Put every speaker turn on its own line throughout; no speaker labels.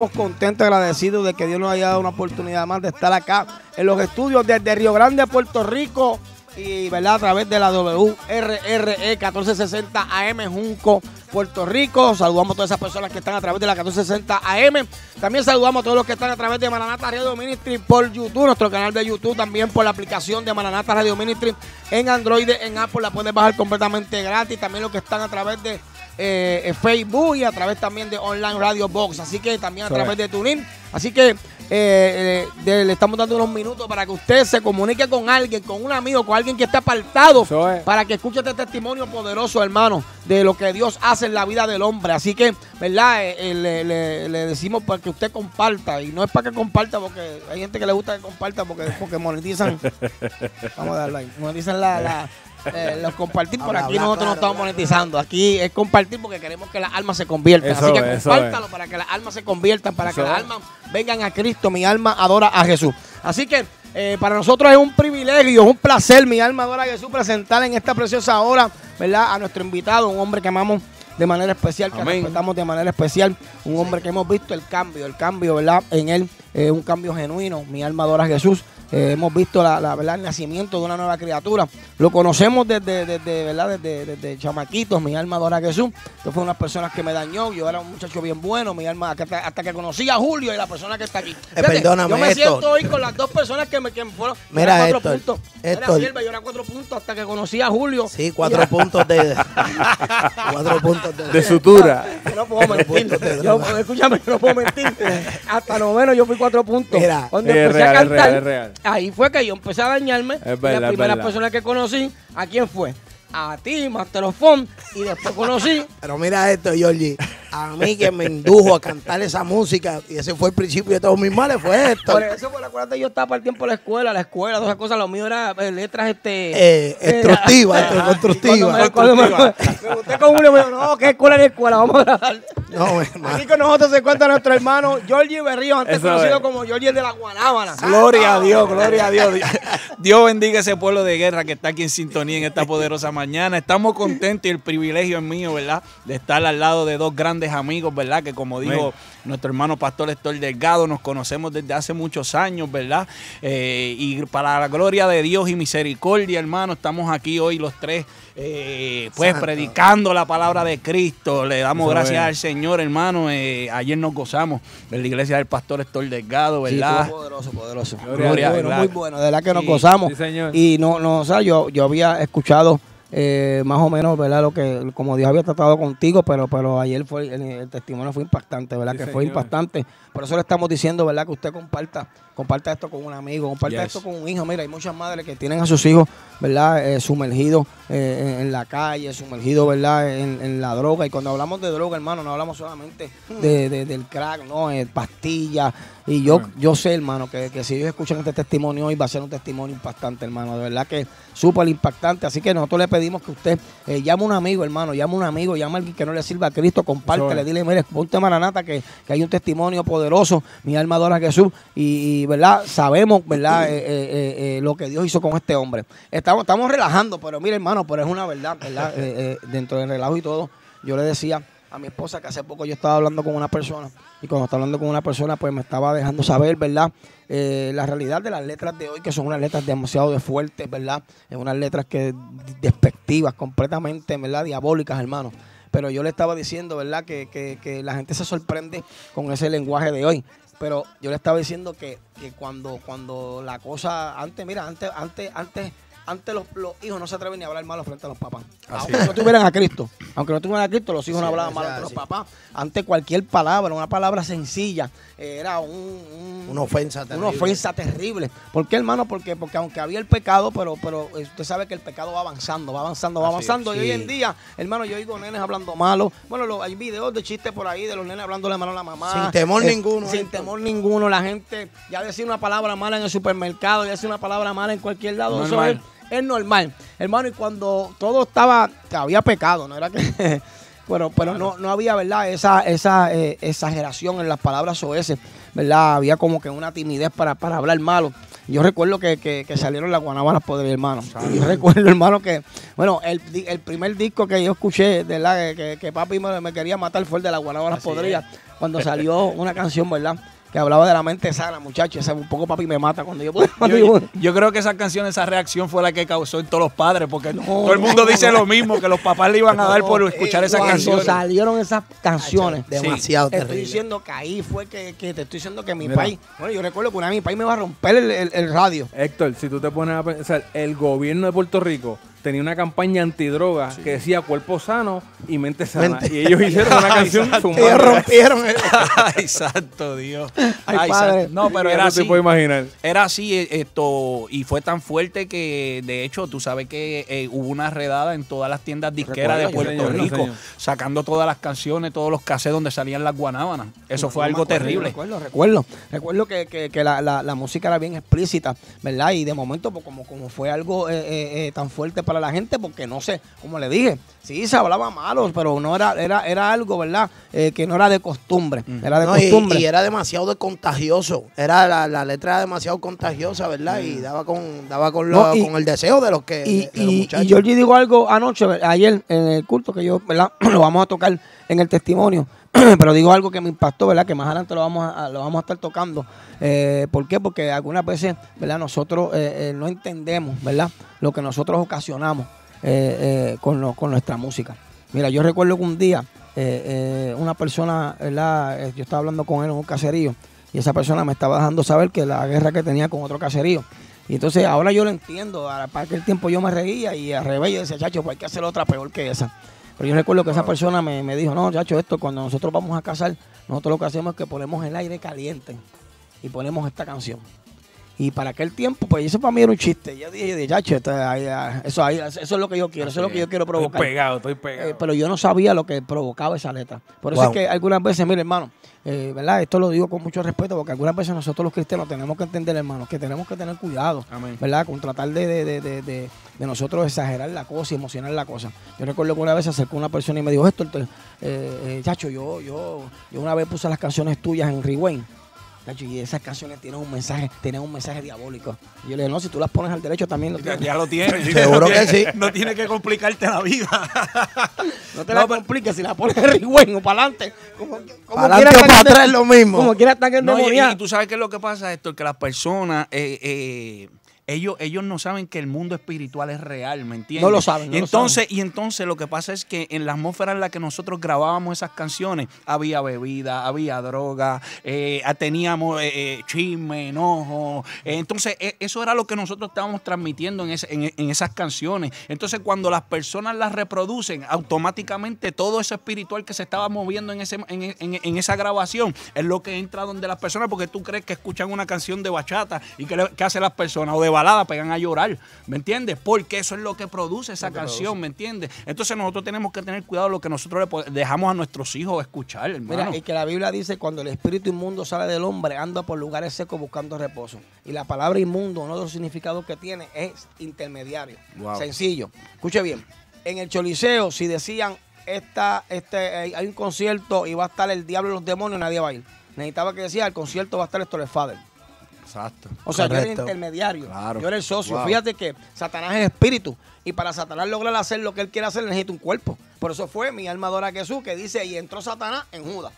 Estamos y agradecidos de que Dios nos haya dado una oportunidad más de estar acá en los estudios desde Río Grande, Puerto Rico y ¿verdad? a través de la WRRE 1460 AM Junco, Puerto Rico. Saludamos a todas esas personas que están a través de la 1460 AM. También saludamos a todos los que están a través de Maranata Radio Ministry por YouTube, nuestro canal de YouTube, también por la aplicación de Maranata Radio Ministry en Android, en Apple, la puedes bajar completamente gratis. También los que están a través de eh, Facebook y a través también de Online Radio Box. Así que también a través de TuneIn. Así que eh, le estamos dando unos minutos para que usted se comunique con alguien, con un amigo, con alguien que esté apartado, para que escuche este testimonio poderoso, hermano, de lo que Dios hace en la vida del hombre. Así que, ¿verdad? Eh, le, decimos para que usted comparta. Y no es para que comparta, porque hay gente que le gusta que comparta, porque, porque monetizan. vamos a darle ahí. Monetizan la eh, los compartir por aquí nosotros no estamos monetizando. Aquí es compartir porque queremos que las almas se conviertan. Así que compártalo para que las almas se conviertan, para que las almas vengan a Cristo. Mi alma adora a Jesús. Así que eh, para nosotros es un privilegio, es un placer, mi alma adora a Jesús, presentar en esta preciosa hora, ¿verdad? A nuestro invitado, un hombre que amamos de manera especial, que respetamos de manera especial, un hombre que hemos visto el cambio, el cambio, ¿verdad? En él es un cambio genuino. Mi alma adora a Jesús. Eh, hemos visto la, ¿verdad? el nacimiento de una nueva criatura. Lo conocemos desde, desde, ¿verdad? Desde, chamaquitos. Mi alma adora Jesús. yo fue una personas que me dañó. Yo era un muchacho bien bueno. Mi alma, hasta, que conocí a Julio y la persona que está aquí. Eh, Fíjate, perdóname. Yo me siento hoy con las dos personas que me, que fueron. Mira, era cuatro
puntos. Era yo era cuatro puntos hasta que conocí a Julio. Sí, cuatro puntos de. cuatro puntos de. sutura. No, puedo mentir. escúchame, no puedo mentir.
Hasta lo menos yo fui cuatro puntos. donde empecé a cantar. Ahí fue que yo empecé a
dañarme. y la primera persona que conocí, ¿a quién fue? A ti, Masterofón. Y después conocí. Pero mira esto, Georgie a mí que me indujo a cantar esa música y ese fue el principio de todos mis males, fue esto. Por eso, por acuérdate, yo estaba para el tiempo en la escuela, la escuela, todas esas cosas, lo mío era eh, letras este... Eh, constructivas, eh, constructivas. me, con me
dijo, no, que escuela ni escuela? Vamos a grabar. No, Aquí con nosotros se cuenta nuestro hermano Georgie Berrío, antes conocido como Georgie el de la Guanábana. Gloria a ah, Dios, gloria a Dios.
Dios bendiga ese pueblo de guerra que está aquí en sintonía en esta poderosa mañana. Estamos contentos y el privilegio es mío, ¿verdad? De estar al lado de dos grandes amigos, ¿verdad? Que como dijo nuestro hermano Pastor Héctor Delgado, nos conocemos desde hace muchos años, ¿verdad? Eh, y para la gloria de Dios y misericordia, hermano, estamos aquí hoy los tres,
eh, pues
predicando la palabra de Cristo. Le damos gracias al Señor, hermano. Eh, ayer nos gozamos de la iglesia del Pastor Héctor Delgado, ¿verdad? poderoso, poderoso. muy bueno, de verdad que nos gozamos. Y
no, no, o sea, yo, yo había escuchado eh, más o menos, ¿verdad? Lo que, como Dios había tratado contigo, pero, pero ayer fue, el, testimonio fue impactante, ¿verdad? que fue impactante. Por eso le estamos diciendo, ¿verdad? Que usted comparta Comparta esto con un amigo, comparta esto con un hijo. Mira, hay muchas madres que tienen a sus hijos, ¿verdad? Eh, sumergidos eh, en, la calle, sumergidos, ¿verdad? En, en, la droga. Y cuando hablamos de droga, hermano, no hablamos solamente hmm. de, del crack, ¿no? Eh, pastillas. Y yo, yo sé, hermano, que, si ellos escuchan este testimonio hoy va a ser un testimonio impactante, hermano. De verdad que súper impactante. Así que nosotros le pedimos que usted llame a un amigo, hermano, llame a un amigo, llame a alguien que no le sirva a Cristo, comparte le dile, mire, ponte maranata que, que hay un testimonio poderoso, mi alma adora a Jesús. Y, y ¿verdad? Sabemos, ¿verdad? Eh, eh, eh, lo que Dios hizo con este hombre. Estamos, estamos relajando, pero mire, hermano, pero es una verdad, ¿verdad? dentro del relajo y todo, yo le decía a mi esposa que hace poco yo estaba hablando con una persona y cuando estaba hablando con una persona, pues me estaba dejando saber, ¿verdad? la realidad de las letras de hoy, que son unas letras demasiado de fuertes, ¿verdad? unas letras que despectivas, completamente, ¿verdad? Diabólicas, hermano pero yo le estaba diciendo, ¿verdad?, que, que, la gente se sorprende con ese lenguaje de hoy. Pero yo le estaba diciendo que, que cuando, cuando la cosa, antes, mira, antes, antes, antes antes los, hijos no se atreven a hablar malo frente a los papás. aunque no tuvieran a Cristo, aunque no tuvieran a Cristo, los hijos no hablaban mal frente a los papás. Ante cualquier palabra, una palabra sencilla, era una ofensa terrible. Una ofensa terrible. ¿Por qué, hermano? Porque, porque aunque había el pecado, pero, pero usted sabe que el pecado va avanzando, va avanzando, va avanzando. Y hoy en día, hermano, yo oigo nenes hablando malo. Bueno, hay videos de chistes por ahí de los nenes hablando malo a la mamá. Sin temor eh, ninguno. Sin temor ninguno. La gente ya decía una palabra mala en el supermercado, ya decía una palabra mala en cualquier lado es normal. Hermano, y cuando todo estaba, había pecado, no era que... bueno pero no, no había, ¿verdad? Esa, esa eh, exageración en las palabras o ese ¿verdad? Había como que una timidez para, para hablar malo. Yo recuerdo que, salieron las guanabanas por hermano. Yo recuerdo, hermano, que, bueno, el, el, primer disco que yo escuché, ¿verdad? Que, papi me, quería matar fue el de las guanabanas Podrías, cuando salió una canción, ¿verdad? que hablaba de la mente sana, muchachos. Ese un poco papi me mata cuando yo puedo.
Yo, creo que esa canción, esa reacción fue la que causó en todos los padres, porque todo el mundo dice lo mismo, que los papás le iban a dar por eh, escuchar esa canción.
salieron esas canciones, demasiado Te estoy
diciendo que ahí fue que,
te estoy diciendo que mi país. Bueno, yo recuerdo que una vez mi país me va a romper
el, el, radio. Héctor, si tú te pones a pensar, el gobierno de Puerto Rico tenía una campaña antidroga que decía cuerpo sano y mente sana. Y ellos hicieron una canción Ellos rompieron. El... Ay, santo Dios.
Ay, padre. No, pero era así. puedo imaginar. Era así eh, esto y fue tan fuerte que de hecho tú sabes que eh, hubo una redada en todas las tiendas disqueras de Puerto Rico sacando todas las canciones, todos los cassettes donde salían las guanábanas. Eso fue algo terrible. Recuerdo, recuerdo.
Recuerdo que, la, música era bien explícita, ¿verdad? Y de momento pues, como, como fue algo eh, tan fuerte para la gente porque no sé, como le dije, sí se hablaba
malo, pero no era, era, era algo, ¿verdad? Eh, que no era de costumbre. Mm. Era de costumbre. Y, era demasiado contagioso. Era la, letra era demasiado contagiosa, ¿verdad? Y mm. daba con, daba con, lo, con el deseo de los que. Y, de los muchachos.
y algo anoche, ayer, en el culto que yo, ¿verdad? lo vamos a tocar en el testimonio. pero digo algo que me impactó, ¿verdad? Que más adelante lo vamos a, lo vamos a estar tocando. Eh, ¿Por qué? Porque algunas veces, ¿verdad? Nosotros eh, eh, no entendemos, ¿verdad? Lo que nosotros ocasionamos con, con nuestra música. Mira, yo recuerdo que un día una persona, ¿verdad? Yo estaba hablando con él en un caserío y esa persona me estaba dejando saber que la guerra que tenía con otro caserío. Y entonces ahora yo lo entiendo, para el tiempo yo me reía y al revés yo decía, chacho, pues hay que hacer otra peor que esa. Pero yo recuerdo que esa persona me, dijo, no, Yacho, esto, cuando nosotros vamos a casar, nosotros lo que hacemos es que ponemos el aire caliente y ponemos esta canción. Y para aquel tiempo, pues eso para mí era un chiste. Yo dije, chacho, ah, ah, eso, eso es lo que yo quiero, eso es lo que yo quiero provocar. Estoy pegado, estoy pegado. Eh, pero yo no sabía lo que provocaba esa letra. Por eso es que algunas veces, mire, hermano, eh, esto lo digo con mucho respeto porque algunas veces nosotros los cristianos tenemos que entender, hermanos, que tenemos que tener cuidado, ¿verdad? Con tratar de, nosotros exagerar la cosa y emocionar la cosa. Yo recuerdo que una vez se acercó una persona y me dijo, esto, eh, eh, chacho, yo, yo, yo una vez puse las canciones tuyas en Rewind y esas canciones tienen un mensaje, tienen un mensaje diabólico. Y yo le dije, no, si tú las pones al derecho también lo tienes. Ya lo tienes. Seguro que sí. No tienes que
complicarte la vida.
no te la compliques si la pones rigüen para adelante. para
adelante o para atrás es lo mismo. Como
quieras estar en no, y, y,
tú sabes qué es lo que pasa, Héctor, que las personas... Eh, eh, ellos, no saben que el mundo espiritual es real, ¿me entiendes? No lo saben. entonces, lo y entonces lo que pasa es que en la atmósfera en la que nosotros grabábamos esas canciones, había bebida, había droga, eh, teníamos eh, eh, chisme, enojo. entonces e, eso era lo que nosotros estábamos transmitiendo en, esas canciones. Entonces cuando las personas las reproducen, automáticamente todo ese espiritual que se estaba moviendo en, ese, en, esa grabación es lo que entra donde las personas, porque tú crees que escuchan una canción de bachata y que, hace las personas o de pegan a llorar, ¿me entiendes? Porque eso es lo que produce esa canción, ¿me entiendes? Entonces nosotros tenemos que tener cuidado lo que nosotros le dejamos a nuestros hijos escuchar, Mira, y que la Biblia dice, cuando el espíritu inmundo
sale del hombre, anda por lugares secos buscando reposo. Y la palabra inmundo, uno de los significados que tiene es intermediario. Sencillo. Escuche bien, en el choliseo, si decían, este, eh, hay un concierto y va a estar el diablo y los demonios, nadie va a ir. Necesitaba que decía, el concierto va a estar esto, el Father. Exacto. O sea, yo era el intermediario. Yo era el socio. Fíjate que Satanás es espíritu. Y para Satanás lograr hacer lo que él quiere hacer, necesita un cuerpo. Por eso fue mi armadora Jesús que dice, y entró Satanás en Judas.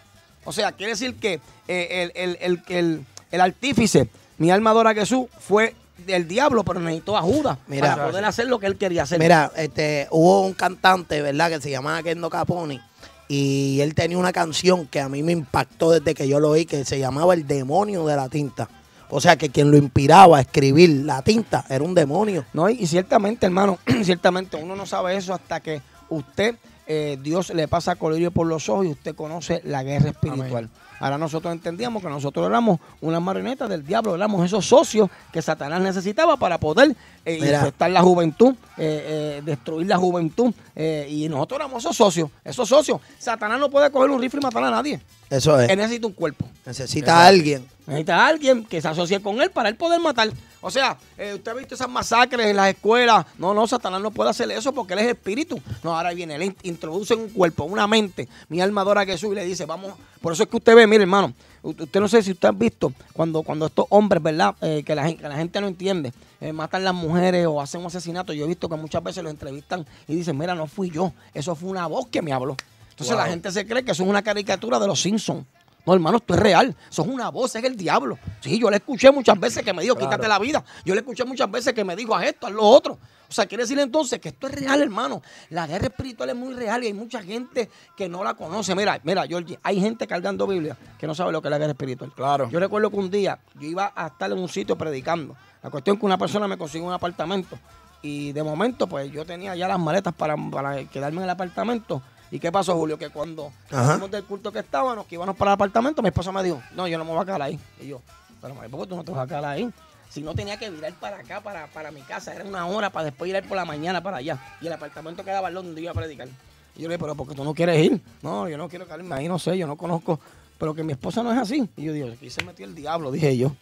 O sea, quiere decir que eh, el, el, el, artífice, mi armadora Jesús, fue del diablo, pero necesitó a
Judas para poder hacer lo que él quería hacer. Mira, este, hubo un cantante, ¿verdad?, que se llamaba Kendo Caponi. Y él tenía una canción que a mí me impactó desde que yo lo oí, que se llamaba El demonio de la tinta. O sea que quien lo inspiraba a escribir la tinta era un demonio. No, y, ciertamente, hermano,
ciertamente uno no sabe eso hasta que usted, eh, Dios le pasa colirio por los ojos y usted conoce la guerra espiritual. Ahora nosotros entendíamos que nosotros éramos una marioneta del diablo, éramos esos socios que Satanás necesitaba para poder eh, la juventud, eh, eh, destruir la juventud. y nosotros éramos esos socios, esos socios. Satanás no puede coger un rifle y matar a nadie. Eso es. Él necesita un cuerpo. Necesita a alguien necesita alguien que se asocie con él para él poder matar. O sea, eh, usted ha visto esas masacres en las escuelas. No, no, Satanás no puede hacer eso porque él es espíritu. No, ahora viene, él introduce un cuerpo, una mente. Mi alma adora a Jesús y le dice, vamos. Por eso es que usted ve, mire, hermano, usted no sé si usted ha visto cuando, cuando estos hombres, ¿verdad? Eh, que, la, que, la, gente no entiende, eh, matan las mujeres o hacen un asesinato. Yo he visto que muchas veces los entrevistan y dicen, mira, no fui yo, eso fue una voz que me habló. Entonces la gente se cree que eso es una caricatura de los Simpsons. No, hermano, esto es real. Eso es una voz, es el diablo. Sí, yo le escuché muchas veces que me dijo, quítate la vida. Yo le escuché muchas veces que me dijo, a esto, a lo otro. O sea, quiere decir entonces que esto es real, hermano. La guerra espiritual es muy real y hay mucha gente que no la conoce. Mira, mira, hay gente cargando Biblia que no sabe lo que es la guerra espiritual. Claro. Yo recuerdo que un día yo iba a estar en un sitio predicando. La cuestión es que una persona me consiguió un apartamento y de momento pues yo tenía ya las maletas para, para quedarme en el apartamento ¿Y qué pasó, Julio? Que cuando fuimos del culto que estábamos, que íbamos para el apartamento, mi esposa me dijo, no, yo no me voy a calar ahí. Y yo, pero ¿por qué tú no te vas a calar ahí? Si no tenía que virar para acá, para, para mi casa, era una hora para después ir por la mañana para allá. Y el apartamento quedaba al donde iba a predicar. Y yo le dije, pero ¿por qué tú no quieres ir? No, yo no quiero calarme ahí, no sé, yo no conozco. Pero que mi esposa no es así. Y yo dije, aquí se metió el diablo, dije yo.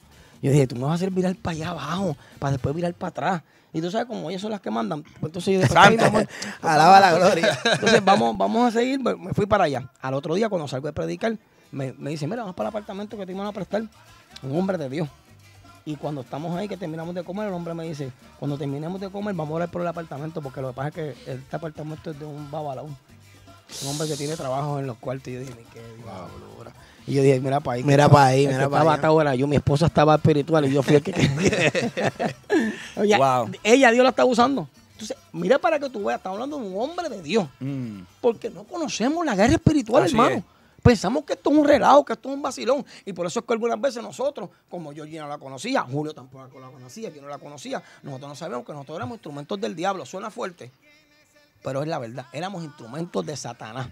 Yo dije, tú me vas a hacer virar para allá abajo, para después virar para atrás. Y tú sabes, como ellas son las que mandan, pues entonces yo alaba la gloria. Entonces vamos, a seguir, me fui para allá. Al otro día, cuando salgo de predicar, me, dice, mira, vamos para el apartamento que te iban a prestar. Un hombre de Dios. Y cuando estamos ahí, que terminamos de comer, el hombre me dice, cuando terminemos de comer, vamos a ir por el apartamento, porque lo que pasa es que este apartamento es de un babalón. Un hombre que tiene trabajo en los cuartos. Y yo dije, qué y yo dije, mira para ahí. Mira para ahí, mira para ahora, yo, mi esposa estaba espiritual y yo fui que. ella, Dios la está usando. Entonces, mira para que tú veas, estamos hablando de un hombre de Dios. Mm. Porque no conocemos la guerra espiritual, hermano. Pensamos que esto es un relajo, que esto es un vacilón. Y por eso es que algunas veces nosotros, como yo no la conocía, Julio tampoco la conocía, yo no la conocía, nosotros no sabemos que nosotros éramos instrumentos del diablo. Suena fuerte, pero es la verdad. Éramos instrumentos de
Satanás.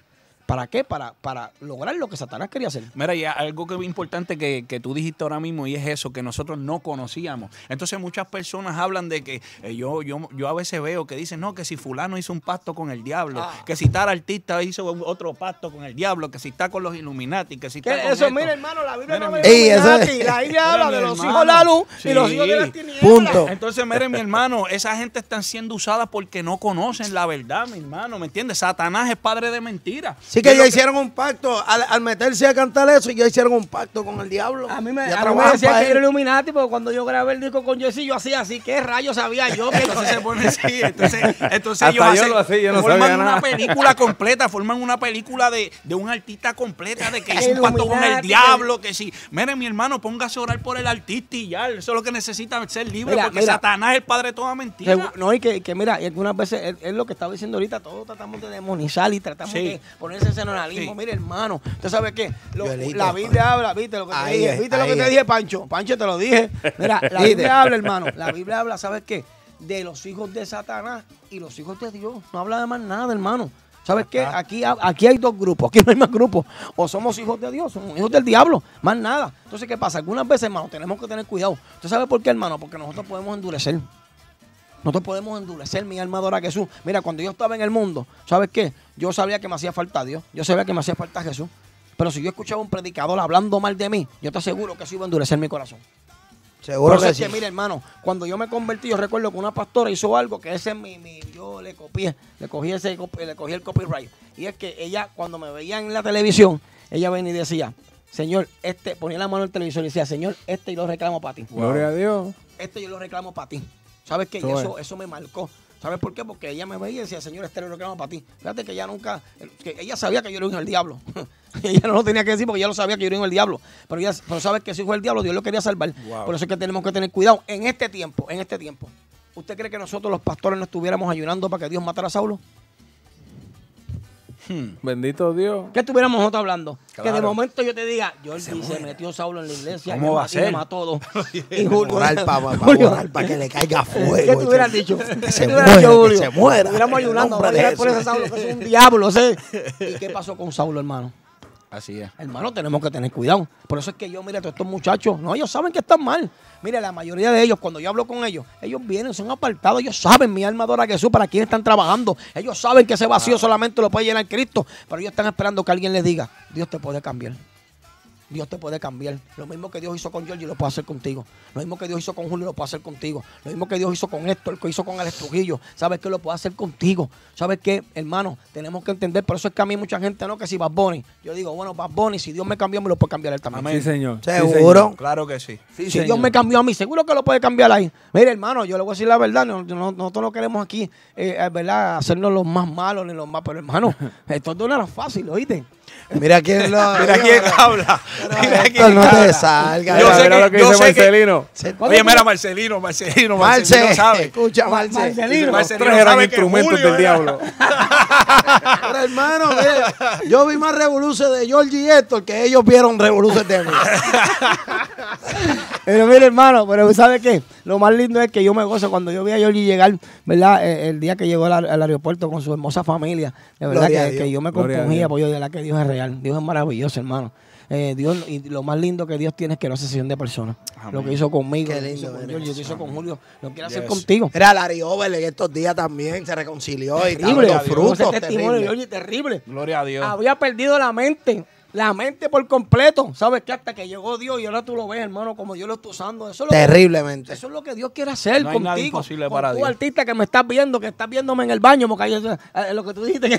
¿Para qué? Para, para lograr lo que Satanás quería hacer. Mira, y algo que es importante que, que, tú dijiste ahora mismo y es eso, que nosotros no conocíamos. Entonces muchas personas hablan de que eh, yo, yo, yo a veces veo que dicen, no, que si fulano hizo un pacto con el diablo, ah. que si tal artista hizo otro pacto con el diablo, que si está con los Illuminati, que si está con Eso, mira hermano,
la Biblia no de la Biblia habla de los hijos de la luz y los hijos de la
tiniebla. Punto. Entonces, mire, mi hermano, esa gente están siendo usada porque no conocen la verdad, mi hermano, ¿me entiendes? Satanás es padre de mentiras.
Y que ya hicieron un pacto. Al, meterse a cantar eso, y ya hicieron un pacto con el diablo.
A mí me, decía que era Illuminati, porque cuando yo grabé el disco con Jesse, yo hacía así. ¿Qué rayos sabía yo? Que entonces
se Entonces, yo hacía, forman una película completa, forman una película de, un artista completa, de que hizo un pacto con el diablo, que sí. Mire, mi hermano, póngase a orar por el artista y ya. Eso es lo que necesita ser libre, porque Satanás es el padre de toda mentira.
no, y que, mira, y algunas veces es, lo que estaba diciendo ahorita, todos tratamos de demonizar y tratamos de ponerse ese normalismo, Mire, hermano, ¿usted sabe qué? la Biblia habla, viste lo que te dije, lo dije, Pancho. Pancho, te lo dije. Mira, la Biblia habla, hermano. La Biblia habla, ¿sabes qué? De los hijos de Satanás y los hijos de Dios. No habla de más nada, hermano. ¿Sabes qué? Aquí, aquí hay dos grupos, aquí no hay más grupos. O somos hijos de Dios, somos hijos del diablo, más nada. Entonces, ¿qué pasa? Algunas veces, hermano, tenemos que tener cuidado. ¿Tú sabes por qué, hermano? Porque nosotros podemos endurecer. Nosotros podemos endurecer mi alma adora Jesús. Mira, cuando yo estaba en el mundo, ¿sabes qué? Yo sabía que me hacía falta a Dios. Yo sabía que me hacía falta a Jesús. Pero si yo escuchaba un predicador hablando mal de mí, yo te aseguro que eso iba a endurecer mi corazón.
Seguro que, sí. que mira,
hermano, cuando yo me convertí, yo recuerdo que una pastora hizo algo que ese mi, mi yo le copié, le cogí ese le cogí el copyright. Y es que ella cuando me veía en la televisión, ella venía y decía, "Señor, este ponía la mano en el televisor y decía, "Señor, este yo lo reclamo para ti." Gloria a Dios. Este yo lo reclamo para ti. ¿Sabes qué? Y eso, me marcó. ¿Sabes por qué? Porque ella me veía y decía, señor, este vamos para ti. Fíjate que ella nunca, que ella sabía que yo era hijo del diablo. ella no lo tenía que decir porque ella lo sabía que yo era hijo del diablo. Pero ya pero sabes que Si hijo del diablo Dios lo quería salvar. Por eso es que tenemos que tener cuidado en este tiempo, en este tiempo. ¿Usted cree que nosotros los pastores no estuviéramos ayunando para que Dios matara a Saulo? Hmm.
Bendito Dios.
¿Qué estuviéramos nosotros hablando? Que de momento yo te diga, Jordi se, se metió Saulo en la
iglesia. ¿Cómo va a ser? todo. y Julio. para que le caiga fuego. ¿Qué te dicho? Que se muera, que se muera. Estuviéramos ayudando. Por ese
Saulo, que es un diablo. ¿sí? ¿Y qué pasó con Saulo, hermano? Así es. Hermano, tenemos que tener cuidado. Por eso es que yo, mire todos estos muchachos, no, ellos saben que están mal. mire la mayoría de ellos, cuando yo hablo con ellos, ellos vienen, son apartados, ellos saben, mi alma adora a Jesús, para quién están trabajando. Ellos saben que ese vacío solamente lo puede llenar Cristo, pero ellos están esperando que alguien les diga, Dios te puede cambiar. Dios te puede cambiar. Lo mismo que Dios hizo con Giorgio, lo puede hacer contigo. Lo mismo que Dios hizo con Julio, lo puede hacer contigo. Lo mismo que Dios hizo con Héctor, que hizo con el estrujillo, ¿Sabes que Lo puede hacer contigo. ¿Sabes qué, hermano? Tenemos que entender. Por eso es que a mí mucha gente no, que si Bad Bunny. Yo digo, bueno, Bad Bunny, si Dios me cambió, me lo puede cambiar él también. Sí, señor. ¿Seguro? Claro que
sí. si Dios me
cambió a mí, seguro que lo puede cambiar ahí. Mire, hermano, yo le voy a decir la verdad. Nosotros no queremos aquí, eh, eh, ¿verdad? Hacernos los más malos ni los más. Pero, hermano, esto no era fácil, ¿oíste?
Mira quién lo. Mira quién habla.
Mira no te
salga. Yo lo que dice Marcelino. Oye, mira, Marcelino, Marcelino, Marcelino sabe. Escucha, Marcelino. Marcelino. Tres eran instrumentos del diablo. Pero hermano, yo vi más revoluciones de Georgie y que ellos vieron revoluciones de mí.
pero mire, hermano, pero ¿sabe qué? Lo más lindo es que yo me gozo cuando yo vi a Georgie llegar, ¿verdad? Eh, el, día que llegó al, aeropuerto con su hermosa familia. De verdad que, yo me compungía, porque yo de la que Dios es real. Dios es maravilloso, hermano eh, Dios, y lo más lindo que Dios tiene es que no se sesión de personas. Lo que hizo conmigo, lo que hizo con Julio, lo quiere hacer contigo. Era
Larry Over en estos días también, se reconcilió terrible, y los frutos. terrible. Oye, terrible.
Gloria a Dios. Había
perdido la mente la mente por completo. ¿Sabes que Hasta que llegó Dios y ahora tú lo ves, hermano, como yo lo estoy usando. Eso Terriblemente. eso es lo que Dios quiere hacer contigo. tú, artista que me estás viendo, que estás viéndome en el baño, porque eh, lo que tú dijiste.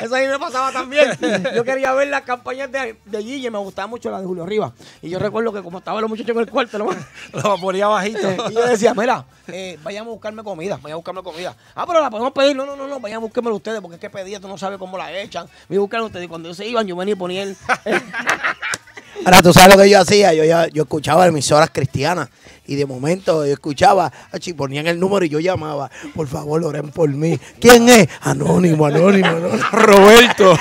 eso a me pasaba también. Yo quería ver las campañas de, de Y me gustaba mucho la de Julio Rivas. Y yo recuerdo que como estaban los muchachos en el cuarto, lo, lo ponía bajito. y yo decía, mira, eh, vayan a buscarme comida, vayan a buscarme comida. Ah, pero la podemos pedir. No, no, no, vayan a buscarme ustedes, porque es que pedía, tú no sabes cómo la echan. Me buscaron ustedes. Y cuando ellos se iban, yo venía y ponía el.
Ahora, tú sabes lo que yo hacía. Yo, yo, yo escuchaba emisoras cristianas y de momento yo escuchaba, achi, ponían el número y yo llamaba, por favor, oren por mí. ¿Quién es? Anónimo, anónimo, Roberto.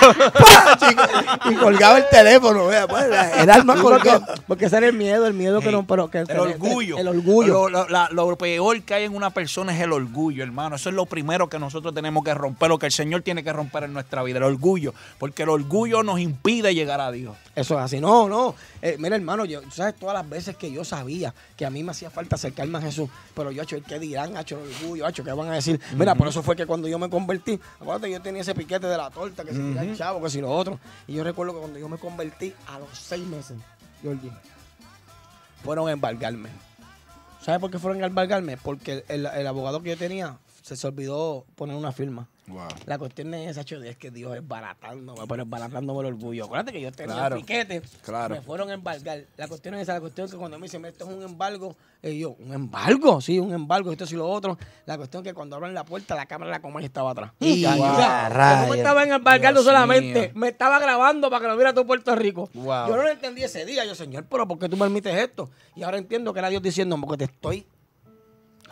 y colgaba el teléfono, vea, pues, el alma
colgó. Porque ese era el miedo, el miedo que no, pero que, el, orgullo. El, orgullo. Lo,
peor que hay en una persona es el orgullo, hermano. Eso es lo primero que nosotros tenemos que romper, lo que el Señor tiene que romper en nuestra vida, el orgullo. Porque el orgullo nos impide llegar a Dios. Eso es así. No, no.
Eh, mira, hermano, yo, sabes todas las veces que yo sabía que a mí me hacía falta acercarme a Jesús. Pero yo, hecho, ¿qué dirán? Hacho, orgullo, ¿qué van a decir? Mira, por eso fue que cuando yo me convertí, acuérdate, yo tenía ese piquete de la torta, que se tiraba chavo, que si lo otro. Y yo recuerdo que cuando yo me convertí, a los seis meses, yo dije, fueron a embargarme. ¿Sabes por qué fueron a embargarme? Porque el abogado que yo tenía se, se olvidó poner una firma. La cuestión es esa, es que Dios es baratándome, pero el orgullo. Acuérdate que yo tenía claro, me fueron a embargar. La cuestión es esa, la cuestión que cuando me dicen esto es un embargo, eh, yo, ¿un embargo? Sí, un embargo, esto sí lo otro. La cuestión es que cuando abren la puerta, la cámara de la comarca estaba atrás. Y estaba embargando solamente, me estaba grabando para que lo viera todo Puerto Rico. Yo no lo entendí ese día, yo, señor, pero ¿por qué tú me permites esto? Y ahora entiendo que era Dios diciendo, porque te estoy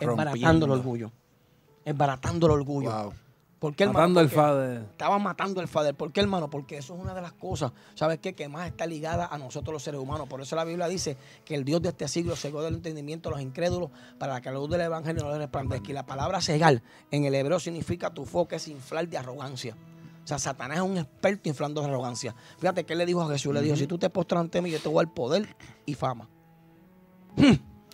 el orgullo
baratando el orgullo. ¿Por Matando el fader. Estaba matando el fader. ¿Por qué, hermano? Porque eso es una de las cosas, ¿sabes qué? Que más está ligada a nosotros los seres humanos. Por eso la Biblia dice que el Dios de este siglo cegó del entendimiento a los incrédulos para que la luz del evangelio no les resplandezca. Y la palabra cegar en el hebreo significa tu foco es inflar de arrogancia. O sea, Satanás es un experto inflando de arrogancia. Fíjate que le dijo a Jesús, le dijo, si tú te postras ante mí, yo te voy al poder y fama.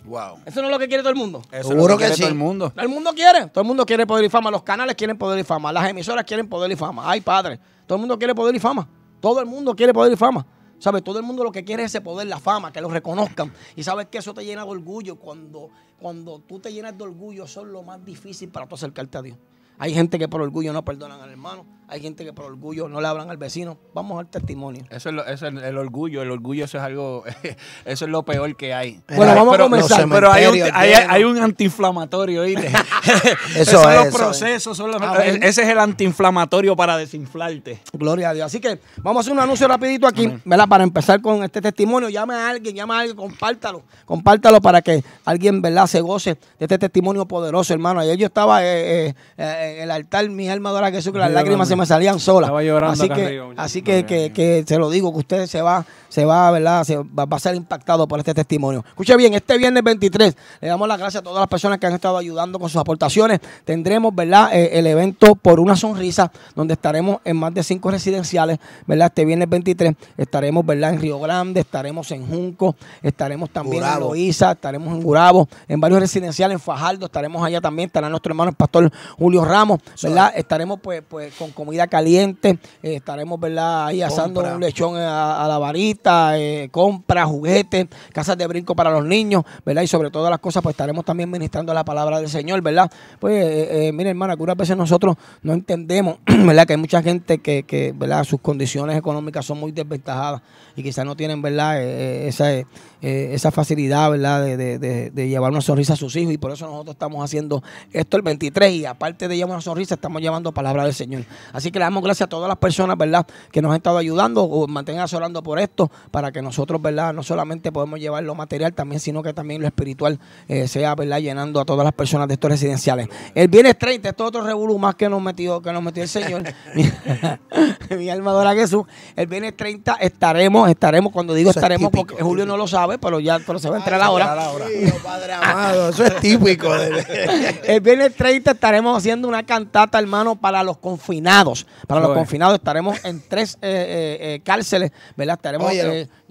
Wow. Eso no es lo que quiere todo el mundo. Seguro que, sí. Todo el mundo. quiere. Todo el mundo quiere poder y fama. Los canales quieren poder y fama. Las emisoras quieren poder y fama. Ay, padre. Todo el mundo quiere poder y fama. Todo el mundo quiere poder y fama. ¿Sabes? Todo el mundo lo que quiere es ese poder, la fama, que lo reconozcan. Y sabes que eso te llena de orgullo. Cuando, cuando tú te llenas de orgullo, eso es lo más difícil para tú acercarte a Dios. Hay gente que por orgullo no perdonan al hermano hay gente que por orgullo no le hablan al vecino. Vamos al testimonio.
Eso es, el orgullo. El orgullo eso es algo, eso es lo peor que hay. Bueno, vamos a comenzar. Pero hay un, antiinflamatorio, ¿viste?
eso es, ese
es el antiinflamatorio para
desinflarte. Gloria a Dios. Así que vamos a hacer un anuncio rapidito aquí, ¿verdad? Para empezar con este testimonio. Llame a alguien, llame a alguien, compártalo. Compártalo para que alguien, ¿verdad? Se goce de este testimonio poderoso, hermano. Ayer yo estaba eh, eh, eh, en el altar, mi alma que Jesús, que las lágrimas me salían solas. Estaba así que, así que, se lo digo, que usted se va, se va, ¿verdad? Se va, a ser impactado por este testimonio. Escuche bien, este viernes 23 le damos las gracias a todas las personas que han estado ayudando con sus aportaciones. Tendremos, ¿verdad? Eh, el evento por una sonrisa, donde estaremos en más de cinco residenciales, ¿verdad? Este viernes 23 estaremos, ¿verdad? En Río Grande, estaremos en Junco, estaremos también en Loíza, estaremos en Gurabo, en varios residenciales, en Fajardo, estaremos allá también, estará nuestro hermano el pastor Julio Ramos, ¿verdad? Estaremos pues, pues con comida caliente. Eh, estaremos, ¿verdad? Ahí asando un lechón a, la varita, eh, compra, compras, juguetes, casas de brinco para los niños, ¿verdad? Y sobre todas las cosas, pues estaremos también ministrando la palabra del Señor, ¿verdad? Pues, eh, mire, hermana, que veces nosotros no entendemos, ¿verdad? Que hay mucha gente que, que ¿verdad? Sus condiciones económicas son muy desventajadas y quizás no tienen, ¿verdad? esa, esa facilidad, ¿verdad? De, de, llevar una sonrisa a sus hijos y por eso nosotros estamos haciendo esto el 23 y aparte de llevar una sonrisa estamos llevando palabra del Señor. Así que le damos gracias a todas las personas, ¿verdad?, que nos han estado ayudando o mantengan orando por esto, para que nosotros, ¿verdad?, no solamente podemos llevar lo material también, sino que también lo espiritual eh, sea, ¿verdad?, llenando a todas las personas de estos residenciales. El viernes 30, esto es otro revolú más que nos metió, que nos metió el Señor, mi, alma Jesús. El viernes 30 estaremos, estaremos, cuando digo estaremos, porque Julio no lo sabe, pero ya pero se va a entrar ahora. Oh, eso es típico. el viernes 30 estaremos haciendo una cantata, hermano, para los confinados. Para los confinados estaremos en tres eh, eh, eh, cárceles, ¿verdad? Estaremos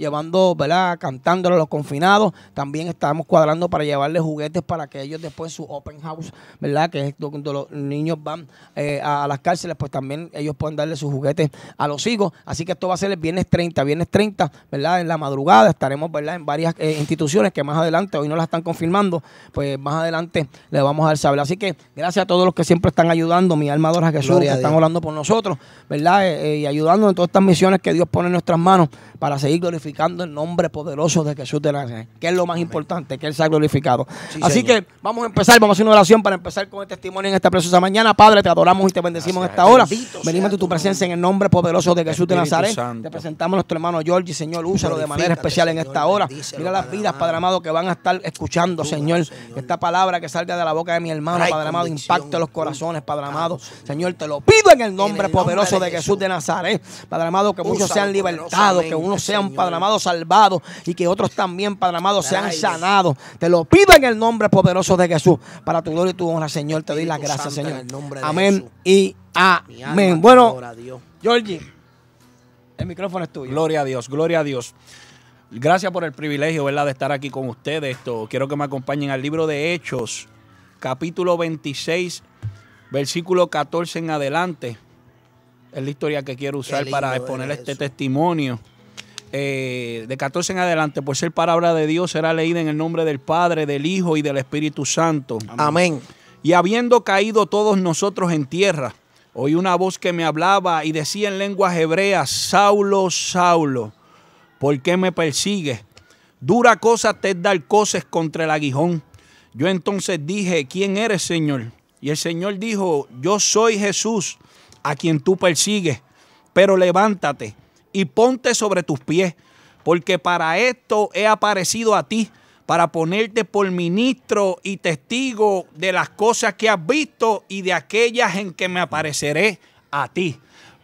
llevando, ¿verdad? Cantándolo a los confinados. También estamos cuadrando para llevarles juguetes para que ellos después su open house, ¿verdad? Que es donde los niños van eh, a las cárceles, pues también ellos pueden darle sus juguetes a los hijos. Así que esto va a ser el viernes 30, viernes 30, ¿verdad? En la madrugada estaremos, ¿verdad? En varias eh, instituciones que más adelante, hoy no las están confirmando, pues más adelante le vamos a dar saber. Así que gracias a todos los que siempre están ayudando, mi alma adora Jesús, que están orando por nosotros, ¿verdad? Eh, y ayudando en todas estas misiones que Dios pone en nuestras manos para seguir glorificando glorificando el nombre poderoso de Jesús de Nazaret, que es lo más importante, que Él sea glorificado. Así que vamos a empezar, vamos a hacer una oración para empezar con el testimonio en esta preciosa mañana. Padre, te adoramos y te bendecimos en esta hora. Venimos de tu presencia en el nombre poderoso de Jesús de Nazaret. Te presentamos a nuestro hermano George, Señor, úsalo de manera especial en esta hora. Mira las vidas, Padre amado, que van a estar escuchando, Señor, esta palabra que salga de la boca de mi hermano, Padre amado, impacte los corazones, Padre amado. Señor, te lo pido en el nombre poderoso de Jesús de Nazaret. Padre amado, que muchos sean libertados, que unos sean, Padre amado, salvado y que otros también, Padre amado, sean sanados. Te lo pido en el nombre poderoso de Jesús. Para tu gloria y tu honra, Señor, te doy las gracias, Señor.
Amén y amén. Bueno, Georgie, el micrófono es tuyo. Gloria a Dios, gloria a Dios. Gracias por el privilegio, ¿verdad?, de estar aquí con ustedes. Esto, quiero que me acompañen al libro de Hechos, capítulo 26, versículo 14 en adelante. Es la historia que quiero usar para exponer este testimonio. Eh, de 14 en adelante, pues ser palabra de Dios, será leída en el nombre del Padre, del Hijo y del Espíritu Santo. Amén. Y habiendo caído todos nosotros en tierra, oí una voz que me hablaba y decía en lenguas hebreas, Saulo, Saulo, ¿por qué me persigues? Dura cosa te dar cosas contra el aguijón. Yo entonces dije, ¿quién eres, Señor? Y el Señor dijo, yo soy Jesús, a quien tú persigues, pero levántate y ponte sobre tus pies, porque para esto he aparecido a ti, para ponerte por ministro y testigo de las cosas que has visto y de aquellas en que me apareceré a ti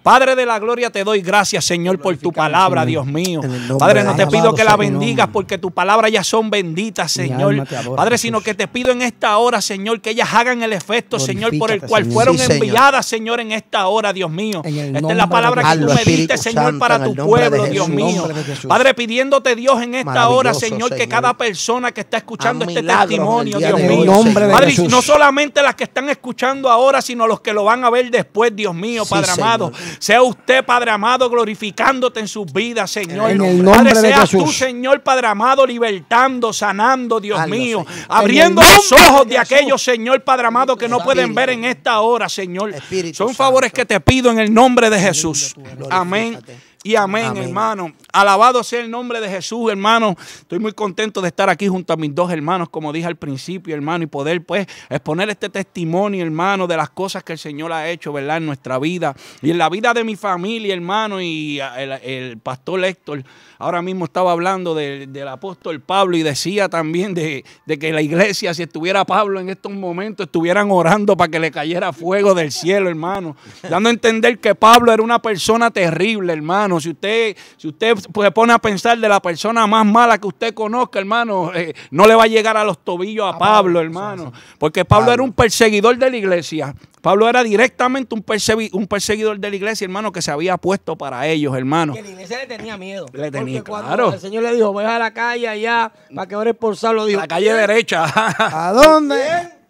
Padre de la gloria, te doy gracias, Señor, por tu palabra, Dios mío. Padre, no te pido que la bendigas porque tu palabra ya son benditas, Señor. Padre, sino que te pido en esta hora, Señor, que ellas hagan el efecto, Señor, por el cual fueron enviadas, Señor, en esta hora, Dios mío. Esta es la palabra que tú me diste, Señor, para tu pueblo, Dios mío. Padre, pidiéndote, Dios, en esta hora, Señor, que cada persona que está escuchando este testimonio, Dios mío. Padre, no solamente las que están escuchando ahora, sino los que lo van a ver después, Dios mío, Padre amado. Sea usted, Padre amado, glorificándote en sus vidas, Señor. En el nombre Padre, sea tú, Señor, Padre amado, libertando, sanando, Dios mío. Abriendo los ojos de, aquellos, Señor, Padre amado, que no pueden ver en esta hora, Señor. Son favores que te pido en el nombre de Jesús. Amén y amén, hermano. Alabado sea el nombre de Jesús, hermano. Estoy muy contento de estar aquí junto a mis dos hermanos, como dije al principio, hermano, y poder pues exponer este testimonio, hermano, de las cosas que el Señor ha hecho, ¿verdad? En nuestra vida y en la vida de mi familia, hermano, y el, el pastor Héctor. Ahora mismo estaba hablando del apóstol Pablo y decía también de, que la iglesia, si estuviera Pablo en estos momentos, estuvieran orando para que le cayera fuego del cielo, hermano. Dando a entender que Pablo era una persona terrible, hermano. Si usted, si usted se pone a pensar de la persona más mala que usted conozca, hermano, eh, no le va a llegar a los tobillos a, Pablo, hermano. Porque Pablo era un perseguidor de la iglesia. Pablo era directamente un, un, perseguidor de la iglesia, hermano, que se había puesto para ellos, hermano. Que la iglesia
le tenía miedo.
Le tenía, porque claro. Cuando el
Señor le dijo, voy a la calle allá para que ores por salo. Dijo, la calle derecha. ¿A dónde?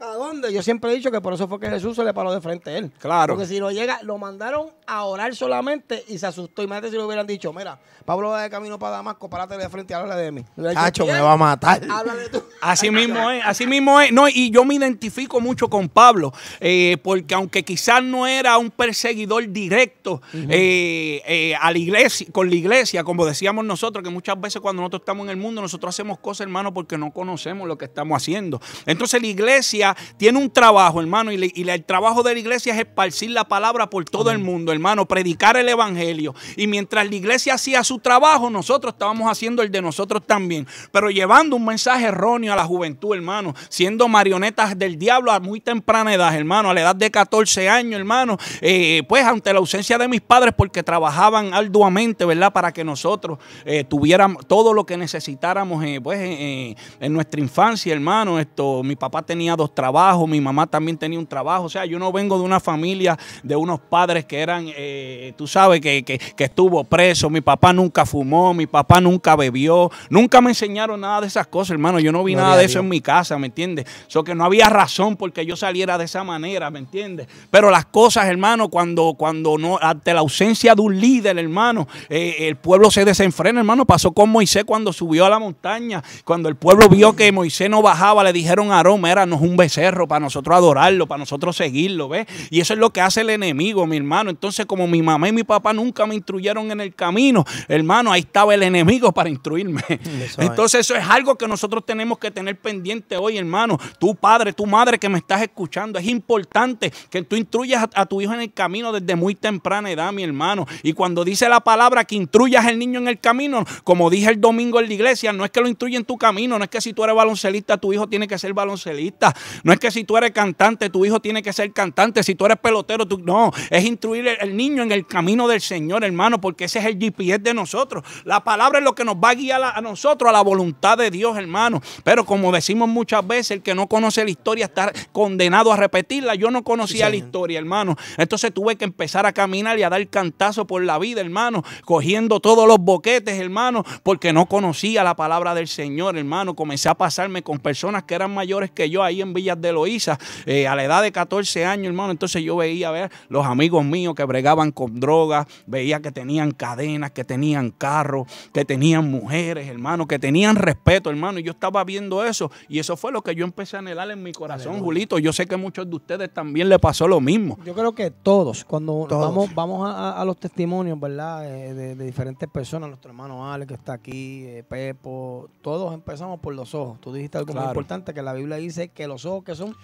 ¿A dónde? Yo siempre he dicho que por eso fue que Jesús se le paró de frente a él. Claro. Porque si no llega, lo mandaron a orar solamente y se asustó. Imagínate si le hubieran dicho, mira, Pablo va de camino para Damasco, párate de frente a háblale de
mí.
me va a matar. Háblale tú.
Así mismo es, así mismo es. No, y yo me identifico mucho con Pablo, eh, porque aunque quizás no era un perseguidor directo eh, eh, a la iglesia, con la iglesia, como decíamos nosotros, que muchas veces cuando nosotros estamos en el mundo, nosotros hacemos cosas, hermano, porque no conocemos lo que estamos haciendo. Entonces la iglesia tiene un trabajo, hermano, y, el trabajo de la iglesia es esparcir la palabra por todo el mundo, hermano, predicar el evangelio. Y mientras la iglesia hacía su trabajo, nosotros estábamos haciendo el de nosotros también, pero llevando un mensaje erróneo a la juventud, hermano, siendo marionetas del diablo a muy temprana edad, hermano, a la edad de 14 años, hermano, eh, pues ante la ausencia de mis padres, porque trabajaban arduamente, ¿verdad? Para que nosotros eh, tuviéramos todo lo que necesitáramos, eh, pues, en nuestra infancia, hermano. Esto, mi papá tenía dos trabajo, mi mamá también tenía un trabajo, o sea, yo no vengo de una familia de unos padres que eran, eh, tú sabes, que, estuvo preso, mi papá nunca fumó, mi papá nunca bebió, nunca me enseñaron nada de esas cosas, hermano, yo no vi nada de eso en mi casa, ¿me entiendes? Eso que no había razón porque yo saliera de esa manera, ¿me entiendes? Pero las cosas, hermano, cuando, cuando no, ante la ausencia de un líder, hermano, eh, el pueblo se desenfrena, hermano, pasó con Moisés cuando subió a la montaña, cuando el pueblo vio que Moisés no bajaba, le dijeron a Aarón, era, no es un vestido cerro, para nosotros adorarlo, para nosotros seguirlo, ¿ves? Y eso es lo que hace el enemigo, mi hermano. Entonces, como mi mamá y mi papá nunca me instruyeron en el camino, hermano, ahí estaba el enemigo para instruirme. Entonces, eso es algo que nosotros tenemos que tener pendiente hoy, hermano. Tu padre, tu madre que me estás escuchando, es importante que tú instruyas a, tu hijo en el camino desde muy temprana edad, mi hermano. Y cuando dice la palabra que instruyas al niño en el camino, como dije el domingo en la iglesia, no es que lo instruye en tu camino, no es que si tú eres baloncelista, tu hijo tiene que ser baloncelista. No es que si tú eres cantante, tu hijo tiene que ser cantante. Si tú eres pelotero, tú no. Es instruir al niño en el camino del Señor, hermano, porque ese es el GPS de nosotros. La palabra es lo que nos va a guiar a, nosotros, a la voluntad de Dios, hermano. Pero como decimos muchas veces, el que no conoce la historia está condenado a repetirla. Yo no conocía la historia, hermano. Entonces tuve que empezar a caminar y a dar cantazo por la vida, hermano, cogiendo todos los boquetes, hermano, porque no conocía la palabra del Señor, hermano. Comencé a pasarme con personas que eran mayores que yo ahí en Villa de Loíza, eh, a la edad de 14 años, hermano. Entonces yo veía, ver, los amigos míos que bregaban con drogas, veía que tenían cadenas, que tenían carros, que tenían mujeres, hermano, que tenían respeto, hermano. Y yo estaba viendo eso y eso fue lo que yo empecé a anhelar en mi corazón, Julito. Yo sé que muchos de ustedes también le pasó lo mismo.
Yo creo que todos, cuando vamos, vamos a, los testimonios, ¿verdad? Eh, de, diferentes personas, nuestro hermano Ale que está aquí, eh, Pepo, todos empezamos por los ojos. Tú dijiste
algo muy importante
que la Biblia dice que los ojos que son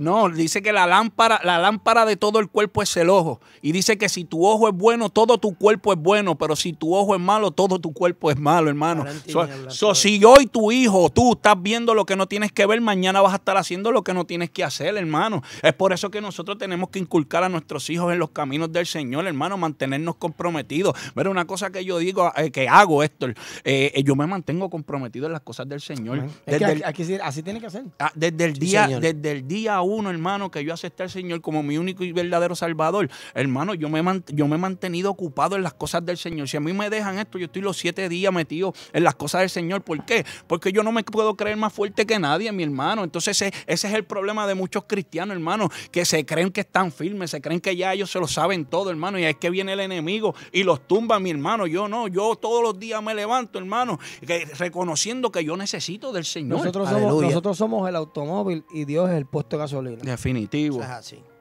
no, dice que la lámpara, la lámpara de todo el cuerpo es el ojo. Y dice que si tu ojo es bueno, todo tu cuerpo es bueno. Pero si tu ojo es malo, todo tu cuerpo es malo, hermano. So, si hoy tu hijo, tú estás viendo lo que no tienes que ver, mañana vas a estar haciendo lo que no tienes que hacer, hermano. Es por eso que nosotros tenemos que inculcar a nuestros hijos en los caminos del Señor, hermano, mantenernos comprometidos. Pero una cosa que yo digo, eh, que hago, esto, eh, eh, yo me mantengo comprometido en las cosas del Señor. así tiene que ser. Ah, desde el día, desde el día uno, hermano, que yo acepté al Señor como mi único y verdadero Salvador, hermano, yo me, yo me he mantenido ocupado en las cosas del Señor. Si a mí me dejan esto, yo estoy los siete días metido en las cosas del Señor. ¿Por qué? Porque yo no me puedo creer más fuerte que nadie, mi hermano. Entonces ese, es el problema de muchos cristianos, hermano, que se creen que están firmes, se creen que ya ellos se lo saben todo, hermano, y es que viene el enemigo y los tumba, mi hermano. Yo no, yo todos los días me levanto, hermano, reconociendo que yo necesito del Señor. Nosotros
somos, el automóvil y Dios es el puesto de gasolina. Definitivo.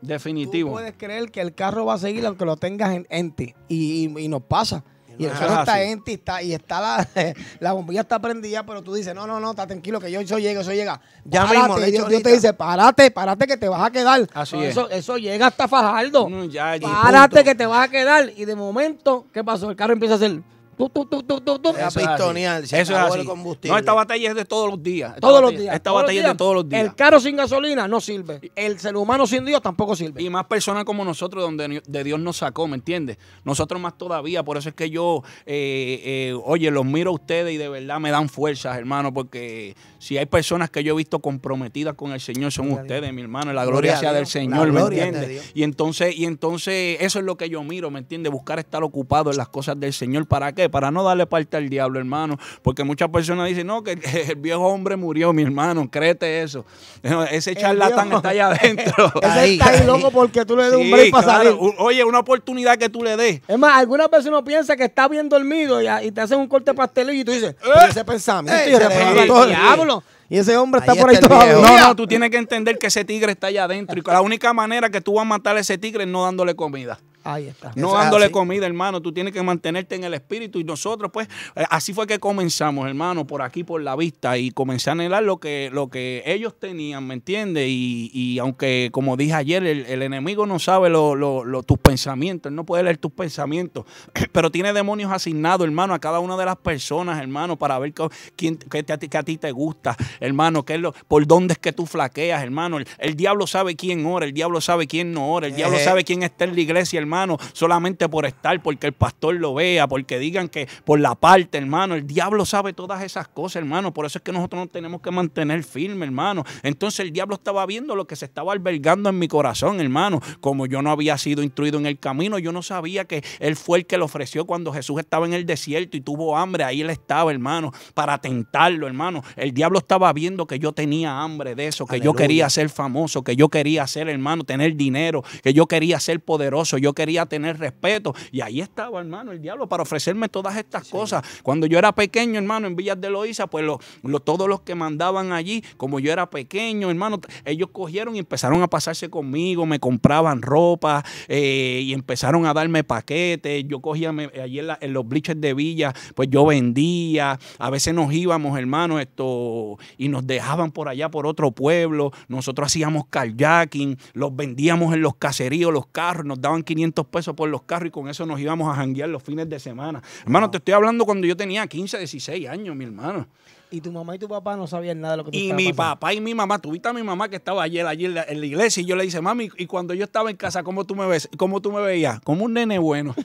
Definitivo. Tú puedes creer que el carro va a seguir aunque lo tengas en, ti. Y, nos pasa. Y el carro está en ti está, y está la, bombilla está prendida, pero tú dices, no, no, no, está tranquilo que yo, eso llego, eso llega. Ya mismo, Dios, te dice, párate, párate que te vas a quedar. eso, eso llega hasta Fajardo. párate que te vas a quedar. Y de momento, ¿qué pasó? El carro empieza a hacer
combustible. No, esta batalla es de todos los días. todos los días. Esta batalla es de todos los días. El carro sin gasolina no sirve. El ser humano sin Dios tampoco sirve. Y más personas como nosotros, donde de Dios nos sacó, ¿me entiendes? Nosotros más todavía. Por eso es que yo, eh, eh, oye, los miro a ustedes y de verdad me dan fuerzas, hermano, porque si hay personas que yo he visto comprometidas con el Señor, son ustedes, mi hermano. La gloria, sea del Señor, ¿me entiendes? Y entonces, y entonces, eso es lo que yo miro, ¿me entiendes? Buscar estar ocupado en las cosas del Señor. ¿Para qué? para no darle parte al diablo, hermano. Porque muchas personas dicen, no, que el viejo hombre murió, mi hermano, créete eso. Ese charlatán está allá adentro. Ese está ahí loco
porque tú le des un break para
Oye, una oportunidad que tú le des.
Es más, algunas veces uno piensa que está bien dormido y, te hacen un corte pastelito y tú dices, eh, ese pensamiento, y ese diablo.
Y ese hombre está por ahí todavía. No, no, tú tienes que entender que ese tigre está allá adentro. Y la única manera que tú vas a matar a ese tigre es no dándole comida. No dándole comida, hermano. Tú tienes que mantenerte en el espíritu. Y nosotros, pues, eh, así fue que comenzamos, hermano, por aquí, por la vista. Y comencé a anhelar lo que, lo que ellos tenían, ¿me entiendes? Y, aunque, como dije ayer, el, enemigo no sabe lo, tus pensamientos. Él no puede leer tus pensamientos. Pero tiene demonios asignados, hermano, a cada una de las personas, hermano, para ver qué te, a ti te gusta, hermano. Que es lo, por dónde es que tú flaqueas, hermano. El, diablo sabe quién ora. El diablo sabe quién no ora. El diablo eh, sabe quién está en la iglesia, hermano hermano, solamente por estar, porque el pastor lo vea, porque digan que por la parte, hermano, el diablo sabe todas esas cosas, hermano. Por eso es que nosotros nos tenemos que mantener firme hermano. Entonces el diablo estaba viendo lo que se estaba albergando en mi corazón, hermano. Como yo no había sido instruido en el camino, yo no sabía que él fue el que lo ofreció cuando Jesús estaba en el desierto y tuvo hambre. Ahí él estaba, hermano, para tentarlo, hermano. El diablo estaba viendo que yo tenía hambre de eso, que yo quería ser famoso, que yo quería ser, hermano, tener dinero, que yo quería ser poderoso, yo quería tener respeto. Y ahí estaba, hermano, el diablo para ofrecerme todas estas cosas. Cuando yo era pequeño, hermano, en Villas de Loíza, pues todos los que mandaban allí, como yo era pequeño, hermano, ellos cogieron y empezaron a pasarse conmigo, me compraban ropa eh, y empezaron a darme paquetes. Yo cogía allí en, los bleachers de Villa, pues yo vendía. A veces nos íbamos, hermano, esto, y nos dejaban por allá, por otro pueblo. Nosotros hacíamos carjacking, los vendíamos en los caseríos, los carros, nos daban 500 pesos por los carros y con eso nos íbamos a janguear los fines de semana. Hermano, te estoy hablando cuando yo tenía 15, 16 años, mi hermano. Y tu mamá y tu papá no sabían nada de lo que tú Y mi papá y mi mamá, tuviste a mi mamá que estaba ayer allí en la, iglesia y yo le dije, mami, y cuando yo estaba en casa, ¿cómo tú me ves? ¿Cómo tú me veías? Como un nene bueno.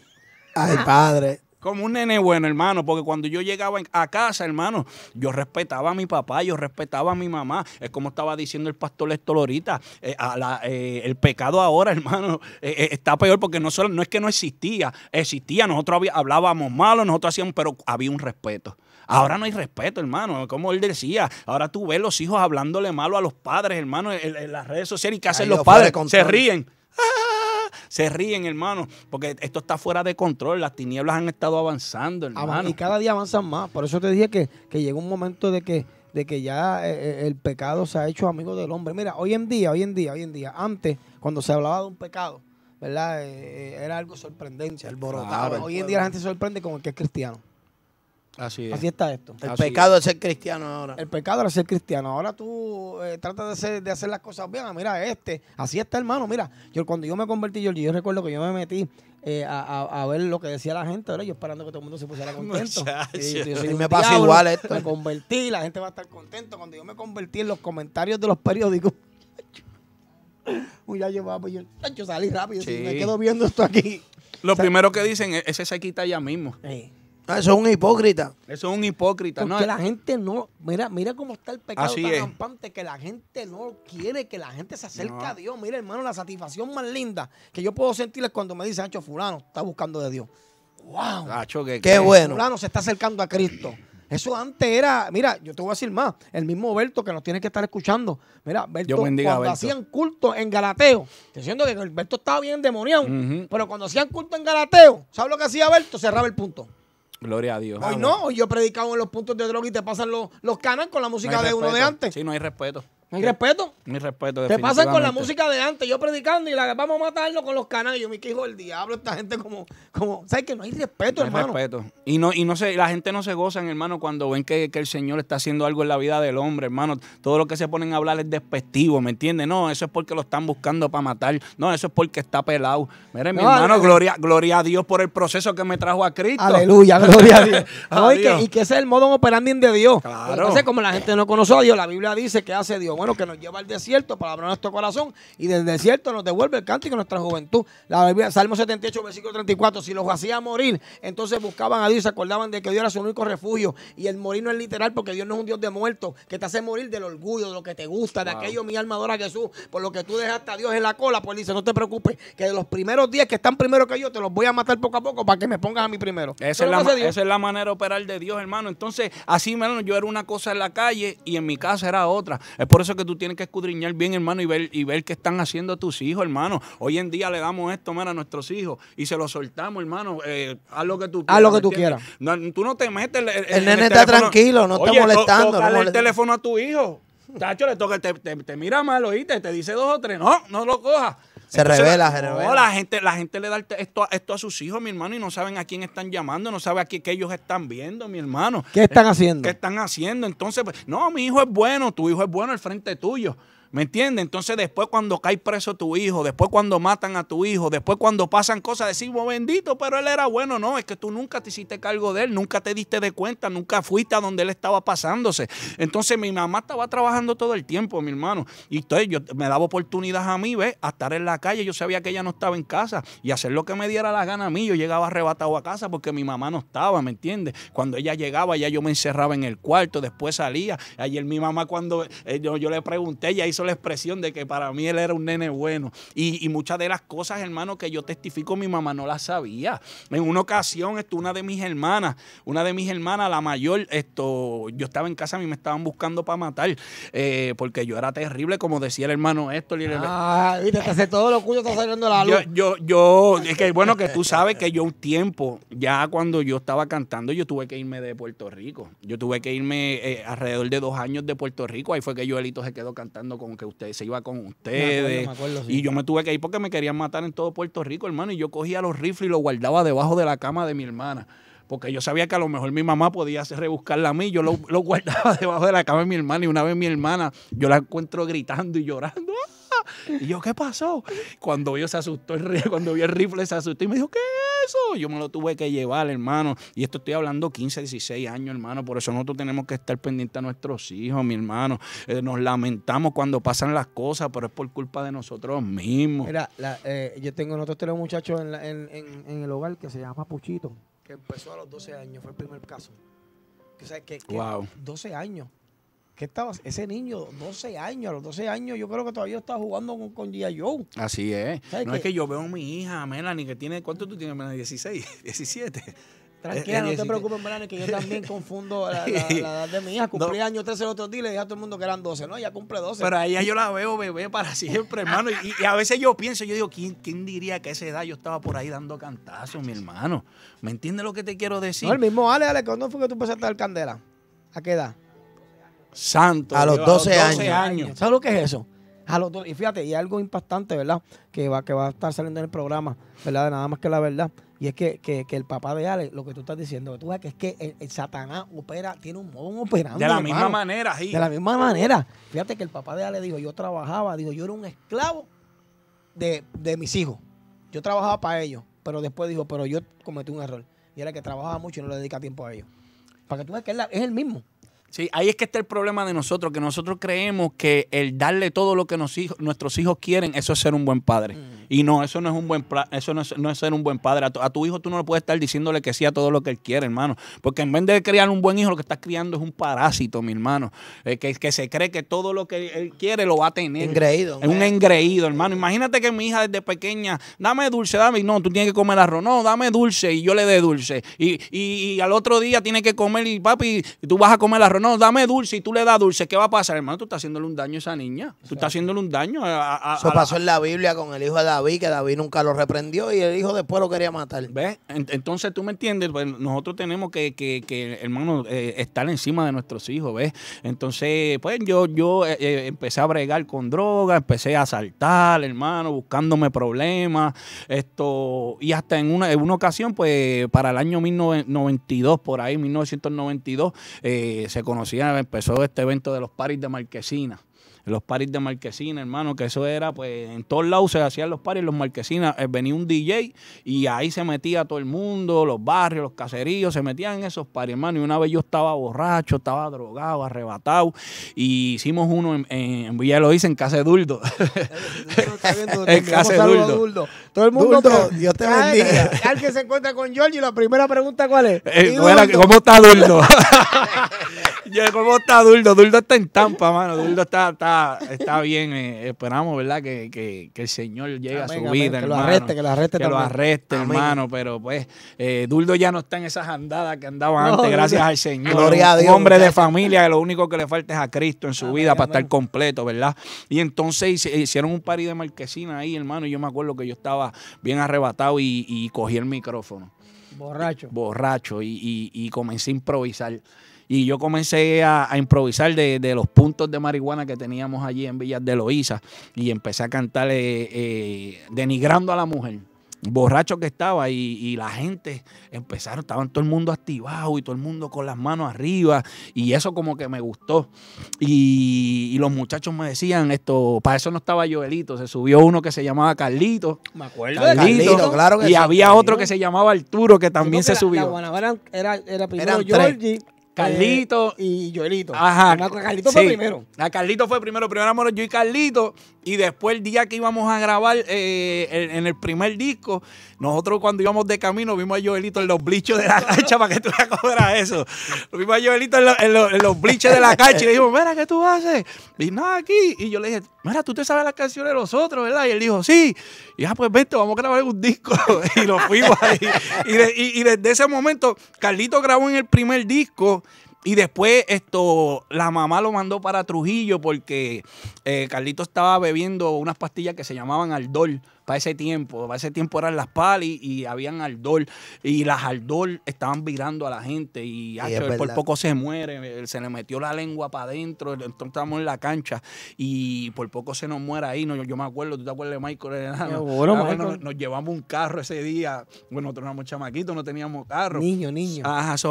Ay, padre. Como un nene bueno, hermano, porque cuando yo llegaba a casa, hermano, yo respetaba a mi papá, yo respetaba a mi mamá. Es como estaba diciendo el pastor Héctor ahorita, eh, eh, el pecado ahora, hermano, eh, está peor porque no, solo, no es que no existía, existía, nosotros hablábamos malo, nosotros hacíamos, pero había un respeto. Ahora no hay respeto, hermano. Como él decía, ahora tú ves los hijos hablándole malo a los padres, hermano, en, las redes sociales. ¿Y qué hacen los padres? Se ríen. se ríen, hermano, porque esto está fuera de control. Las tinieblas han estado avanzando, hermano. Y cada
día avanzan más. Por eso te dije que, llegó un momento de que, de que ya eh, eh, el pecado se ha hecho amigo del hombre. Mira, hoy en día, hoy en día, hoy en día, antes, cuando se hablaba de un pecado, ¿verdad? Eh, era algo sorprendente, el hoy en día la gente se sorprende con el que es cristiano. Así, está esto. El pecado de ser cristiano ahora. El pecado era ser cristiano. Ahora tú eh, tratas de hacer, las cosas bien. Ah, mira, este. Así está, hermano. Mira, yo cuando yo me convertí, yo, recuerdo que yo me metí eh, a, ver lo que decía la gente. Ahora yo esperando que todo el mundo se pusiera contento. Y, me pasa igual esto. Me convertí, la gente va a estar contento. Cuando yo me convertí en los comentarios de los periódicos. Uy, ya llevaba, yo, salí rápido. me quedo
viendo esto aquí. Lo primero
que
dicen es ese se quita ya mismo. sí
Ah, eso es un hipócrita.
Eso es un hipócrita,
Porque la gente no, mira, mira cómo está el pecado tan
rampante que la gente no quiere que la gente se acerque a
Dios. Mira, hermano, la satisfacción más linda que yo puedo sentir es cuando me dice ancho fulano, está buscando de Dios.
¡Wow! Hacho, qué, bueno. Fulano
se está acercando a Cristo. Eso antes era, mira, yo te voy a decir más, el mismo Berto que nos tiene que estar escuchando. Mira, Berto, cuando hacían culto en Galateo, diciendo que Berto estaba bien demoniado, pero cuando hacían culto en Galateo, ¿sabes lo que hacía Berto? Cerraba el punto.
Gloria a Dios. Hoy no,
hoy yo predicado en los puntos de droga y te pasan los, los canas con la música de uno de antes.
Sí, no hay respeto. Mi respeto. Mi respeto. Te pasa con la
música de antes, yo predicando y la vamos a matarlo con los canallos. Mi hijo el diablo, esta gente como,
como, ¿sabes que no hay respeto, no Hay respeto. Y no, y no sé la gente no se goza hermano, cuando ven que, el Señor está haciendo algo en la vida del hombre, hermano. Todo lo que se ponen a hablar es despectivo, ¿me entiendes? No, eso es porque lo están buscando para matar. No, eso es porque está pelado. Mira, mi hermano, eh, gloria, gloria a Dios por el proceso que me trajo a Cristo. Aleluya, gloria a Dios. y, Que, ese es el modo operandi de Dios. Claro.
Entonces, como la gente no conoció a Dios, la Biblia dice que hace Dios bueno que nos lleva al desierto para abrir nuestro corazón y del desierto nos devuelve el cántico de nuestra juventud. La Salmo 78, versículo 34, si los hacía morir, entonces buscaban a Dios, se acordaban de que Dios era su único refugio y el morir no es literal porque Dios no es un Dios de muertos, que te hace morir del orgullo, de lo que te gusta, de aquello mi alma adora Jesús, por lo que tú dejaste a Dios en la cola, pues dice, no te preocupes, que de los primeros días que están primero que yo, te los voy a matar poco a poco para que me pongas a mí primero. Esa, es la, esa
es la manera de operar de Dios, hermano. Entonces, así, hermano, yo era una cosa en la calle y en mi casa era otra. Es por eso que tú tienes que escudriñar bien, hermano, y ver, y ver qué están haciendo tus hijos, hermano. Hoy en día le damos esto, hermano a nuestros hijos y se lo soltamos, hermano. Eh, haz lo que tú quieras. lo que tú quieras. No, tú no te metes. El, nene está tranquilo, no está molestando. oye el teléfono a tu hijo. Tacho, le toca, te, te, mira mal, oíste, te dice dos o tres. No, no lo cojas.
Se revela, se revela. No, la
gente, la gente le da esto, esto a sus hijos, mi hermano, y no saben a quién están llamando, no saben a qué, ellos están viendo, mi hermano. ¿Qué están eh, haciendo? ¿Qué están haciendo? Entonces, pues, no, mi hijo es bueno, tu hijo es bueno al frente tuyo. ¿Me entiendes? Entonces después cuando cae preso tu hijo, después cuando matan a tu hijo, después cuando pasan cosas, decimos, bendito, pero él era bueno. No, es que tú nunca te hiciste cargo de él, nunca te diste de cuenta, nunca fuiste a donde él estaba pasándose. Entonces mi mamá estaba trabajando todo el tiempo, mi hermano. Y entonces yo me daba oportunidad a mí, ¿ves? A estar en la calle. Yo sabía que ella no estaba en casa y hacer lo que me diera la gana a mí. Yo llegaba arrebatado a casa porque mi mamá no estaba, ¿me entiendes? Cuando ella llegaba, ya yo me encerraba en el cuarto, después salía. Ayer mi mamá cuando eh, yo, yo le pregunté, ella hizo la expresión de que para mí él era un nene bueno. Y, muchas de las cosas, hermano, que yo testifico, mi mamá no las sabía. En una ocasión, esto, una de mis hermanas, una de mis hermanas, la mayor, esto, yo estaba en casa, a mí me estaban buscando para matar, eh, porque yo era terrible, como decía el hermano esto
ah, todo lo cuyo, está saliendo la luz.
Yo, yo, yo, es que bueno, que tú sabes que yo un tiempo, ya cuando yo estaba cantando, yo tuve que irme de Puerto Rico. Yo tuve que irme eh, alrededor de dos años de Puerto Rico. Ahí fue que yo elito se quedó cantando con que usted se iba con ustedes. Y yo me tuve que ir porque me querían matar en todo Puerto Rico, hermano. Y yo cogía los rifles y los guardaba debajo de la cama de mi hermana. Porque yo sabía que a lo mejor mi mamá podía rebuscarla a mí. Yo los lo guardaba debajo de la cama de mi hermana. Y una vez mi hermana, yo la encuentro gritando y llorando. Y yo, ¿qué pasó? Cuando yo se asustó, el, cuando vi el rifle se asustó y me dijo, ¿qué es eso? Yo me lo tuve que llevar, hermano. Y esto estoy hablando 15, 16 años, hermano. Por eso nosotros tenemos que estar pendientes a nuestros hijos, mi hermano. Eh, nos lamentamos cuando pasan las cosas, pero es por culpa de nosotros mismos. Mira,
eh, yo tengo, nosotros tenemos un muchacho en, el hogar que se llama Puchito,
que empezó a los 12
años, fue el primer caso. Que, 12 años. ¿Qué estaba? Ese niño, 12 años, a los 12 años, yo creo que todavía está jugando con, con
G.I. Joe. Así es. No es que yo veo a mi hija, Melanie, que tiene, ¿cuánto tú tienes, Melanie? 16, 17. Tranquila, eh, no te preocupes,
Melanie, que yo también confundo la, edad de mi hija. Cumplí años 13 el otro día y le dije a todo el mundo que eran 12, ¿no? Ella cumple 12. Pero a ella yo la
veo bebé para siempre, hermano. Y, a veces yo pienso, yo digo, ¿quién, ¿quién diría que a esa edad yo estaba por ahí dando cantazos, mi hermano? ¿Me entiendes lo que te quiero decir? No, el
mismo Ale, Ale, ¿cuándo fue que tú empezaste al candela? ¿A qué edad? Santo. A los 12, años.
¿Sabes lo que es eso?
y fíjate, y algo impactante, ¿verdad? Que va, que va a estar saliendo en el programa, ¿verdad? Nada más que la verdad. Y es que, el papá de Ale, lo que tú estás diciendo, tú ves que es que el, Satanás opera, tiene un modo operando. De la misma manera, sí. De la misma manera. Fíjate que el papá de Ale dijo, yo trabajaba, dijo, yo era un esclavo de, mis hijos. Yo trabajaba para ellos, pero después dijo, pero yo cometí un error. Y era que trabajaba mucho y no le dedica tiempo a ellos. Para que tú veas que es el mismo.
Sí, ahí es que está el problema de nosotros, que nosotros creemos que el darle todo lo que nuestros hijos quieren, eso es ser un buen padre. Mm. Y no, eso no es un buen eso no es, ser un buen padre. A tu, hijo tú no le puedes estar diciéndole que sí a todo lo que él quiere, hermano. Porque en vez de criar un buen hijo, lo que estás criando es un parásito, mi hermano. Eh, que, que, se cree que todo lo que él quiere lo va a tener. Engreído. Es un engreído, hermano. Imagínate que mi hija desde pequeña, dame dulce, dame. No, tú tienes que comer arroz. No, dame dulce y yo le dé dulce. Y, al otro día tiene que comer y papi, tú vas a comer arroz no, dame dulce y tú le das dulce, ¿qué va a pasar? Hermano, tú estás haciéndole un daño a esa niña. Tú estás haciéndole un daño a. Eso pasó en
la Biblia con el hijo de David, que David nunca lo reprendió y el hijo después lo quería matar.
Entonces tú me entiendes, pues nosotros tenemos que, que, hermano, eh, estar encima de nuestros hijos, ¿ves? Entonces, pues yo, yo eh, eh, empecé a bregar con droga, empecé a asaltar, hermano, buscándome problemas, esto, y hasta en una, ocasión, pues para el año 1992, por ahí, 1992, eh, se conocía, empezó este evento de los paris de Marquesina los paris de Marquesina, hermano, que eso era, pues en todos lados se hacían los paris, los marquesinas, eh, venía un DJ y ahí se metía todo el mundo, los barrios, los caseríos, se metían en esos paris, hermano. Y una vez yo estaba borracho, estaba drogado, arrebatado, y hicimos uno en, ya lo hice en Casa Duldo. en Casa Duldo.
Todo el mundo, Dios te bendiga.
Al que se encuentra con
¿y la primera pregunta, ¿cuál es? Eh, ¿Cómo está Duldo?
¿Cómo está Duldo? Duldo está en Tampa, hermano, Duldo está, está está, bien. Eh, esperamos, ¿verdad? Que, el Señor llegue a su vida, que Lo arreste, que lo arreste, que lo arreste, hermano. Pero pues, eh, Duldo ya no está en esas andadas que andaba antes, gracias al Señor. hombre de familia, que lo único que le falta es a Cristo en su vida para estar completo, ¿verdad? Y entonces hicieron un pari de marquesina ahí, hermano. Y yo me acuerdo que yo estaba bien arrebatado y, cogí el micrófono. Borracho. Borracho. y comencé a improvisar y yo comencé a, improvisar de, los puntos de marihuana que teníamos allí en Villas de Loíza y empecé a cantar eh, eh, denigrando a la mujer. Borracho que estaba y, la gente empezaron, estaban todo el mundo activado y todo el mundo con las manos arriba y eso como que me gustó. Y, los muchachos me decían esto, para eso no estaba Joelito, se subió uno que se llamaba Carlito. Me acuerdo de claro que Y había otro que se llamaba Arturo que también se subió. era, era, primero Georgie. Carlito. Eh, y Joelito. Ajá. Carlito fue primero. A ah, Carlito fue primero. Primero amor yo y Carlito. Y después el día que íbamos a grabar eh, en, el primer disco, nosotros cuando íbamos de camino vimos a Joelito en los blichos de la cancha para que tú cobras eso. vimos a Joelito en, los blichos de la cancha y le dijimos, mira, ¿qué tú haces? Y nada, aquí. Y yo le dije, mira, tú te sabes las canciones de los otros, ¿verdad? Y él dijo, sí. Y ah, pues vete, vamos a grabar un disco. y lo fuimos ahí. Y, desde ese momento, Carlito grabó en el primer disco. Y después esto, la mamá lo mandó para Trujillo porque eh, Carlito estaba bebiendo unas pastillas que se llamaban Aldol para ese tiempo. Para ese tiempo eran las palis y habían ardor. Y las ardor estaban virando a la gente. Y, por poco se muere. Eh, se le metió la lengua para adentro. Eh, entonces estábamos en la cancha. Y por poco se nos muere ahí. No, yo, me acuerdo, ¿tú te acuerdas de eh, ah, Michael? Nos, llevamos un carro ese día. Bueno, nosotros éramos chamaquitos, no teníamos carro. Niño, niño.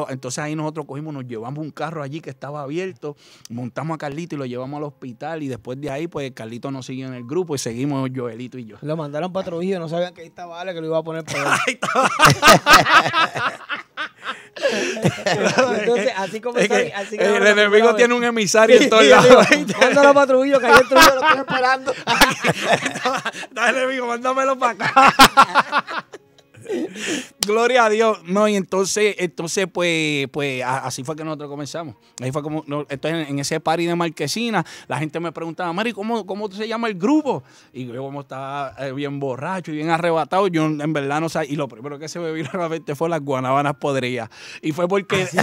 entonces ahí nosotros cogimos, nos llevamos un carro allí que estaba abierto. Montamos a Carlito y lo llevamos al hospital. Y después de ahí, pues Carlito nos siguió en el grupo y seguimos Joelito y yo. Lo mandaron un no sabían que ahí estaba Ale que lo iba a poner para ahí
Entonces, así como está que, así El enemigo tiene
un emisario en todos lados. Mándalo para Trujillo, que ahí en lo
estoy esperando. Dale, amigo mándamelo para acá.
Gloria a Dios. No, y entonces, entonces pues, pues así fue que nosotros comenzamos. Ahí fue como, entonces en ese party de Marquesina, la gente me preguntaba, Mari, ¿cómo, cómo se llama el grupo? Y yo como estaba eh, bien borracho y bien arrebatado, yo en verdad no sabía. Y lo primero que se me vino a la fue las guanabanas podrías. Y fue porque...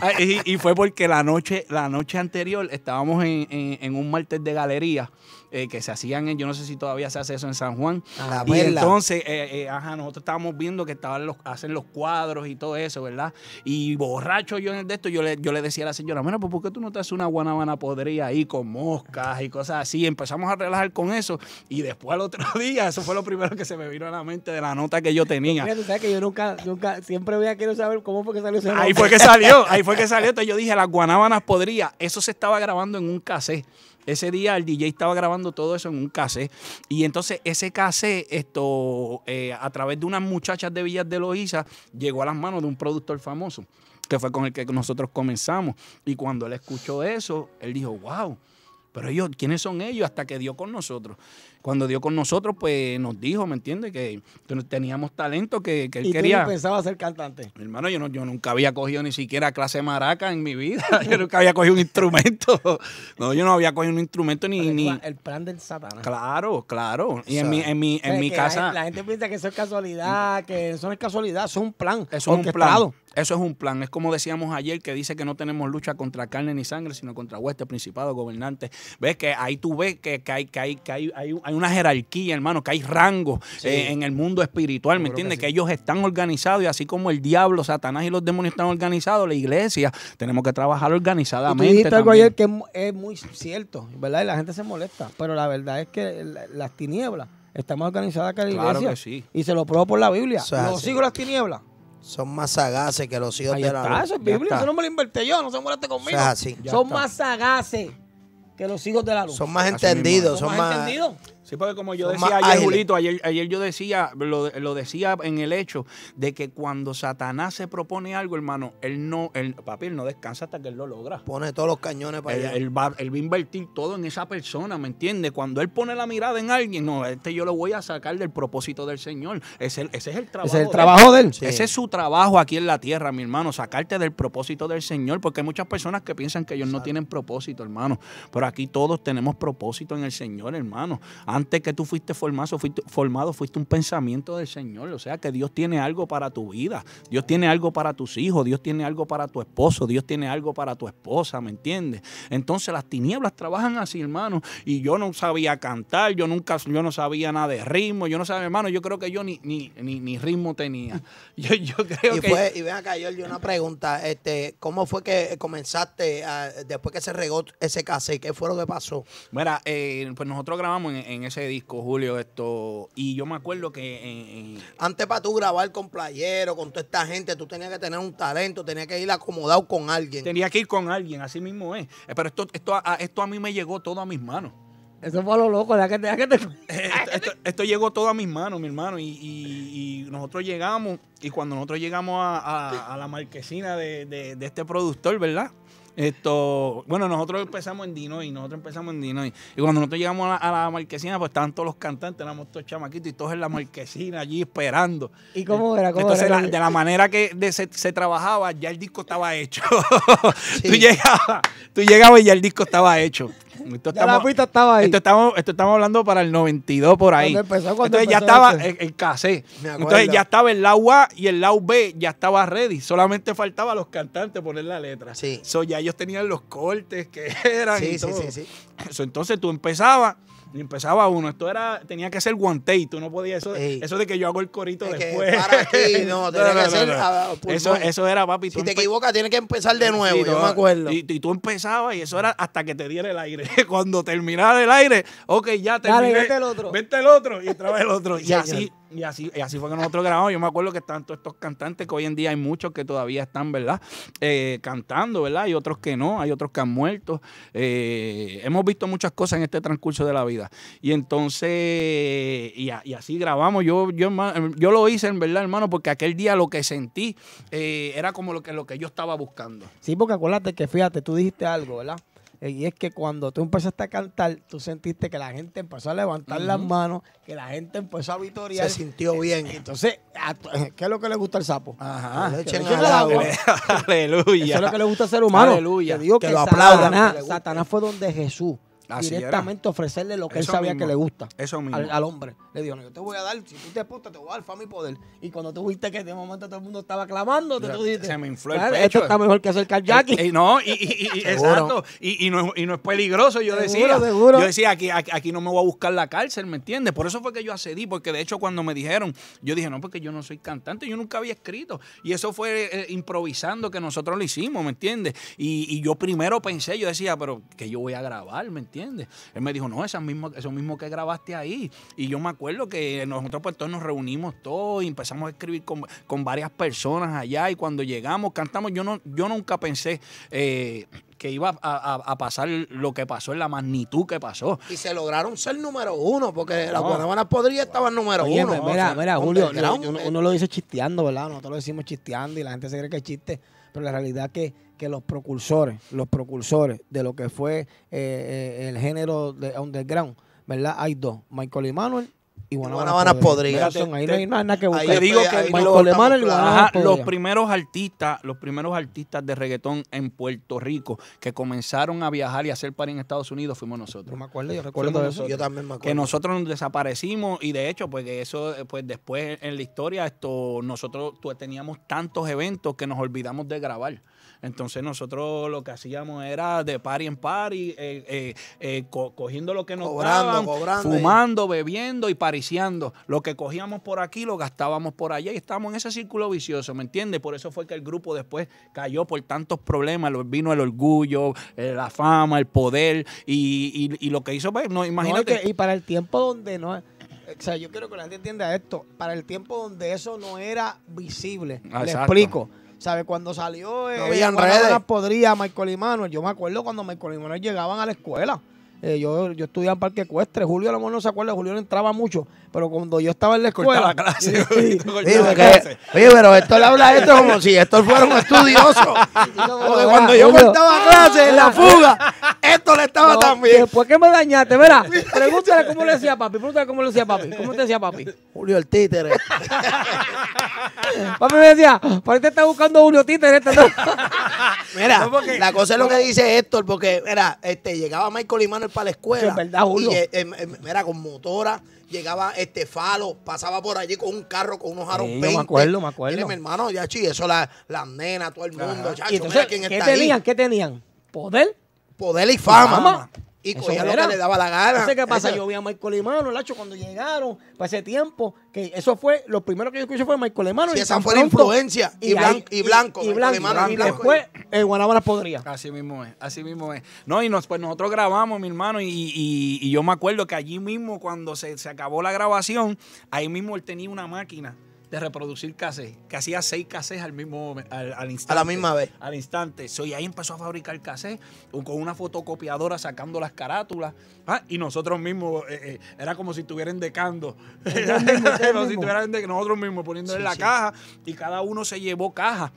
Ah, y, fue porque la noche, la noche anterior estábamos en un martes de galería eh, que se hacían, en, yo no sé si todavía se hace eso en San Juan. y entonces, eh, eh, ajá, nosotros estábamos viendo que estaban los, hacen los cuadros y todo eso, ¿verdad? Y borracho yo en el de esto, yo le, yo le decía a la señora, bueno, pues ¿por qué tú no te haces una guanábana podrida ahí con moscas y cosas así? Empezamos a relajar con eso y después al otro día, eso fue lo primero que se me vino a la mente de la nota que yo tenía. Mira, tú sabes que yo nunca, nunca, siempre voy a querer saber cómo fue que salió ese Ahí fue que salió, ahí fue que salió. Entonces yo dije, las guanábanas podría, eso se estaba grabando en un cassette. Ese día el DJ estaba grabando todo eso en un cassette. Y entonces ese cassette, esto, eh, a través de unas muchachas de Villas de Loíza, llegó a las manos de un productor famoso, que fue con el que nosotros comenzamos. Y cuando él escuchó eso, él dijo, wow, pero ellos, ¿quiénes son ellos? Hasta que dio con nosotros cuando dio con nosotros, pues nos dijo, ¿me entiendes? Que, teníamos talento, que, que él ¿Y quería. Tú
pensaba ser cantante?
hermano, yo, no, yo nunca había cogido ni siquiera clase maraca en mi vida. yo nunca había cogido un instrumento. No, yo no había cogido un instrumento ni. El plan del Satanás. Claro, claro. Y en mi, en mi, en mi casa. La, gente
piensa que eso es casualidad, que eso no es casualidad, eso es un plan. Eso es un plan.
Eso es un plan. Es como decíamos ayer que dice que no tenemos lucha contra carne ni sangre, sino contra huestes, principado, gobernante. Ves que ahí tú ves que, hay, que hay, que hay, hay un una jerarquía, hermano, que hay rangos eh, en el mundo espiritual, ¿me entiendes? Que, ellos están organizados y así como el diablo, Satanás y los demonios están organizados, la iglesia, tenemos que trabajar organizadamente. tú dijiste algo ayer
que es, muy cierto, ¿verdad? Y la gente se molesta, pero la verdad es que las tinieblas están más organizadas que la iglesia. Y se lo pruebo por la Biblia. los hijos las tinieblas son
más sagaces que los hijos de la luz. Eso es Biblia, eso
no me lo inventé yo, no se moleste conmigo. Son más sagaces que los hijos de la luz. Son más entendidos, son, más entendidos. Sí,
porque como yo decía ayer, Julito, ayer, yo decía, lo, decía en el hecho de que cuando Satanás se propone algo, hermano, él no, el papi, él no descansa hasta que él lo logra. Pone todos los cañones para él, allá. Él va, a invertir todo en esa persona, ¿me entiendes? Cuando él pone la mirada en alguien, no, este yo lo voy a sacar del propósito del Señor. Ese, es el trabajo. Ese es el trabajo de él. Ese es su trabajo aquí en la tierra, mi hermano, sacarte del propósito del Señor, porque hay muchas personas que piensan que ellos no tienen propósito, hermano. Pero aquí todos tenemos propósito en el Señor, hermano antes que tú fuiste formado, fuiste formado, fuiste un pensamiento del Señor. O sea que Dios tiene algo para tu vida, Dios tiene algo para tus hijos, Dios tiene algo para tu esposo, Dios tiene algo para tu esposa, ¿me entiendes? Entonces las tinieblas trabajan así, hermano. Y yo no sabía cantar, yo nunca, yo no sabía nada de ritmo, yo no sabía, hermano, yo creo que yo ni, ni, ni, ritmo tenía. Yo,
creo y que. y ven acá, yo, una pregunta, este, ¿cómo fue que comenzaste después que se regó ese caso y qué fue lo que pasó?
Mira, eh, pues nosotros grabamos en, en ese disco, Julio, esto. Y yo me acuerdo que.
Antes para tú grabar con playero, con toda esta gente, tú tenías que tener un talento, tenías que ir acomodado con alguien. Tenía
que ir con alguien, así mismo es. Eh, pero esto, esto, a, esto a mí me llegó todo a mis manos. Eso fue lo loco, eh, esto, llegó todo a mis manos, mi hermano, y, nosotros llegamos, y cuando nosotros llegamos a, la marquesina de, este productor, ¿verdad? Esto, bueno, nosotros empezamos en y nosotros empezamos en Dino Y cuando nosotros llegamos a la, marquesina, pues estaban todos los cantantes, éramos todos chamaquitos y todos en la marquesina allí esperando. ¿Y cómo era? Entonces, de la manera que se, trabajaba, ya el disco estaba hecho. tú, llegabas, tú llegabas y ya el disco estaba hecho. Esto ya la pista estaba ahí. Esto estamos, estamos hablando para el 92 por ahí. Entonces ya estaba el, el Entonces ya estaba el lado A y el lado B ya estaba ready. Solamente faltaba a los cantantes poner la letra. Sí. ya ellos tenían los cortes que eran. Sí, sí, sí, sí. entonces tú empezabas empezaba uno. Esto era, tenía que ser guante y Tú no podías eso, eso de que yo hago el corito después. no, eso, eso era, papi. Si te equivocas, tienes que empezar de nuevo, yo me acuerdo. Y, tú empezabas y eso era hasta que te diera el aire. Cuando terminara el aire, ok, ya terminé. Dale, vete el otro. Vete el otro
y vez el otro. y así
y así, fue que nosotros grabamos. Yo me acuerdo que están todos estos cantantes, que hoy en día hay muchos que todavía están, ¿verdad? Eh, cantando, ¿verdad? Hay otros que no, hay otros que han muerto. Eh, hemos visto muchas cosas en este transcurso de la vida. Y entonces, y, así grabamos. Yo, yo, lo hice, en verdad, hermano, porque aquel día lo que sentí eh, era como lo que, lo que yo estaba buscando.
Sí, porque acuérdate que, fíjate, tú dijiste algo, ¿verdad? Eh, y es que cuando tú empezaste a cantar, tú sentiste que la gente empezó a levantar las manos, que la gente empezó a vitorear. Se sintió eh, bien. Entonces, eh, ¿qué es lo que le gusta al sapo? Ajá. Aleluya. Eso es lo que le gusta ser humano. que, lo aplaudan. Satanás fue donde Jesús Ciertamente directamente ofrecerle lo que él sabía que le gusta Al, hombre. Le dijo, no, yo te voy a dar, si tú te apuntas te voy a dar fama y poder. Y cuando tú viste que de momento todo el mundo estaba
clamando, te tú se me infló el pecho. Esto está mejor que hacer eh, Jackie. Eh, no, y, exacto. Y, no, y no es peligroso, yo decía. Yo decía, aquí, no me voy a buscar la cárcel, ¿me entiendes? Por eso fue que yo accedí, porque de hecho cuando me dijeron, yo dije, no, porque yo no soy cantante, yo nunca había escrito. Y eso fue eh, improvisando que nosotros lo hicimos, ¿me entiendes? Y, y yo primero pensé, yo decía, pero que yo voy a grabar, ¿me entiendes? Él me dijo, no, mismo, eso mismo que grabaste ahí. Y yo me acuerdo que nosotros pues todos nos reunimos todos y empezamos a escribir con, varias personas allá y cuando llegamos cantamos, yo, no, yo nunca pensé... Eh, que iba a, pasar
lo que pasó,
en la magnitud que pasó.
Y se lograron ser número uno, porque la Guanabana podría estar número uno. Pues, mira, mira, Julio, uno, uno,
lo dice chisteando, ¿verdad? Nosotros lo decimos chisteando y la gente se cree que es chiste, pero la realidad es que que los precursores, los precursores de lo que fue eh, eh, el género de underground, ¿verdad? Hay dos, Michael Emanuel y Guanabana Ahí no hay nada que buscar. los
primeros artistas, los primeros artistas de reggaetón en Puerto Rico que comenzaron a viajar y a hacer par en Estados Unidos fuimos nosotros. me acuerdo, yo recuerdo eso. Yo también me acuerdo. Que nosotros nos desaparecimos y de hecho, pues eso, pues después en la historia, esto, nosotros teníamos tantos eventos que nos olvidamos de grabar. Entonces nosotros lo que hacíamos era de party en party, y eh, eh, eh, cogiendo lo que nos daban, fumando, bebiendo y pariciando. Lo que cogíamos por aquí lo gastábamos por allá y estamos en ese círculo vicioso, ¿me entiendes? Por eso fue que el grupo después cayó por tantos problemas. Vino el orgullo, la fama, el poder y, lo que hizo, pues, no, imagínate. y, que,
para el tiempo donde no... O sea, yo quiero que la gente entienda esto. Para el tiempo donde eso no era visible, le ah, explico. ¿Sabes? Cuando salió. No eh, redes. Podría Michael y Yo me acuerdo cuando Michael y llegaban a la escuela. Eh, yo, yo estudiaba en Parque Ecuestre. Julio a lo mejor no se acuerda, Julio no entraba mucho.
Pero cuando yo estaba en la escuela. clase, Oye, pero esto le habla esto como si estos un estudioso. Porque ah, cuando yo estaba cortaba clase en la ah. fuga, esto le estaba también. Después qué me dañaste, Mira,
Pregúntale cómo le decía papi. Pregúntale cómo le decía papi.
¿Cómo te decía papi? Julio el títere. papi me decía, te está buscando Julio Títere. mira, la cosa es lo que dice Héctor, porque, mira, este, llegaba Michael Imano el para la escuela. Es verdad, Julio. Y, eh, em, em, mira, con motora, llegaba este falo, pasaba por allí con un carro con unos aros sí, 20. me acuerdo, me acuerdo. Mire, mi hermano, ya chi, eso las la nenas, todo el mundo, chacho, mira quién está tenían? Ahí. ¿Qué tenían? ¿Poder? Poder y fama. fama. Y cogía lo que le daba la gana. qué pasa, yo
vi a Michael Lemano, Lacho, cuando llegaron, para ese tiempo, que eso fue, lo primero que yo escuché fue Michael Lemano. Sí, y esa fue la influencia, y, blanco, y,
blanco, y después eh, Guanabara podría. Así mismo es, así mismo es. No, y nos, pues nosotros grabamos, mi hermano, y, yo me acuerdo que allí mismo, cuando se, se acabó la grabación, ahí mismo él tenía una máquina de reproducir cassettes, que hacía seis cassés al mismo al, al, instante. A la misma vez. Al instante. Soy y ahí empezó a fabricar cassettes con una fotocopiadora sacando las carátulas. Ah, y nosotros mismos, eh, eh, era como si estuvieran decando. como nosotros mismos poniéndole en la caja y cada uno se llevó caja.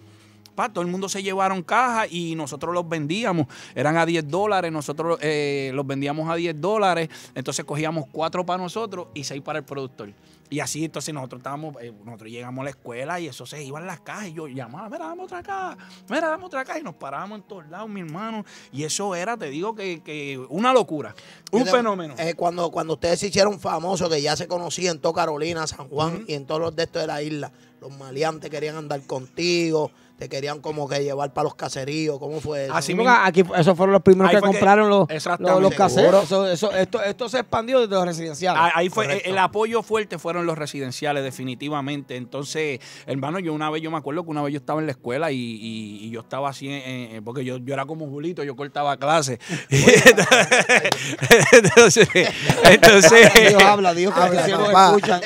Pa, todo el mundo se llevaron cajas y nosotros los vendíamos. Eran a 10 dólares, nosotros eh, los vendíamos a 10 dólares. Entonces cogíamos cuatro para nosotros y seis para el productor. Y así, entonces nosotros estábamos, eh, nosotros llegamos a la escuela y eso se iba en las cajas. Y yo llamaba, mira, dame otra caja, mira, dame otra caja. Y nos parábamos en todos lados, mi hermano. Y eso era, te digo,
que, una locura, un fenómeno. Eh, cuando, cuando ustedes se hicieron famosos, que ya se conocían en toda Carolina, San Juan y en todos los de estos de la isla, los maleantes querían andar contigo te querían como que llevar para los caseríos. ¿Cómo fue Así mismo, aquí, esos fueron los primeros que compraron los, los, caseros. esto, se expandió desde los residenciales. Ahí fue, eh, el apoyo
fuerte fueron los residenciales, definitivamente. Entonces, hermano, yo una vez, yo me acuerdo que una vez yo estaba en la escuela y, yo estaba así, porque yo, era como Julito, yo cortaba clases. entonces, entonces. Dios habla, Dios habla,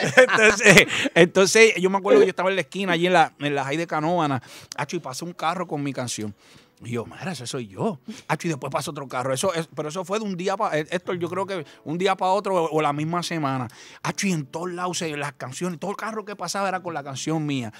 Entonces, yo me acuerdo que yo estaba en la esquina, allí en la, en la Jai de Canóvana y pasó un carro con mi canción. Y yo, mira, ese soy yo. y después pasó otro carro. Eso pero eso fue de un día para esto, eh, yo creo que un día para otro o, la misma semana. Hacho, y en todos lados, las canciones, todo el carro que pasaba era con la canción mía.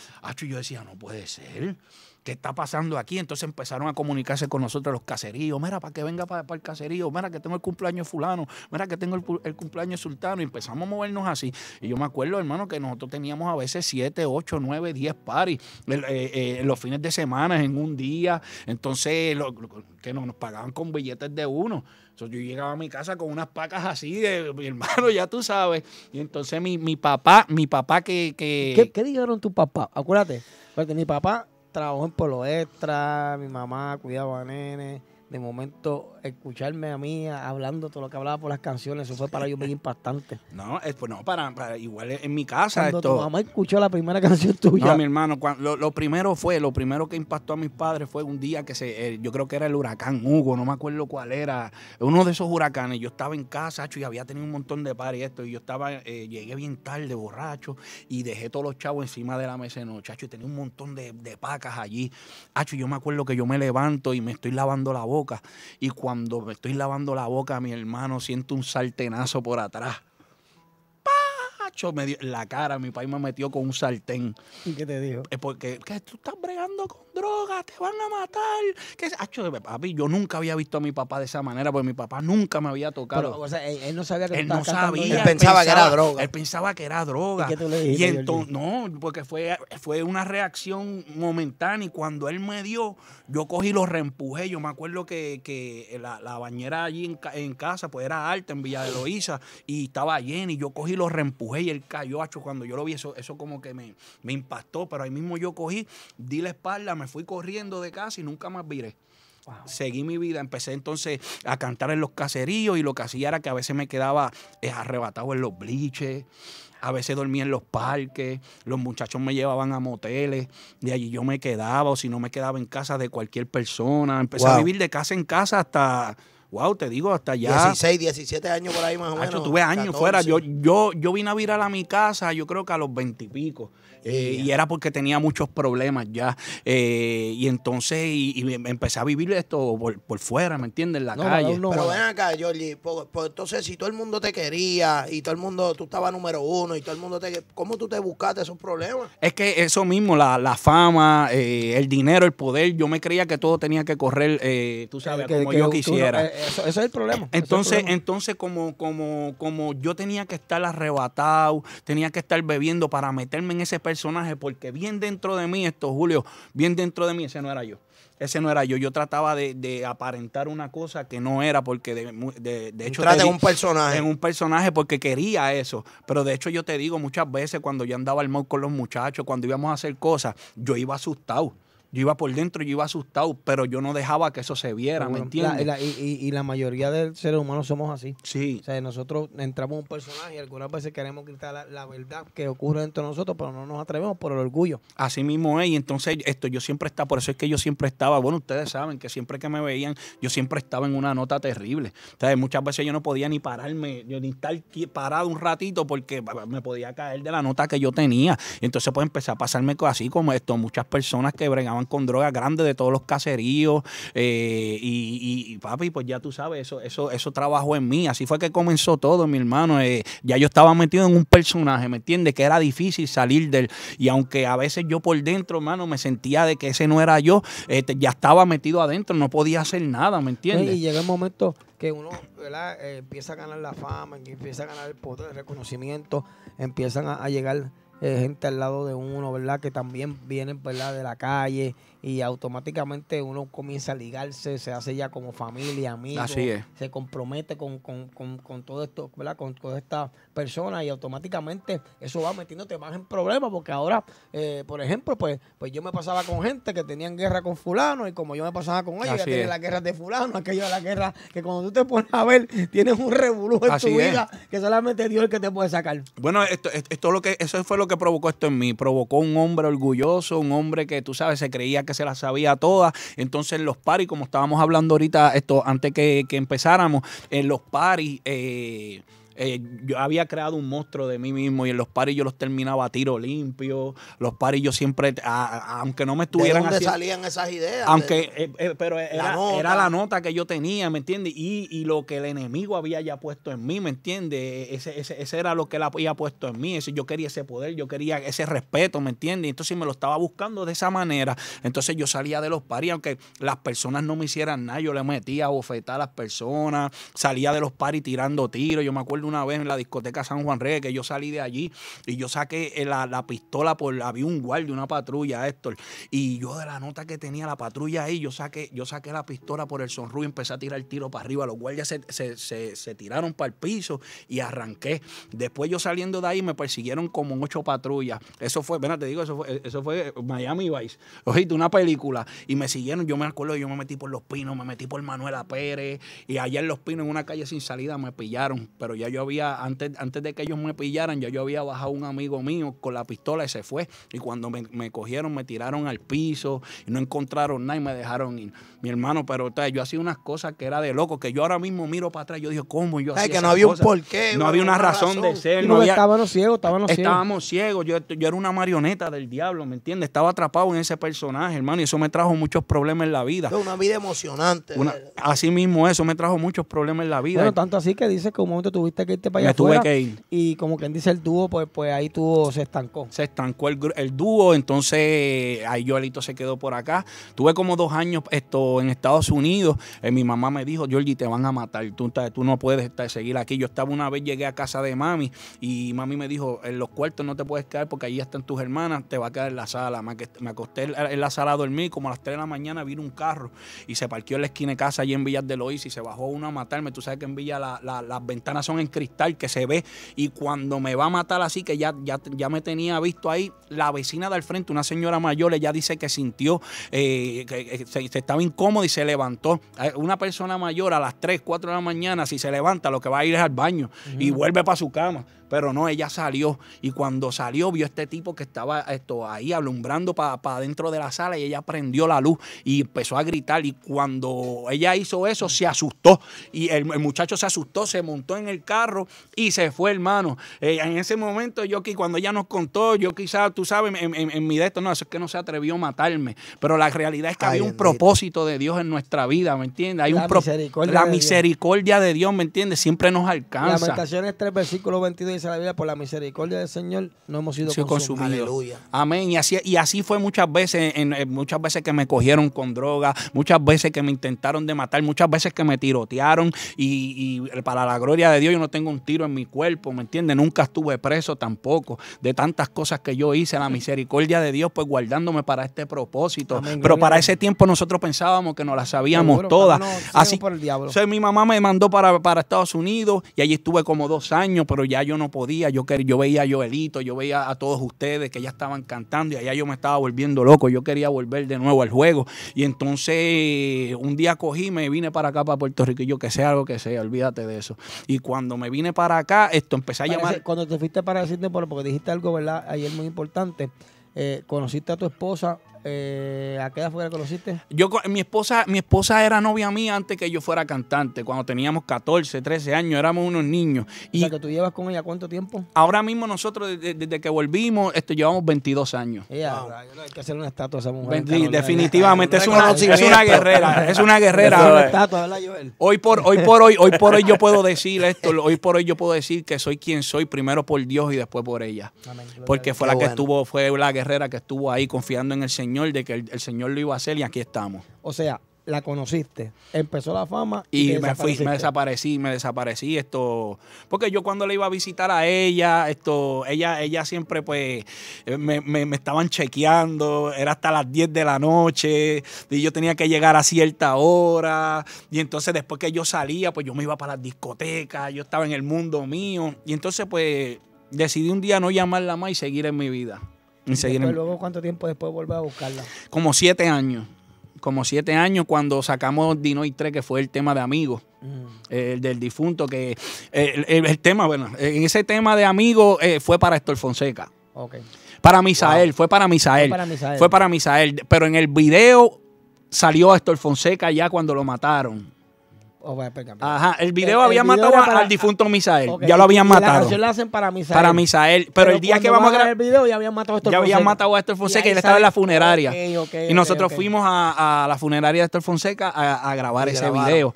y yo decía, no puede ser. ¿qué está pasando aquí? Entonces empezaron a comunicarse con nosotros los caseríos, mira, para que venga para, el caserío, mira, que tengo el cumpleaños fulano, mira, que tengo el, cumpleaños sultano, y empezamos a movernos así. Y yo me acuerdo, hermano, que nosotros teníamos a veces siete, ocho, nueve, diez paris En eh, eh, los fines de semana, en un día, entonces que nos, pagaban con billetes de uno. Entonces yo llegaba a mi casa con unas pacas así de mi hermano, ya tú sabes. Y entonces mi, mi papá, mi papá que, ¿Qué,
¿Qué dijeron tu papá? Acuérdate, porque mi papá Trabajo en Pueblo Extra, mi mamá cuidaba a nene de momento escucharme a mí hablando todo lo que hablaba por las canciones, eso fue para yo muy impactante. No, pues no, para,
igual en mi casa esto. tu mamá
escuchó la primera canción tuya. No, mi
hermano, lo, primero fue, lo primero que impactó a mis padres fue un día que se, eh, yo creo que era el huracán Hugo, no me acuerdo cuál era, uno de esos huracanes, yo estaba en casa, y había tenido un montón de pares y esto, y yo estaba, eh, llegué bien tarde, borracho, y dejé todos los chavos encima de la mesa, no, y tenía un montón de, de pacas allí, yo me acuerdo que yo me levanto y me estoy lavando la boca, y cuando me estoy lavando la boca, mi hermano, siento un sartenazo por atrás. ¡Pacho! Me dio, la cara, mi país me metió con un sartén. ¿Y qué te dijo? Es porque, ¿qué, tú estás bregando con droga te van a matar. ¿Qué papi, yo nunca había visto a mi papá de esa manera, porque mi papá nunca me había tocado. él, no sabía que él no sabía. Él pensaba, que era droga. Él pensaba que era droga. Y, entonces, no, porque fue, fue una reacción momentánea y cuando él me dio, yo cogí los lo reempujé. Yo me acuerdo que, que la, bañera allí en, casa, pues era alta en Villa de Loíza y estaba llena y yo cogí los lo reempujé y él cayó, acho, cuando yo lo vi, eso, eso como que me, me impactó, pero ahí mismo yo cogí, di la espalda, me me fui corriendo de casa y nunca más viré. Seguí mi vida, empecé entonces a cantar en los caseríos y lo que hacía era que a veces me quedaba eh, arrebatado en los bliches, a veces dormía en los parques, los muchachos me llevaban a moteles, de allí yo me quedaba o si no me quedaba en casa de cualquier persona, empecé a vivir de casa en casa hasta, wow, te digo, hasta ya. 16,
17 años por ahí más o menos. tuve años fuera. Yo,
yo, yo vine a virar a mi casa, yo creo que a los 20 y pico. Eh, y era porque tenía muchos problemas ya. Eh, y entonces y, em, empecé a vivir esto por, fuera, ¿me entiendes? En la calle. No, Pero ven
acá, Jordi, entonces si todo el mundo te quería y todo el mundo, tú estabas número uno y todo el mundo te ¿cómo tú te buscaste esos problemas?
Es que eso mismo, la, fama, eh, el dinero, el poder, yo me creía que todo tenía que correr, tú sabes, como yo quisiera. Eso, es el problema. Entonces, entonces como, como, como yo tenía que estar arrebatado, tenía que estar bebiendo para meterme en ese personaje porque bien dentro de mí, esto Julio, bien dentro de mí, ese no era yo. Ese no era yo. Yo trataba de, aparentar una cosa que no era porque de, hecho... era en un personaje. En un personaje porque quería eso. Pero de hecho yo te digo muchas veces cuando yo andaba al mall con los muchachos, cuando íbamos a hacer cosas, yo iba asustado yo iba por dentro, yo iba asustado, pero yo no dejaba que eso se viera, ¿me entiendes? y, la
mayoría de seres humanos somos así. Sí. O sea, nosotros entramos un personaje y algunas veces queremos gritar la, verdad que ocurre dentro de nosotros, pero no nos atrevemos por el orgullo.
Así mismo es, y entonces esto yo siempre estaba, por eso es que yo siempre estaba, bueno, ustedes saben que siempre que me veían, yo siempre estaba en una nota terrible. sea muchas veces yo no podía ni pararme, ni estar parado un ratito porque me podía caer de la nota que yo tenía. entonces pues empecé a pasarme cosas así como esto, muchas personas que bregaban con drogas grandes de todos los caseríos. Eh, y, papi, pues ya tú sabes, eso, eso, eso trabajó en mí. Así fue que comenzó todo, mi hermano. Eh, ya yo estaba metido en un personaje, ¿me entiendes? Que era difícil salir del. Y aunque a veces yo por dentro, hermano, me sentía de que ese no era yo, este, ya estaba metido adentro, no podía hacer nada, ¿me entiendes? Y llega el momento que
uno eh, empieza a ganar la fama, empieza a ganar el poder, el reconocimiento, empiezan a llegar eh, gente al lado de uno, ¿verdad? Que también vienen, ¿verdad? De la calle y automáticamente uno comienza a ligarse, se hace ya como familia, amigo, Así se compromete con, con, con, con, todo esto, ¿verdad? Con todas esta persona y automáticamente eso va metiéndote más en problemas porque ahora, eh, por ejemplo, pues, pues yo me pasaba con gente que tenían guerra con fulano y como yo me pasaba con ellos, ya tenían la guerra de fulano, aquella la guerra que cuando
tú te pones a ver tienes un revolú en tu vida
que solamente Dios el que te puede sacar.
Bueno, esto, esto, esto lo que, eso fue lo que provocó esto en mí, provocó un hombre orgulloso, un hombre que tú sabes se creía que se las sabía todas. Entonces los paris, como estábamos hablando ahorita, esto antes que, empezáramos, en eh, los paris... Eh, eh, yo había creado un monstruo de mí mismo y en los paris yo los terminaba a tiro limpio. Los paris yo siempre, aunque no me estuvieran ¿De dónde salían
esas ideas? Aunque,
eh, eh, pero era la, nota que yo tenía, ¿me entiendes? Y, lo que el enemigo había ya puesto en mí, ¿me entiendes? Ese, era lo que él había puesto en mí. yo quería ese poder, yo quería ese respeto, ¿me entiendes? Entonces me lo estaba buscando de esa manera. Entonces yo salía de los paris, aunque las personas no me hicieran nada, yo le metía a bofetar a las personas, salía de los paris tirando tiros. Yo me acuerdo una vez en la discoteca San Juan Reyes que yo salí de allí y yo saqué eh, la, pistola por, había un guardia, una patrulla, Héctor, y yo de la nota que tenía la patrulla ahí, yo saqué, yo saqué la pistola por el sonrú y empecé a tirar el tiro para arriba, los guardias se, tiraron para el piso y arranqué. Después yo saliendo de ahí me persiguieron como ocho patrullas. Eso fue, ven, te digo, eso fue, eso fue Miami Vice. ojito, una película. Y me siguieron, yo me acuerdo, yo me metí por Los Pinos, me metí por Manuela Pérez. Y allá en Los Pinos, en una calle sin salida, me pillaron. Pero ya yo había, antes, antes de que ellos me pillaran, yo había bajado un amigo mío con la pistola y se fue. Y cuando me, me cogieron, me tiraron al piso y no encontraron nada y me dejaron ir mi hermano, pero yo hacía unas cosas que era de loco, que yo ahora mismo miro para atrás, yo digo, ¿cómo yo hacía? que no había un porqué. No había una razón, de ser. No, estábamos
ciegos,
estábamos ciegos. Estábamos
ciegos, yo, yo, era una marioneta del diablo, ¿me entiendes? Estaba atrapado en ese personaje, hermano, y eso me trajo muchos problemas en la vida. fue una
vida emocionante.
así mismo, eso me trajo muchos problemas en la vida. Bueno,
tanto así que dices que un momento tuviste que irte para allá. tuve que ir.
Y como quien dice el dúo, pues, pues ahí tuvo se estancó. Se estancó el, dúo, entonces ahí Joelito se quedó por acá. Tuve como dos años, esto en Estados Unidos, eh, mi mamá me dijo, Georgie, te van a matar, tú, no puedes estar, seguir aquí. Yo estaba una vez, llegué a casa de mami y mami me dijo, en los cuartos no te puedes quedar porque ahí están tus hermanas, te va a quedar en la sala. Me acosté en la sala a dormir, como a las 3 de la mañana vino un carro y se partió en la esquina de casa allí en Villas de Lois y se bajó uno a matarme. Tú sabes que en Villa las ventanas son en cristal que se ve y cuando me va a matar así que ya, ya, me tenía visto ahí, la vecina del frente, una señora mayor, ella dice que sintió, eh, que, se, estaba incómoda y se levantó. Una persona mayor a las 3, 4 de la mañana, si se levanta, lo que va a ir es al baño y vuelve para su cama. Pero no, ella salió y cuando salió vio a este tipo que estaba esto, ahí alumbrando para pa dentro de la sala y ella prendió la luz y empezó a gritar. Y cuando ella hizo eso, se asustó. Y el, muchacho se asustó, se montó en el carro y se fue, hermano. Eh, en ese momento, yo cuando ella nos contó, yo quizás, tú sabes, en, mi de esto, no, eso es que no se atrevió a matarme. Pero la realidad es que hay había un propósito de Dios en nuestra vida, ¿me entiendes? Hay un propósito. la misericordia de Dios, ¿me entiendes? Siempre nos alcanza. Lamentaciones
3, versículo 22 la vida por la misericordia del Señor no hemos sido, consumidos.
Amén. Y así, y así fue muchas veces, en, muchas veces que me cogieron con droga, muchas veces que me intentaron de matar, muchas veces que me tirotearon y, para la gloria de Dios yo no tengo un tiro en mi cuerpo, ¿me entiendes? Nunca estuve preso tampoco de tantas cosas que yo hice, la misericordia de Dios pues guardándome para este propósito. Pero para ese tiempo nosotros pensábamos que nos las sabíamos todas. así mi mamá me mandó para, para Estados Unidos y allí estuve como dos años, pero ya yo no, podía, yo, yo veía a Joelito, yo veía a todos ustedes que ya estaban cantando y allá yo me estaba volviendo loco, yo quería volver de nuevo al juego. Y entonces un día cogí, me vine para acá, para Puerto Rico, y yo que sea algo que sea, olvídate de eso. Y cuando me vine para acá, esto empecé a llamar... Cuando te fuiste para decirte,
porque dijiste algo, ¿verdad? Ayer muy importante, eh, conociste a tu esposa eh, ¿a qué edad fue que conociste?
Yo, mi esposa, mi esposa era novia mía antes que yo fuera cantante, cuando teníamos 14, 13 años, éramos unos niños. Y que tú llevas con ella cuánto tiempo? Ahora mismo nosotros, desde, que volvimos, esto llevamos 22 años.
Hay que hacer una estatua a esa mujer. definitivamente, es una, es una guerrera, es una guerrera. estatua, Hoy por, hoy por hoy, hoy por hoy yo
puedo decir esto, hoy por hoy yo puedo decir que soy quien soy, primero por Dios y después por ella. Porque fue la que estuvo, fue la guerrera que estuvo ahí confiando en el Señor de que el, Señor lo iba a hacer y aquí estamos.
O sea, la conociste, empezó la fama y, me fui, me
desaparecí, me desaparecí esto, porque yo cuando le iba a visitar a ella, esto, ella, ella siempre pues eh, me, me, estaban chequeando, era hasta las 10 de la noche y yo tenía que llegar a cierta hora y entonces después que yo salía, pues yo me iba para las discotecas, yo estaba en el mundo mío y entonces pues decidí un día no llamarla más y seguir en mi vida. Y, luego,
¿cuánto tiempo después vuelve a buscarla?
Como siete años. Como siete años cuando sacamos Dino y 3, que fue el tema de amigos, mm. el del difunto, que eh, el, tema, bueno, en ese tema de amigos eh, fue para Héctor Fonseca. Para Misael, fue para Misael. Fue para Misael. Fue para Pero en el video salió Héctor Fonseca ya cuando lo mataron. Oh, Ajá, el video había matado al difunto Misael. Ya lo habían matado. hacen para Misael. Para Misael. Pero, el día que vamos a grabar el video ya habían matado a este Héctor este Fonseca. y, él estaba en la funeraria.
y nosotros fuimos
a, la funeraria de Estor Fonseca a, grabar ese video.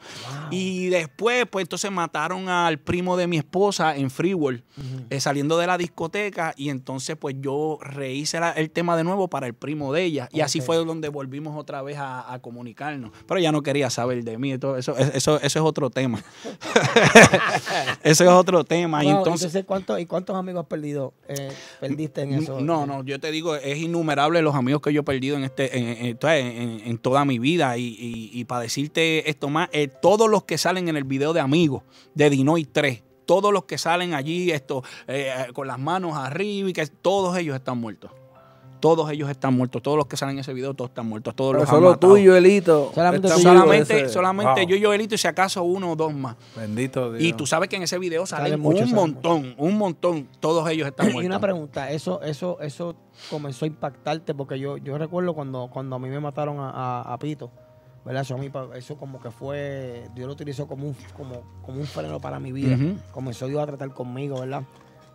Y después, pues entonces mataron al primo de mi esposa en Free World, eh, saliendo de la discoteca. Y entonces, pues yo rehice el tema de nuevo para el primo de ella. Y así fue donde volvimos otra vez a, comunicarnos. Pero ya no quería saber de mí. Todo eso, eso ese es otro tema. Ese es otro tema. y entonces,
¿cuántos, ¿y cuántos amigos has perdido, eh, perdiste en eso? No, no,
yo te digo, es innumerable los amigos que yo he perdido en, este, en, toda mi vida. Y, para decirte esto más, eh, todos los que salen en el video de Amigos, de Dino y 3, todos los que salen allí esto, eh, eh, con las manos arriba y que todos ellos están muertos. Todos ellos están muertos. Todos los que salen en ese video, todos están muertos. Todos Pero solo tú y
Joelito. Solamente, solamente, solamente
yo y Joelito y si acaso uno o dos más. Bendito Dios. Y tú sabes que en ese video salen, muchos, un montón, un montón. Todos ellos están muertos. Y
una pregunta, eso, eso, eso comenzó a impactarte porque yo, yo recuerdo cuando, cuando a mí me mataron a, Pito. ¿verdad? Eso, a mí, eso como que fue, Dios lo utilizó como un, como, como un freno para mi vida. Comenzó Dios a tratar conmigo, ¿verdad?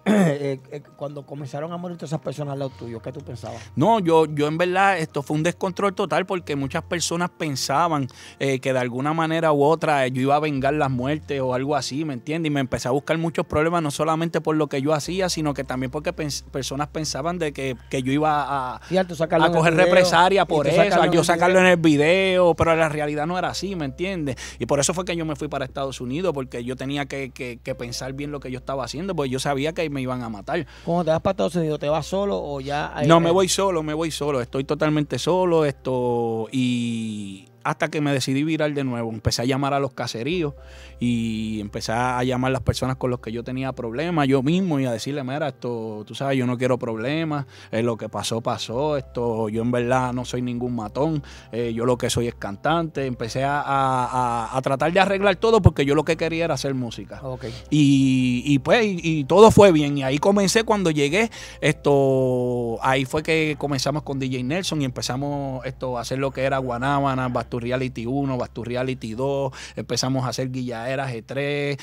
Eh, eh, cuando comenzaron a morir todas esas personas al tuyos, ¿qué tú pensabas?
No, yo, yo en verdad esto fue un descontrol total porque muchas personas pensaban eh, que de alguna manera u otra yo iba a vengar las muertes o algo así, ¿me entiendes? Y me empecé a buscar muchos problemas, no solamente por lo que yo hacía, sino que también porque personas pensaban de que, yo iba a,
a coger represaria por eso, a yo sacarlo
en el video, pero la realidad no era así, ¿me entiendes? Y por eso fue que yo me fui para Estados Unidos, porque yo tenía que, que pensar bien lo que yo estaba haciendo, porque yo sabía que me iban a matar. Cuando te vas para Estados Unidos, ¿te vas solo o ya...? No, me voy solo, me voy solo. Estoy totalmente solo. Esto... Y hasta que me decidí virar de nuevo. Empecé a llamar a los caseríos y empecé a llamar a las personas con las que yo tenía problemas yo mismo y a decirle, mira, esto, tú sabes, yo no quiero problemas, eh, lo que pasó, pasó, esto, yo en verdad no soy ningún matón, eh, yo lo que soy es cantante. Empecé a, tratar de arreglar todo porque yo lo que quería era hacer música. Okay. Y, pues, y, todo fue bien. Y ahí comencé cuando llegué, esto, ahí fue que comenzamos con DJ Nelson y empezamos esto a hacer lo que era Guanabana, Reality 1, Bastu Reality 2, empezamos a hacer guilladeras E3,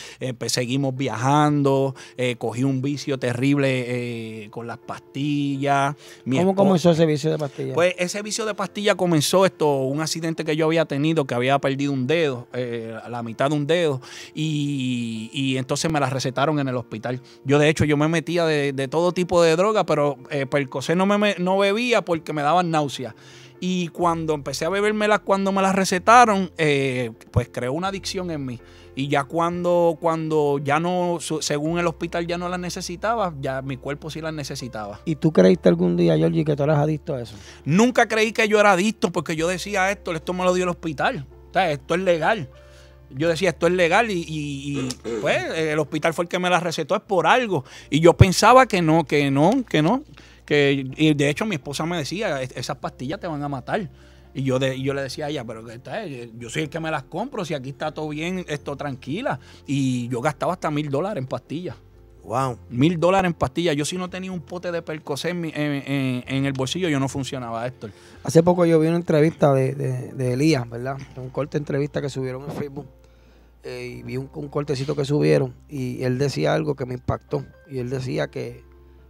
seguimos viajando, eh, cogí un vicio terrible eh, con las pastillas. ¿Cómo comenzó
ese vicio de pastillas? Pues
ese vicio de pastillas comenzó esto, un accidente que yo había tenido, que había perdido un dedo, eh, la mitad de un dedo, y, entonces me las recetaron en el hospital. Yo de hecho, yo me metía de, todo tipo de droga, pero el percocé no, me, no bebía porque me daban náuseas. Y cuando empecé a bebérmelas, cuando me las recetaron, eh, pues creó una adicción en mí. Y ya cuando, cuando ya no, según el hospital ya no las necesitaba, ya mi cuerpo sí las necesitaba.
¿Y tú creíste algún día, Georgie, que tú eras adicto a eso?
Nunca creí que yo era adicto porque yo decía esto, esto me lo dio el hospital. O sea, esto es legal. Yo decía, esto es legal y, pues el hospital fue el que me la recetó, es por algo. Y yo pensaba que no, que no, que no. Que, y de hecho, mi esposa me decía, esas pastillas te van a matar. Y yo, de, yo le decía a ella, pero está, eh, yo soy el que me las compro, si aquí está todo bien, esto tranquila. Y yo gastaba hasta mil dólares en pastillas. Wow. Mil dólares en pastillas. Yo si no tenía un pote de percocet en, en, en, el bolsillo, yo no funcionaba, esto Hace poco yo vi una
entrevista de, Elías,
¿verdad? Un corte de entrevista que subieron en Facebook. Eh, y vi un,
un cortecito que subieron y él decía algo que me impactó. Y él decía que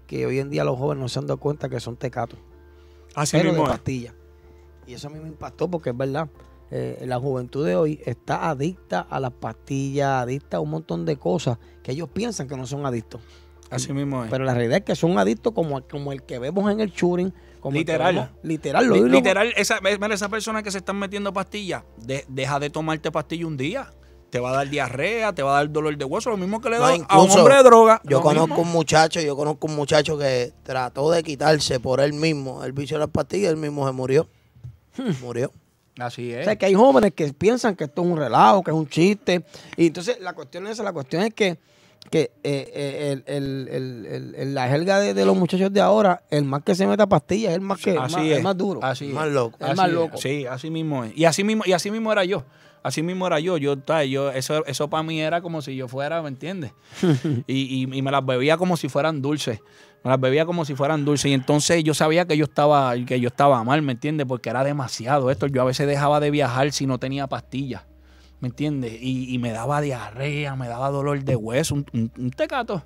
que hoy en día los jóvenes no se han dado cuenta que son tecatos. Así pero de pastillas. Y eso a mí me impactó porque es verdad. Eh, la juventud de hoy está adicta a las pastillas, adicta a un montón de cosas que ellos piensan que no son adictos. Así mismo es. Pero la realidad es que son adictos como, el que vemos en el shooting. literal. literal, lo Literal,
esa, esa persona que se están metiendo pastillas, deja de tomarte pastilla un día. Te va a dar diarrea, te va a dar dolor de hueso, lo mismo que le da a un hombre de
droga. Yo conozco un muchacho, yo conozco un muchacho que trató de quitarse por él mismo el vicio de las pastillas, él mismo se murió. Hmm. Murió.
Así es. O sea, que
hay jóvenes que piensan que esto es un relajo, que es un chiste. Y entonces
la cuestión es la cuestión es que, que eh, eh, la jerga de, los muchachos de ahora, el más que se meta pastillas, el más que es. El más duro. Así el más loco. más loco.
Sí, así mismo es. Y así mismo, y así mismo era yo. Así mismo era yo, yo, yo eso, eso para mí era como si yo fuera, ¿me entiendes? y, me las bebía como si fueran dulces, me las bebía como si fueran dulces y entonces yo sabía que yo estaba, que yo estaba mal, ¿me entiendes? Porque era demasiado esto, yo a veces dejaba de viajar si no tenía pastillas. ¿Me entiendes? Y, y me daba diarrea, me daba dolor de hueso, un, un tecato.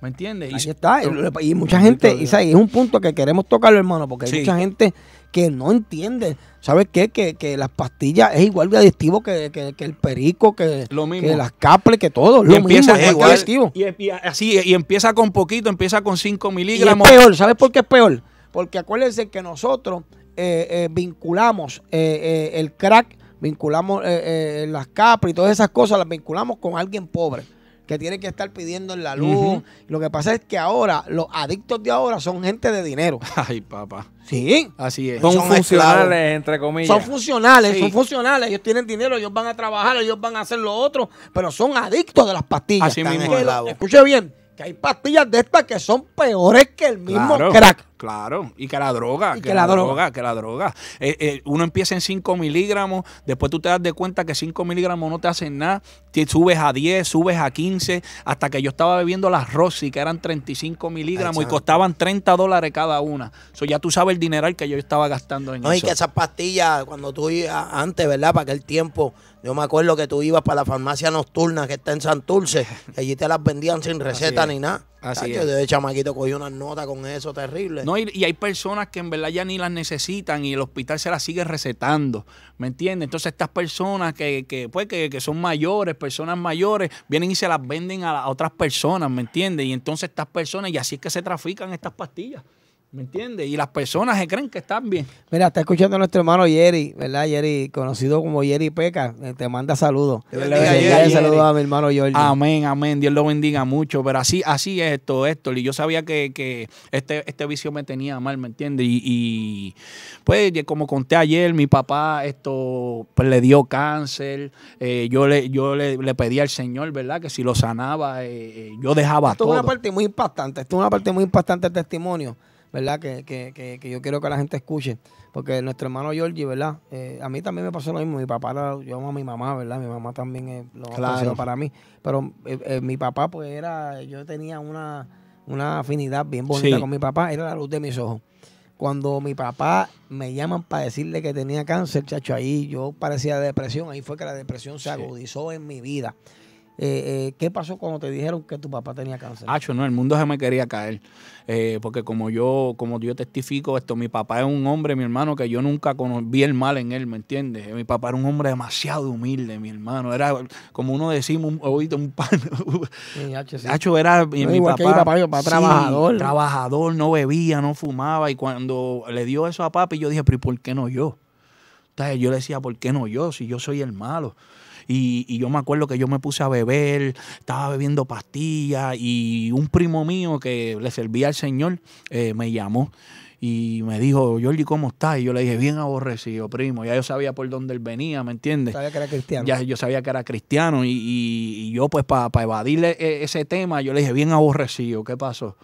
¿Me entiendes? Ahí y, está. Y,
mucha gente, y, es un punto que queremos tocarlo, hermano, porque hay mucha gente que no entiende. ¿Sabes qué? Que, las pastillas es igual de adictivo que, el perico, que, las capres, que todo. Y lo empieza mismo, es igual,
adictivo. Y, así, y empieza con poquito, empieza con 5 miligramos. Y es peor,
¿sabes por qué es peor?
Porque acuérdense que nosotros eh, eh, vinculamos
eh, el crack, vinculamos las capres y todas esas cosas, las vinculamos con alguien pobre que tiene que estar pidiendo en la luz. Lo que pasa es que ahora, los adictos de ahora son gente de dinero. Ay, papá. Sí. Así es. Son, funcionales, entre comillas. Son funcionales, son funcionales. Ellos tienen dinero, ellos van a trabajar, ellos van a hacer lo otro, pero son
adictos de las
pastillas. Así mismo. escuche bien, que hay pastillas de estas que son peores que el mismo crack.
Claro, y que la droga, que, la, droga. que la droga. Eh, eh, uno empieza en 5 miligramos, después tú te das de cuenta que 5 miligramos no te hacen nada, te subes a 10, subes a 15, hasta que yo estaba bebiendo las Rossi, que eran 35 miligramos y costaban
30 dólares cada una. Eso ya tú sabes el dineral que yo estaba gastando en eso. No, y que esas pastillas, cuando tú ibas antes, ¿verdad? Para aquel tiempo, yo me acuerdo que tú ibas para la farmacia nocturna que está en Santurce, y allí te las vendían sin receta ni nada. Así De chamaquito cogió unas notas con eso terrible. No,
y, y, hay personas que en verdad ya ni las necesitan y el hospital se las sigue recetando. ¿Me entiendes? Entonces, estas personas que, que pues, que, son mayores, personas mayores, vienen y se las venden a, a otras personas, ¿me entiendes? Y entonces estas personas, y así es que se trafican estas pastillas. ¿Me entiendes? Y las personas se creen que están bien.
Mira, está escuchando a nuestro hermano Jerry, ¿verdad? Jerry, conocido como Jerry Peca, eh, te manda saludos. Le saludos a mi
hermano Jordi. Amén, amén. Dios lo bendiga mucho. Pero así, así es esto, esto. Y yo sabía que, que este, este, vicio me tenía mal, ¿me entiendes? Y, y, pues, como conté ayer, mi papá esto pues, le dio cáncer. Eh, yo le, yo le, pedí al Señor, ¿verdad? Que si lo sanaba, eh, yo dejaba todo. Esto es una parte
muy impactante. Esto es una parte muy impactante del testimonio ¿verdad? Que, yo quiero que la gente escuche. Porque nuestro hermano Giorgi ¿verdad? Eh, a mí también me pasó lo mismo. Mi papá, yo amo a mi mamá, ¿verdad? Mi mamá también lo ha claro. para mí. Pero eh, eh, mi papá, pues era, yo tenía una, afinidad bien bonita con mi papá. Era la luz de mis ojos. Cuando mi papá me llaman para decirle que tenía cáncer, chacho, ahí yo parecía depresión. Ahí fue que la depresión se agudizó en mi vida. Eh, eh, ¿qué pasó cuando te dijeron que tu papá tenía cáncer?
Hacho, no, el mundo se me quería caer. Eh, porque como yo, como yo testifico esto, mi papá es un hombre, mi hermano, que yo nunca vi el mal en él, ¿me entiendes? Mi papá era un hombre demasiado humilde, mi hermano. Era, como uno decimos ahorita, un pan. Hacho, era mi, papá, trabajador. Trabajador, no bebía, no fumaba. Y cuando le dio eso a papi, yo dije, pero por qué no yo? yo le decía, ¿por qué no yo? Si yo soy el malo. Y, yo me acuerdo que yo me puse a beber, estaba bebiendo pastillas y un primo mío que le servía al Señor eh, me llamó y me dijo, Jordi, ¿cómo estás? Y yo le dije, bien aborrecido, primo. Ya yo sabía por dónde él venía, ¿me entiendes? Sabía que era cristiano. Ya yo sabía que era cristiano. Y, yo, pues, para evadirle e, ese tema, yo le dije, bien aborrecido, ¿qué pasó?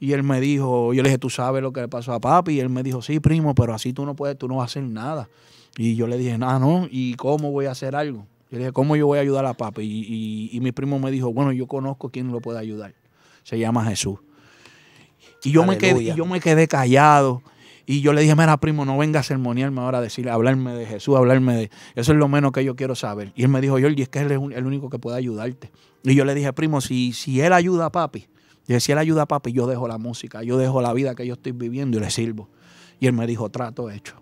Y él me dijo, yo le dije, ¿tú sabes lo que le pasó a papi? Y él me dijo, sí, primo, pero así tú no puedes, tú no vas a hacer nada. Y yo le dije, nada, ah, no, ¿y cómo voy a hacer algo? Yo le dije, ¿cómo yo voy a ayudar a papi? Y, mi primo me dijo, bueno, yo conozco quién lo puede ayudar. Se llama Jesús. Y yo, me quedé, yo me quedé callado. Y yo le dije, mira, primo, no venga a sermonearme ahora a decirle, hablarme de Jesús, hablarme de... Eso es lo menos que yo quiero saber. Y él me dijo, Jorge, es que él es el único que puede ayudarte. Y yo le dije, primo, si, si él ayuda a papi, si él ayuda a papi, yo dejo la música, yo dejo la vida que yo estoy viviendo y le sirvo. Y él me dijo, trato hecho.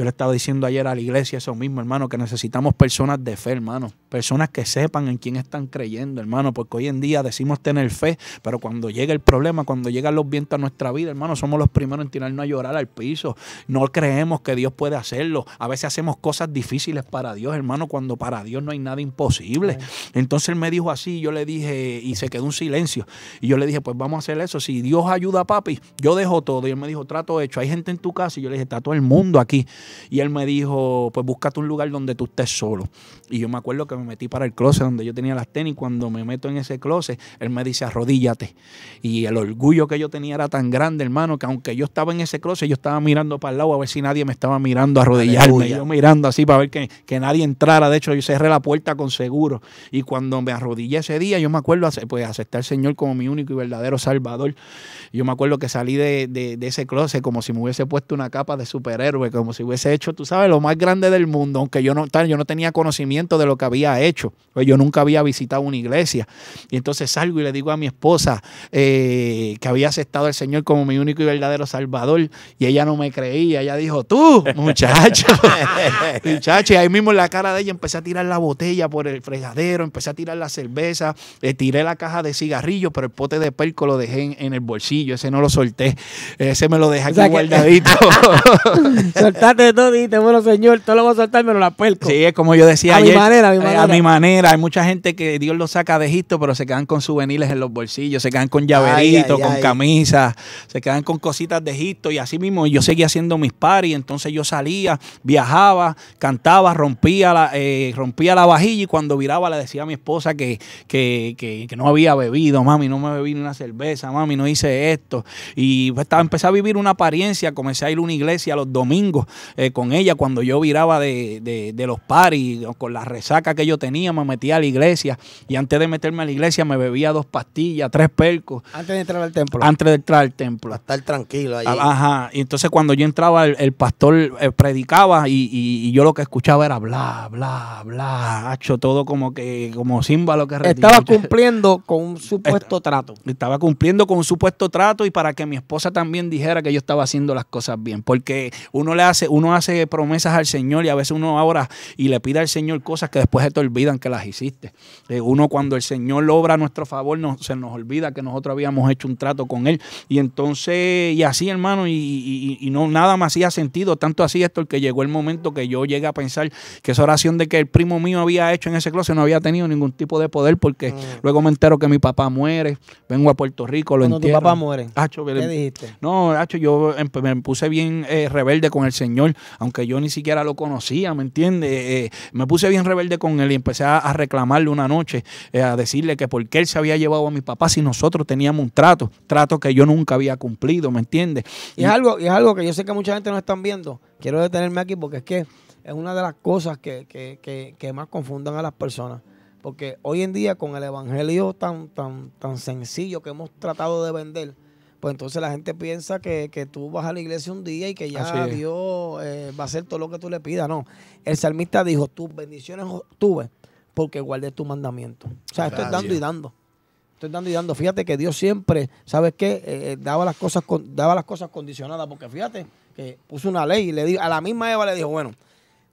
Yo le estaba diciendo ayer a la iglesia eso mismo, hermano, que necesitamos personas de fe, hermano. Personas que sepan en quién están creyendo, hermano, porque hoy en día decimos tener fe, pero cuando llega el problema, cuando llegan los vientos a nuestra vida, hermano, somos los primeros en tirarnos a llorar al piso. No creemos que Dios puede hacerlo. A veces hacemos cosas difíciles para Dios, hermano, cuando para Dios no hay nada imposible. Entonces él me dijo así, yo le dije, y se quedó un silencio. Y yo le dije, pues vamos a hacer eso. Si Dios ayuda papi, yo dejo todo. Y él me dijo, trato hecho. Hay gente en tu casa. Y yo le dije, está todo el mundo aquí. Y él me dijo, pues búscate un lugar donde tú estés solo. Y yo me acuerdo que me metí para el closet donde yo tenía las tenis. Cuando me meto en ese closet, él me dice, arrodíllate. Y el orgullo que yo tenía era tan grande, hermano, que aunque yo estaba en ese closet, yo estaba mirando para el lado a ver si nadie me estaba mirando a arrodillarme. Yo mirando así para ver que, nadie entrara. De hecho, yo cerré la puerta con seguro. Y cuando me arrodillé ese día, yo me acuerdo, pues aceptar al Señor como mi único y verdadero Salvador. Yo me acuerdo que salí de, de ese closet como si me hubiese puesto una capa de superhéroe, como si hubiese hecho, tú sabes, lo más grande del mundo, aunque yo no, yo no tenía conocimiento de lo que había hecho. Pues yo nunca había visitado una iglesia. Y entonces salgo y le digo a mi esposa eh, que había aceptado al Señor como mi único y verdadero Salvador. Y ella no me creía. Ella dijo, tú, muchacho, muchacho. Y ahí mismo en la cara de ella empecé a tirar la botella por el fregadero, empecé a tirar la cerveza, le eh, tiré la caja de cigarrillos, pero el pote de perco lo dejé en, el bolsillo. Ese no lo solté. Ese me lo dejé aquí guardadito. de todo, bueno, señor, todo lo voy a soltar, me la puerta. Sí, es como yo decía a Mi manera, a mi eh, manera, a mi manera. Hay mucha gente que Dios lo saca de Egipto, pero se quedan con souvenirs en los bolsillos, se quedan con llaveritos, con camisas, se quedan con cositas de Egipto. Y así mismo yo seguía haciendo mis paris, entonces yo salía, viajaba, cantaba, rompía la, eh, rompía la vajilla y cuando viraba le decía a mi esposa que, que, no había bebido, mami, no me bebí ni una cerveza, mami, no hice esto. Y estaba, pues, empecé a vivir una apariencia, comencé a ir a una iglesia los domingos eh, con ella cuando yo viraba de, de, los paris, con la resaca que yo tenía, me metía a la iglesia y antes de meterme a la iglesia me bebía dos pastillas, tres percos. Antes
de entrar al templo. Antes de entrar al templo.
hasta estar tranquilo ahí. Ah,
ajá. Y entonces cuando yo entraba, el, pastor eh, predicaba y, yo lo que escuchaba era bla,
bla, bla,
hacho, todo como que, como símbolo que Estaba cumpliendo con un supuesto trato. Estaba cumpliendo con un supuesto trato y para que mi esposa también dijera que yo estaba haciendo las cosas bien. Porque uno le hace, uno hace promesas al Señor y a veces uno ahora y le pide al Señor cosas que después se te olvidan que las hiciste. Eh, uno cuando el Señor obra a nuestro favor no, se nos olvida que nosotros habíamos hecho un trato con Él. Y entonces, y así hermano, y, no nada más hacía sentido, tanto así esto, que llegó el momento que yo llegué a pensar que esa oración de que el primo mío había hecho en ese closet no había tenido ningún tipo de poder porque mm. luego me entero que mi papá muere, vengo a Puerto Rico, lo Cuando papá muere. ¿Qué dijiste? No, yo me puse bien eh, rebelde con el Señor aunque yo ni siquiera lo conocía, ¿me entiende? Eh, eh, me puse bien rebelde con él y empecé a, reclamarle una noche, eh, a decirle que por qué él se había llevado a mi papá si nosotros teníamos un trato, trato que yo nunca había cumplido, ¿me entiende?
Y, es algo, es algo
que yo sé que mucha gente no está viendo. Quiero detenerme aquí porque es que
es una de las cosas que, que, que, que más confundan a las personas. Porque hoy en día con el evangelio tan, tan, tan sencillo que hemos tratado de vender, pues entonces la gente piensa que, tú vas a la iglesia un día y que ya Dios eh, va a hacer todo lo que tú le pidas. No, el salmista dijo, tus bendiciones tuve porque guardé tu mandamiento. O sea, estoy dando y dando. Estoy dando y dando. Fíjate que Dios siempre, ¿sabes qué? Eh, eh, daba, las cosas con, daba las cosas condicionadas porque fíjate que puso una ley y le dijo, a la misma Eva le dijo, bueno,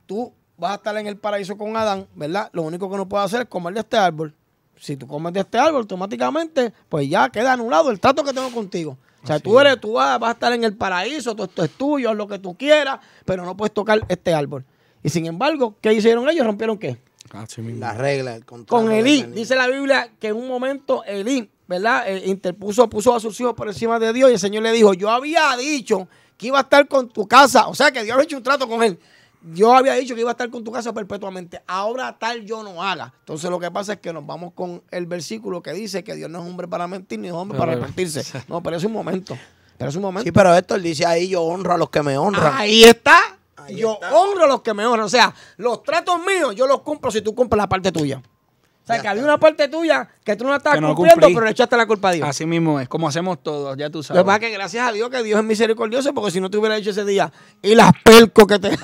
tú vas a estar en el paraíso con Adán, ¿verdad? Lo único que no puedo hacer es comer de este árbol si tú comes de este árbol, automáticamente, pues ya queda anulado el trato que tengo contigo. O sea, tú eres, tú vas, a estar en el paraíso, todo esto es tuyo, lo que tú quieras, pero no puedes tocar este árbol. Y sin embargo, ¿qué hicieron ellos? ¿Rompieron qué?
Las ah, reglas La regla, el
contrato. Con Elí, dice la Biblia que en un momento Elí, ¿verdad? Eh, interpuso, puso a sus hijos por encima de Dios y el Señor le dijo, yo había dicho que iba a estar con tu casa, o sea que Dios había hecho un trato con él yo había dicho que iba a estar con tu casa perpetuamente. Ahora tal yo no haga. Entonces lo que pasa es que nos vamos con el versículo que dice que Dios no es hombre para mentir ni hombre para repartirse.
No, pero es un momento. Pero es un momento. Sí, pero él dice ahí yo honro a los que me honran.
Ahí está. yo honro a los que me honran. O sea, los tratos míos yo los cumplo si tú cumples la parte tuya. O sea, que había una parte tuya que tú no la estabas cumpliendo, pero le echaste
la culpa a Dios. Así mismo es, como hacemos todos, ya tú sabes. Lo que pasa es que
gracias a Dios que Dios es misericordioso, porque si no te hubiera hecho ese día, y las pelcos que te, que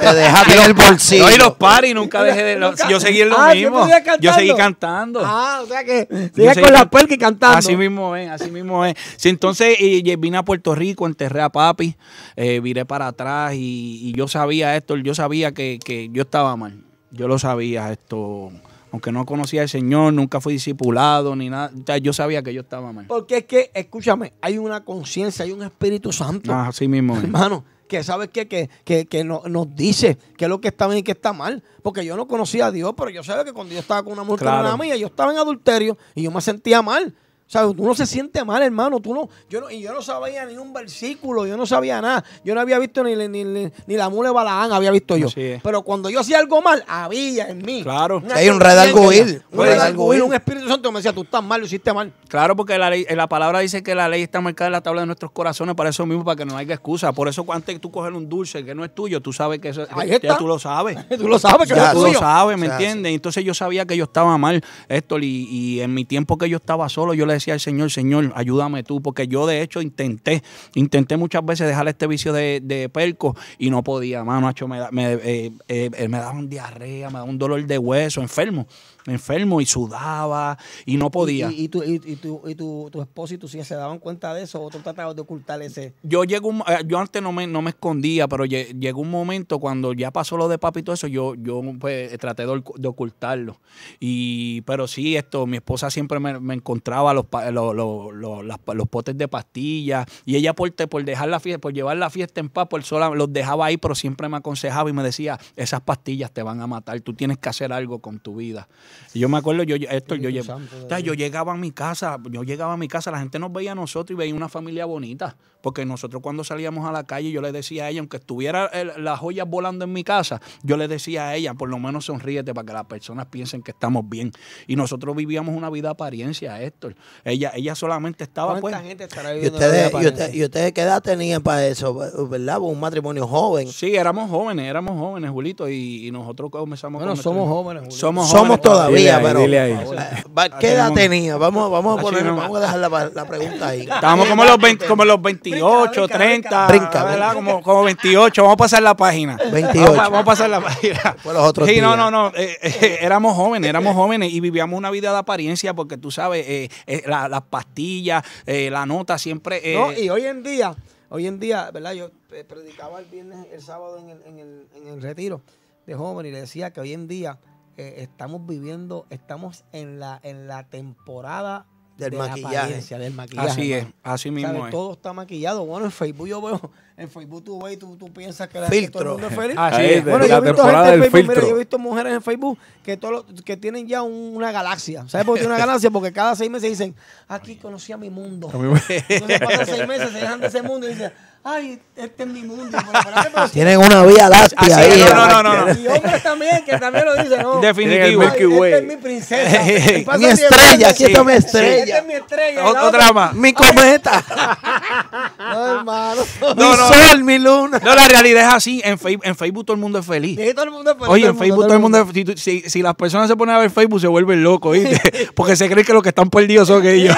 te dejaste en el bolsillo. y los paris, nunca dejé de... Los, yo seguí en lo ah, mismo. Yo seguí cantando.
Ah, o sea que sigue con las pelcas y cantando. Así mismo es, así mismo es. Sí, entonces y, vine a Puerto Rico, enterré a papi, eh, viré para atrás y, y yo sabía esto, yo sabía que, que yo estaba mal. Yo lo sabía, esto aunque no conocía al Señor, nunca fui discipulado ni nada. yo sabía que yo estaba mal.
Porque es que, escúchame, hay una conciencia, hay un Espíritu Santo. Ah, así mismo. Eh. Hermano, que sabes que, que, que nos dice qué es lo que está bien y qué está mal. Porque yo no conocía a Dios, pero yo sabía que cuando yo estaba con una mujer mía, yo estaba en adulterio y yo me sentía mal. O sea, tú no se siente mal, hermano. Tú no, yo y yo no sabía ni un versículo, yo no sabía nada. Yo no había visto ni, ni, la mula de había visto yo.
Pero cuando yo hacía algo mal, había en mí. Claro. hay un redarguir. Un un Espíritu Santo me decía, tú estás mal, lo hiciste mal. Claro, porque eh, la, palabra dice que la ley está marcada en la tabla de nuestros corazones para eso mismo, para que no haya excusa. Por eso, antes tú coges un dulce que no es tuyo, tú sabes que eso. tú lo sabes. tú lo sabes que Tú lo sabes, ¿me entiendes? Entonces yo sabía que yo estaba mal, esto y en mi tiempo que yo estaba solo, yo le decía al Señor, Señor, ayúdame tú, porque yo de hecho intenté, intenté muchas veces dejar este vicio de, perco y no podía, mano, me, me, eh, eh, eh, me daba un diarrea, me daba un dolor de hueso, enfermo enfermo y sudaba y no podía. ¿Y, y,
y, tu, y tu, tu, esposo y tus hijas se daban cuenta de eso o tú tratabas de ocultar ese?
Yo llego eh, yo antes no me, no me escondía, pero llegó un momento cuando ya pasó lo de papi y todo eso, yo, yo pues, traté de, ocultarlo. Y, pero sí, esto, mi esposa siempre me, encontraba los, los, potes de pastillas y ella por, por dejar la fiesta, por llevar la fiesta en paz, por sola, los dejaba ahí, pero siempre me aconsejaba y me decía, esas pastillas te van a matar, tú tienes que hacer algo con tu vida. Yo me acuerdo, yo, esto, yo, llegaba a mi casa, yo llegaba a mi casa, la gente nos veía a nosotros y veía una familia bonita, porque nosotros cuando salíamos a la calle yo le decía a ella, aunque estuviera las joyas volando en mi casa, yo le decía a ella, por lo menos sonríete para que las personas piensen que estamos bien. Y nosotros vivíamos una vida apariencia, Héctor. Ella, ella solamente estaba pues...
Gente y, ustedes, y,
usted,
y, ustedes qué edad tenían para eso, ¿verdad? Un matrimonio joven.
Sí, éramos jóvenes, éramos jóvenes, Julito, y, nosotros comenzamos... Bueno, somos, jóvenes, somos jóvenes, Somos, somos todas
¿Qué edad tenía? Vamos, vamos, a poner, dejar la, pregunta ahí. Estábamos como
los, 28, 30. ¿verdad? Como, 28. Vamos a pasar la página. 28. Vamos, a pasar la
página. sí, no, no,
no. Eh, eh, éramos jóvenes, éramos jóvenes y vivíamos una vida de apariencia porque tú sabes, eh, las pastillas, la nota siempre. no, y hoy en día, hoy en día,
¿verdad? Yo predicaba el viernes, el sábado en el, en el, en el retiro de jóvenes y le decía que hoy en día eh, estamos viviendo, estamos en la, en la temporada del maquillaje. del maquillaje. Así es, así mismo es. Todo está maquillado. Bueno, en Facebook yo veo, en Facebook tú ves y tú, piensas que, la, gente todo el mundo es feliz. Así es. Bueno, la yo, he visto del Facebook, yo he visto mujeres en Facebook que, todos que tienen ya una galaxia. ¿Sabes por qué tienen una galaxia? Porque cada seis meses dicen, aquí conocí a mi mundo. Entonces pasan seis meses, se dejan de ese mundo y dicen, ay, este es mi mundo. Tienen una vía lástima ah, ahí.
No, no, no, no. Y hombres también, que también lo dicen. No. Definitivo. Este es mi princesa. mi estrella, aquí está mi estrella. Otro este es mi estrella. Otra más. Mi cometa.
no, hermano. mi sol,
mi luna. No, la realidad es así. En, Facebook todo el mundo es feliz. todo el mundo es feliz. Oye, en Facebook todo el mundo, es feliz si, las personas se ponen a ver Facebook se vuelven locos, ¿viste? Porque se creen que los que están perdidos son ellos.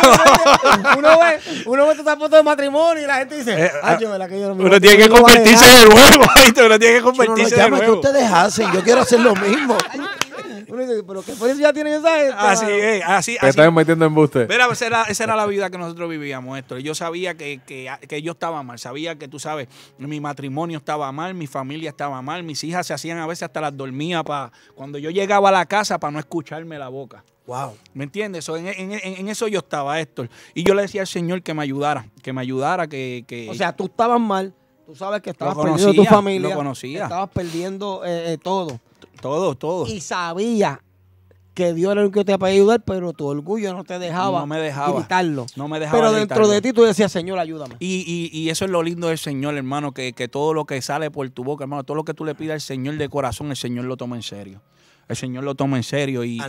uno ve, uno ve esta foto de matrimonio y la gente dice, eh, ay, yo ah, uno tiene que convertirse de nuevo, uno tiene que convertirse de nuevo. ¿Qué ustedes hacen? Yo quiero hacer lo
mismo.
Uno dice, pero qué ya
tienen esa gente. Así es,
así, así. están metiendo
en buste. Pues,
esa era, era la vida que nosotros vivíamos, esto. Yo sabía que, que, que yo estaba mal, sabía que tú sabes, mi matrimonio estaba mal, mi familia estaba mal, mis hijas se hacían a veces hasta las dormía para cuando yo llegaba a la casa para no escucharme la boca. Wow. ¿Me entiendes? En, en, eso yo estaba, Héctor. Y yo le decía al Señor que me ayudara, que me ayudara, que... O sea, tú estabas mal,
tú sabes que estabas perdiendo tu familia. Lo conocía. Estabas perdiendo eh, eh, todo. Todo, todo. Y sabía que Dios era el que te a ayudar, pero tu orgullo no te dejaba, no me dejaba evitarlo. No me dejaba Pero dentro de ti tú decías, Señor, ayúdame.
Y, eso es lo lindo del Señor, hermano, que, que todo lo que sale por tu boca, hermano, todo lo que tú le pidas al Señor de corazón, el Señor lo toma en serio el Señor lo toma en serio. Y,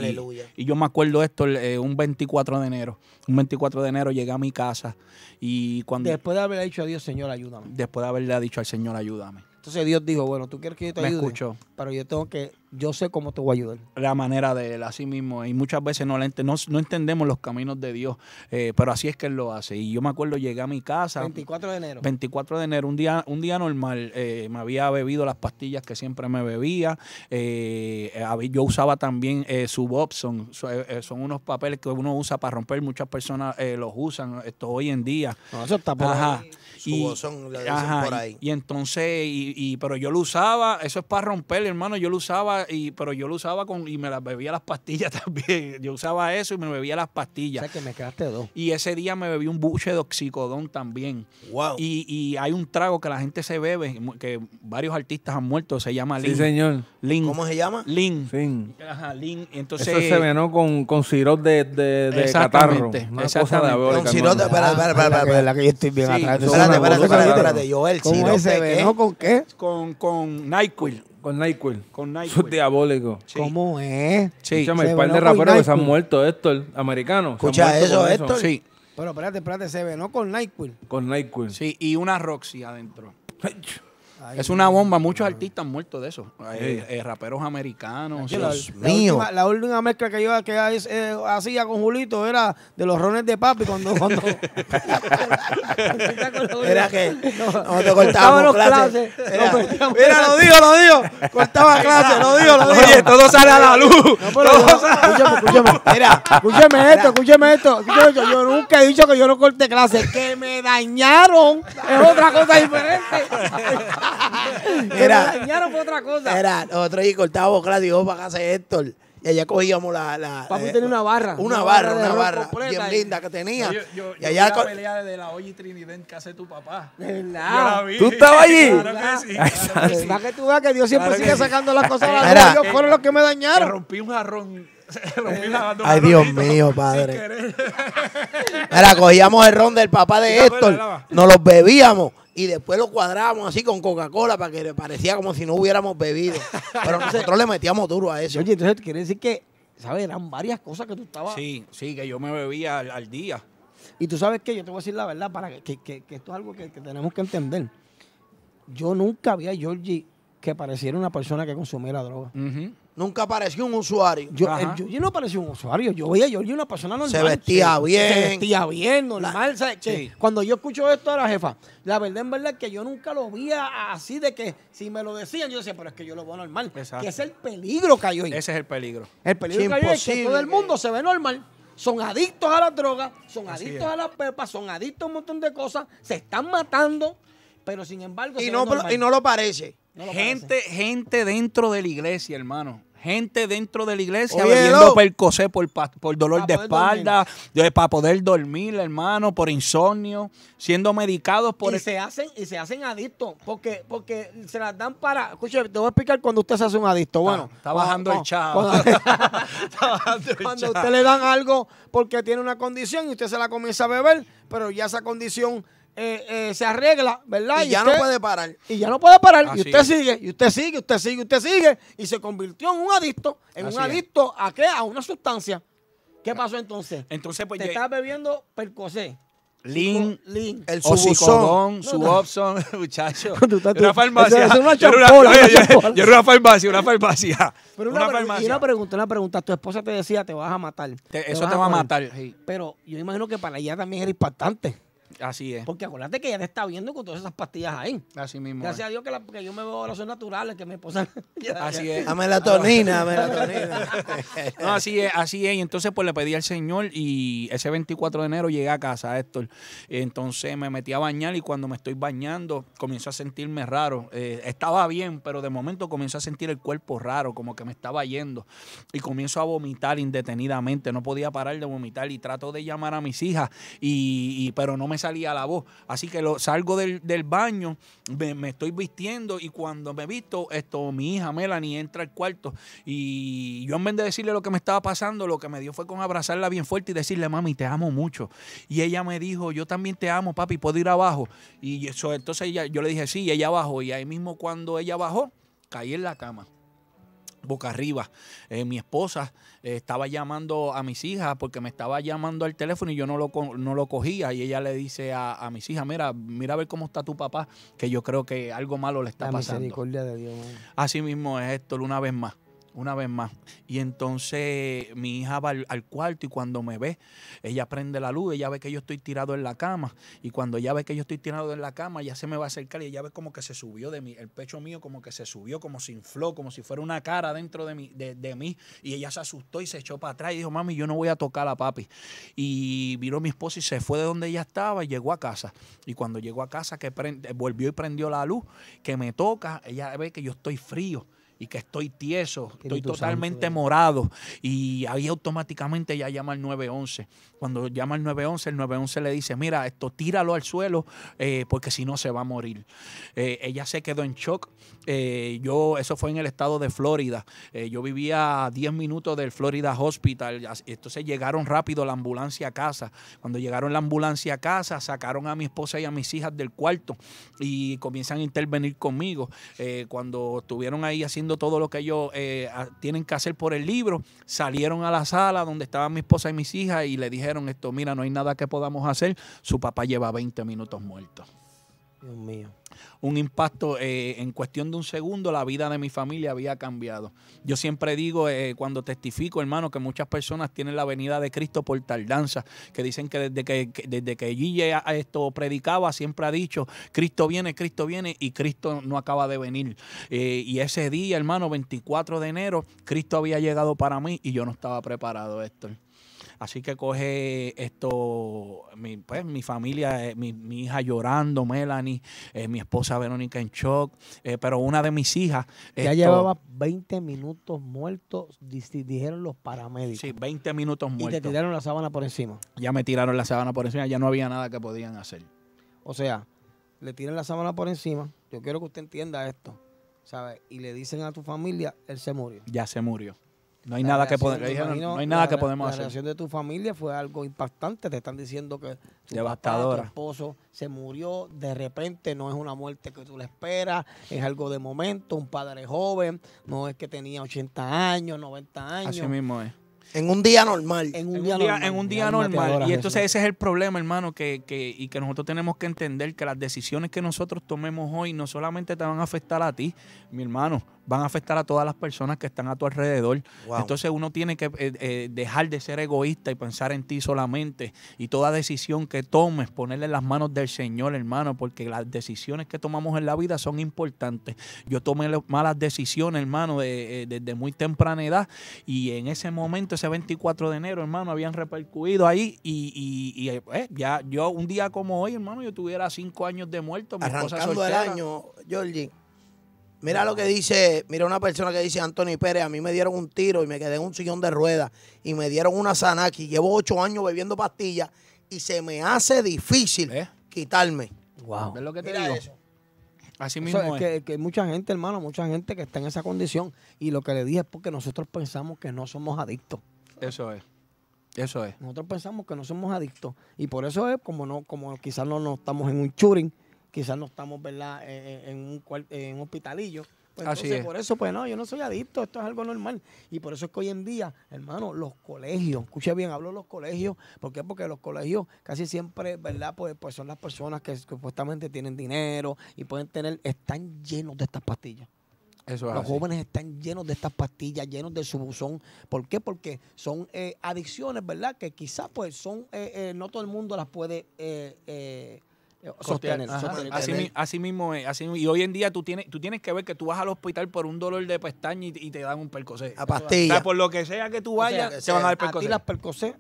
y, yo me acuerdo esto eh, un 24 de enero. Un 24 de enero llegué a mi casa y cuando... Después de
haberle dicho a Dios, Señor, ayúdame.
Después de haberle dicho al Señor, ayúdame.
Entonces Dios dijo, bueno, tú quieres que yo te ayude.
Pero yo tengo que yo sé cómo te voy a ayudar. La manera de él, así mismo. Y muchas veces no, no, no entendemos los caminos de Dios, eh, pero así es que él lo hace. Y yo me acuerdo, llegué a mi casa. 24 de enero. 24 de enero, un día, un día normal. Eh, me había bebido las pastillas que siempre me bebía. Eh, yo usaba también su Bobson. son unos papeles que uno usa para romper. Muchas personas los usan esto hoy en día.
eso está por ajá.
Ahí. y,
por
ahí. Y, entonces, y, pero yo lo usaba, eso es para romper, hermano. Yo lo usaba y, pero yo lo usaba con, y me bebía las pastillas también. Yo usaba eso y me bebía las pastillas. O sea que me quedaste dos. Y ese día me bebí un buche de oxicodón también. Wow. Y, hay un trago que la gente se bebe, que varios artistas han muerto, se llama Lin. Sí, señor. Lin. ¿Cómo se llama? Lin. Lin. Ajá, Lin. Entonces, eso se venó
con, con de, de, de catarro. exactamente. de con sirope de... Ah, espera, espera, espera.
que yo estoy bien atrás.
Espérate, espérate, Yo, el sirope
se venó con qué? Con, con NyQuil. Con Nyquil. Con Nyquil. Eso es
diabólico. ¿Cómo es? Sí. Escúchame, el par de raperos que se han muerto, Héctor, el americano? Escucha eso, esto. Héctor. Sí.
Pero espérate, espérate, se no con Nyquil.
Con Nyquil.
Sí, y una Roxy adentro es una bomba. Muchos artistas han muerto de eso. Eh, eh, raperos americanos. Dios mío. La última, mezcla que yo que eh,
hacía con Julito era de los rones de papi cuando. cuando
era que nosotros cortábamos clases. Era, mira, lo digo, lo digo. Cortaba clases, lo digo, lo digo. Oye, todo sale a la luz. Escúchame, escúchame.
escúchame
esto, escúchame esto. esto. Yo nunca he dicho que yo no corte clases. Que me dañaron. Es otra cosa diferente. Era, me
dañaron por otra cosa. Era, nosotros y cortábamos claro, dijo para casa de Héctor. Y allá cogíamos la. la eh, tenía una barra. Una, barra, una barra. bien linda que tenía. yo, y allá. Yo la pelea de la Oye Trinidad que hace tu papá. ¿Verdad? ¿Tú estabas allí? Claro que sí. que, tú veas que Dios siempre sigue
sacando las cosas
a la Ellos fueron los que me dañaron. Me
rompí un jarrón. rompí la eh.
Ay, Dios mío, padre. era cogíamos el ron del papá de Héctor, nos los bebíamos y después lo cuadrábamos así con Coca-Cola para que parecía como si no hubiéramos bebido. Pero nosotros le metíamos duro a eso. Oye, entonces quiere decir que, ¿sabes? Eran varias cosas que tú estabas.
Sí,
sí, que yo me bebía al, día.
Y tú sabes que yo te voy a decir la verdad, para que, esto es algo que, tenemos que entender. Yo nunca vi a Georgie que pareciera una persona que consumiera droga.
Nunca apareció un usuario.
Yo, eh, no apareció un usuario. Yo veía yo una persona normal. Se vestía bien. Se vestía bien, normal. cuando yo escucho esto a la jefa, la verdad en verdad que yo nunca lo vi así de que si me lo decían, yo decía, pero es que yo lo veo normal. Exacto. Que es el peligro que hay hoy. Ese es el peligro. El peligro que hay es todo el mundo se ve normal son adictos a las drogas. son adictos a la pepas. son adictos a un montón de cosas, se están matando, pero sin embargo... Y, no, y no lo
parece. gente, gente dentro de la iglesia, hermano gente dentro de la iglesia bebiendo percocé por, por dolor de espalda, eh, para poder dormir, hermano, por insomnio, siendo medicados por... Y, se,
hacen, y se hacen adictos, porque, porque se las dan para... Escuche, te voy a explicar cuando usted se hace un adicto. Bueno, está, bajando el chavo. Cuando, usted le dan algo porque tiene una condición y usted se la comienza a beber, pero ya esa condición eh, eh, se arregla, ¿verdad? Y, ya no puede parar. Y ya no puede parar. y usted sigue, y usted sigue, usted sigue, usted sigue. Y se convirtió en un adicto, en un adicto a qué? A una sustancia. ¿Qué pasó
entonces? Entonces,
pues. Te estaba bebiendo percocé.
Lin, Lin, el subusón su Subopson, muchacho. una farmacia. yo, era una, una farmacia, una farmacia. una,
farmacia. Y una pregunta, una pregunta. Tu esposa te decía, te vas a matar. eso te va a matar. Pero yo imagino que para ella también era impactante. Así es. Porque acuérdate que ella te está viendo con todas esas pastillas ahí. Así mismo. Gracias a Dios que, la, que, yo me veo a los naturales, que mi esposa. así es. A melatonina, a melatonina. no,
así es, así es. Y entonces, pues le pedí al Señor y ese 24 de enero llegué a casa, Héctor. Entonces me metí a bañar y cuando me estoy bañando comienzo a sentirme raro. Eh, estaba bien, pero de momento comienzo a sentir el cuerpo raro, como que me estaba yendo. Y comienzo a vomitar indetenidamente. No podía parar de vomitar y trato de llamar a mis hijas, y pero no me salía la voz. Así que lo, salgo del, baño, me, estoy vistiendo y cuando me visto, esto, mi hija Melanie entra al cuarto y yo en vez de decirle lo que me estaba pasando, lo que me dio fue con abrazarla bien fuerte y decirle, mami, te amo mucho. Y ella me dijo, yo también te amo, papi, puedo ir abajo. Y eso, entonces yo le dije, sí, y ella abajo Y ahí mismo cuando ella bajó, caí en la cama boca arriba. Eh, mi esposa eh, estaba llamando a mis hijas porque me estaba llamando al teléfono y yo no lo, no lo cogía. Y ella le dice a, mis hijas, mira, mira a ver cómo está tu papá, que yo creo que algo malo le está pasando. de Dios. Así mismo es esto, una vez más una vez más. Y entonces mi hija va al, cuarto y cuando me ve, ella prende la luz, ella ve que yo estoy tirado en la cama. Y cuando ella ve que yo estoy tirado en la cama, ya se me va a acercar y ella ve como que se subió de mí, el pecho mío como que se subió, como se infló, como si fuera una cara dentro de mí. De, mí. Y ella se asustó y se echó para atrás y dijo, mami, yo no voy a tocar a papi. Y vino mi esposa y se fue de donde ella estaba y llegó a casa. Y cuando llegó a casa, que prende, volvió y prendió la luz, que me toca, ella ve que yo estoy frío y que estoy tieso, estoy totalmente morado. Y ahí automáticamente ya llama al 911. Cuando llama al 911, el 911 le dice, mira, esto tíralo al suelo eh, porque si no se va a morir. Eh, ella se quedó en shock. Eh, yo, eso fue en el estado de Florida. yo vivía a 10 minutos del Florida Hospital. Entonces llegaron rápido la ambulancia a casa. Cuando llegaron la ambulancia a casa, sacaron a mi esposa y a mis hijas del cuarto y comienzan a intervenir conmigo. cuando estuvieron ahí haciendo todo lo que ellos eh, tienen que hacer por el libro. Salieron a la sala donde estaban mi esposa y mis hijas y le dijeron esto, mira, no hay nada que podamos hacer. Su papá lleva 20 minutos muerto. Dios mío un impacto eh, en cuestión de un segundo, la vida de mi familia había cambiado. Yo siempre digo, eh, cuando testifico, hermano, que muchas personas tienen la venida de Cristo por tardanza, que dicen que desde que, desde que a esto predicaba, siempre ha dicho, Cristo viene, Cristo viene, y Cristo no acaba de venir. Eh, y ese día, hermano, 24 de enero, Cristo había llegado para mí y yo no estaba preparado, esto. Así que coge esto, mi, pues mi familia, eh, mi, hija llorando, Melanie, eh, mi esposa Verónica en shock, eh, pero una de mis hijas. Ya llevaba
20 minutos muertos, dijeron los paramédicos. Sí,
20 minutos muertos. Y te tiraron la sábana por encima. Ya me tiraron la sábana por encima, ya no había nada que podían hacer.
O sea, le tiran la sábana por encima. Yo quiero que usted entienda esto, ¿sabes? Y le dicen a tu familia, él se murió.
Ya se murió. No hay nada que podemos hacer. La relación
de tu familia fue algo impactante. Te están diciendo que tu, esposo se murió de repente. No es una muerte que tú le esperas. Es algo de momento. Un padre joven.
No es que tenía 80 años, 90
años. Así mismo es. En un día normal. En un, día, normal. En un día normal. Y entonces
ese es el problema, hermano, que, que, y que nosotros tenemos que entender que las decisiones que nosotros tomemos hoy no solamente te van a afectar a ti, mi hermano van a afectar a todas las personas que están a tu alrededor. Entonces uno tiene que eh, eh, dejar de ser egoísta y pensar en ti solamente. Y toda decisión que tomes, ponerle en las manos del Señor, hermano, porque las decisiones que tomamos en la vida son importantes. Yo tomé malas decisiones, hermano, eh, desde muy temprana edad. Y en ese momento, ese 24 de enero, hermano, habían repercutido ahí. Y, ya yo un día como hoy, hermano, yo tuviera cinco años de muerto. Mi Arrancando el año,
Georgie, Mira lo que dice, mira una persona que dice Anthony Pérez, a mí me dieron un tiro y me quedé en un sillón de ruedas y me dieron una Sanaki. Llevo ocho años bebiendo pastillas y se me hace difícil ¿Eh? quitarme. Wow. ¿Ves lo que te digo? Eso.
Así
mismo. es, Que, que, mucha gente, hermano, mucha gente que está en esa condición. Y lo que le dije es porque nosotros pensamos que no somos adictos. Eso es. Eso es. Nosotros pensamos que no somos adictos. Y por eso es como no, como quizás no, no estamos en un churing quizás no estamos, ¿verdad?, eh, eh, en, un, en un hospitalillo. Pues así entonces, por eso, pues no, yo no soy adicto, esto es algo normal. Y por eso es que hoy en día, hermano, los colegios, escuche bien, hablo de los colegios, ¿por qué? Porque los colegios casi siempre, ¿verdad? Pues, pues, son las personas que supuestamente tienen dinero y pueden tener, están llenos de estas pastillas.
Eso es los jóvenes
están llenos de estas pastillas, llenos de su buzón. ¿Por qué? Porque son eh, adicciones, ¿verdad? Que quizás pues son, no todo el mundo las puede Sostener,
Así, mismo es. y hoy en día tú tienes, tú tienes que ver que tú vas al hospital por un dolor de pestaña y, te dan un percocé. A pastilla. por lo que sea que tú vayas, se van a dar percocé. Y las
percocé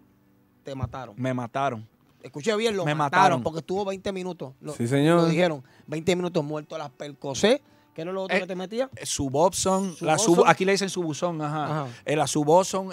te mataron.
Me mataron.
Escuché bien, lo Me mataron. porque estuvo 20 minutos. Lo, sí, señor. Lo dijeron. 20 minutos muerto las
percocé. ¿Qué era lo otro eh, que te metía? Eh, su aquí le dicen su buzón, ajá. Eh, la su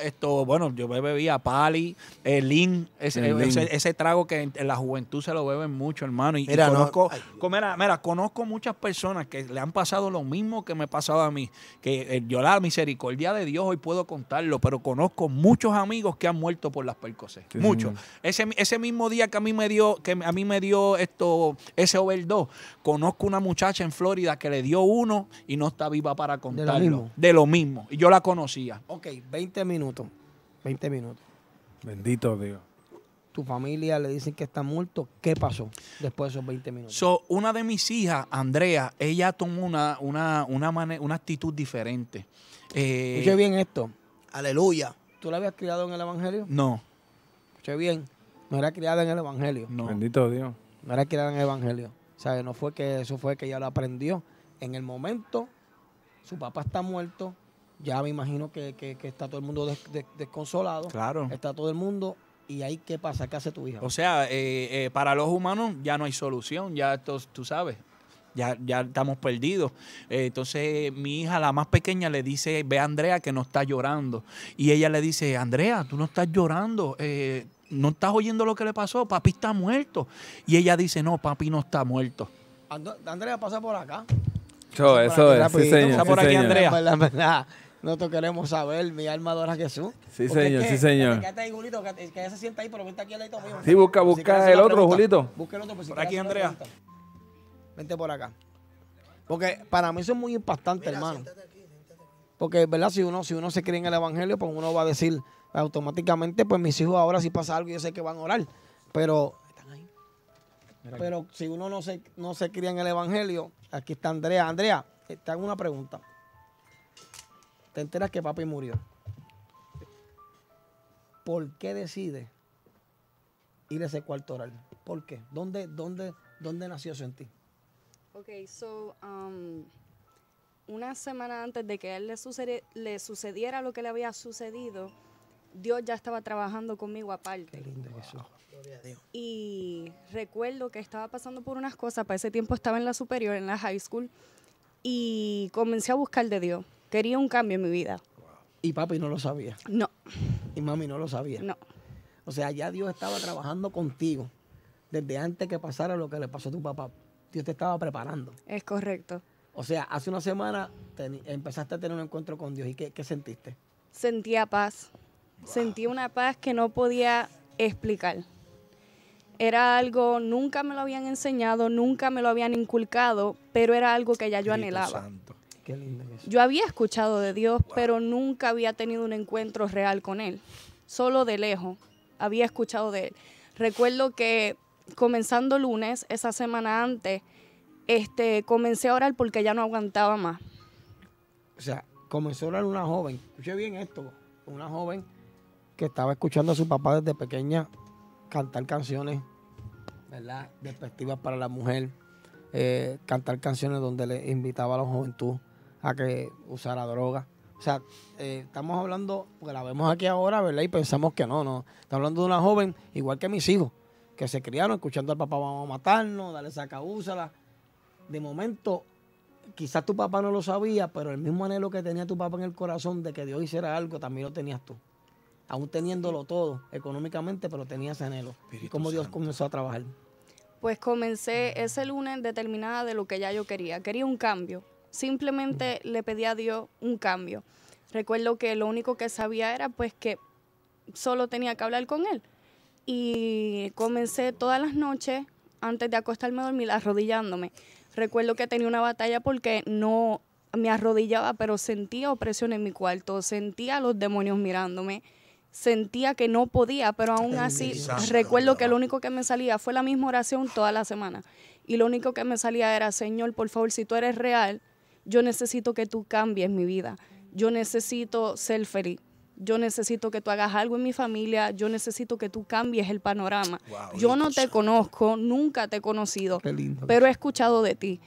esto, bueno, yo me bebía Pali, ese, el Lin. Ese, trago que en, la juventud se lo beben mucho, hermano. Y, mira, conozco, mira, conozco muchas personas que le han pasado lo mismo que me ha pasado a mí. Que yo la misericordia de Dios hoy puedo contarlo, pero conozco muchos amigos que han muerto por las percocés. muchos. ese, ese mismo día que a mí me dio, que a mí me dio esto, ese overdose, conozco una muchacha en Florida que le dio uno y no está viva para contarlo. De lo mismo. Y yo la conocía. Ok, 20 minutos. 20 minutos.
Bendito
Dios. Tu familia le dicen que está muerto. ¿Qué pasó después de esos 20 minutos?
una de mis hijas, Andrea, ella tomó una, una, una, actitud diferente. Eh, Escuche bien esto. Aleluya. ¿Tú la habías
criado en el Evangelio? No. Escuche bien. No era criada en el Evangelio. No. Bendito Dios. No era criada en el Evangelio. O sea, no fue que eso fue que ella lo aprendió en el momento, su papá está muerto, ya me imagino que, está todo el mundo desconsolado. Claro. Está todo el mundo. ¿Y ahí qué pasa? ¿Qué hace tu hija? O
sea, eh, eh, para los humanos ya no hay solución, ya esto, tú sabes. Ya, ya estamos perdidos. Eh, entonces mi hija, la más pequeña, le dice, ve a Andrea que no está llorando. Y ella le dice, Andrea, tú no estás llorando, no estás oyendo lo que le pasó, papi está muerto. Y ella dice, no, papi no está muerto.
Andrea pasa por acá
eso es. Sí, señor. por aquí,
Andrea.
no te queremos saber, mi alma adora Jesús. Sí, señor, sí, señor. Quédate ahí, Julito, que, que, se sienta ahí, pero aquí al lado Sí,
busca, busca el otro, Julito.
el otro, por, aquí, Andrea. Vente por acá. Porque para mí eso es muy impactante, hermano. Porque aquí, Porque, ¿verdad? Si uno, si uno se cree en el evangelio, pues uno va a decir automáticamente, pues mis hijos ahora si pasa algo, yo sé que van a orar. Pero pero si uno no se, no se cría en el Evangelio, aquí está Andrea. Andrea, eh, te hago una pregunta. Te enteras que papi murió. ¿Por qué decide ir a ese cuarto oral? ¿Por qué? ¿Dónde, dónde, dónde nació eso en
Ok, so, um, una semana antes de que él le, le sucediera lo que le había sucedido, Dios ya estaba trabajando conmigo aparte. Qué
lindo eso.
Y recuerdo que estaba pasando por unas cosas, para ese tiempo estaba en la superior, en la high school, y comencé a buscar de Dios. Quería un cambio en mi vida.
Y papi no lo sabía. No. Y mami no lo sabía. No. O sea, ya Dios estaba trabajando contigo desde antes que pasara lo que le pasó a tu papá. Dios te estaba preparando. Es correcto. O sea, hace una semana empezaste a tener un encuentro con Dios. ¿Y qué, qué sentiste?
Sentía paz. Sentí una paz que no podía explicar. Era algo, nunca me lo habían enseñado, nunca me lo habían inculcado, pero era algo que ya yo anhelaba. Yo había escuchado de Dios, pero nunca había tenido un encuentro real con Él. Solo de lejos había escuchado de Él. Recuerdo que comenzando lunes, esa semana antes, este, comencé a orar porque ya no aguantaba más.
O sea, comenzó a orar una joven. Escuché bien esto. Una joven que estaba escuchando a su papá desde pequeña cantar canciones, ¿verdad? Despectivas para la mujer, eh, cantar canciones donde le invitaba a la juventud a que usara droga. O sea, eh, estamos hablando, porque la vemos aquí ahora, ¿verdad? Y pensamos que no, no. Estamos hablando de una joven, igual que mis hijos, que se criaron escuchando al papá, vamos a matarnos, dale saca, úsala. De momento, quizás tu papá no lo sabía, pero el mismo anhelo que tenía tu papá en el corazón de que Dios hiciera algo, también lo tenías tú aún teniéndolo todo económicamente, pero tenía ese anhelo. ¿Y cómo Dios comenzó a trabajar?
Pues comencé ese lunes determinada de lo que ya yo quería. Quería un cambio. Simplemente le pedí a Dios un cambio. Recuerdo que lo único que sabía era pues que solo tenía que hablar con Él. Y comencé todas las noches, antes de acostarme a dormir, arrodillándome. Recuerdo que tenía una batalla porque no me arrodillaba, pero sentía opresión en mi cuarto, sentía a los demonios mirándome sentía que no podía, pero aún así recuerdo que lo único que me salía fue la misma oración toda la semana. Y lo único que me salía era, Señor, por favor, si tú eres real, yo necesito que tú cambies mi vida. Yo necesito ser feliz. Yo necesito que tú hagas algo en mi familia. Yo necesito que tú cambies el panorama. yo no te conozco, nunca te he conocido, pero he escuchado de ti.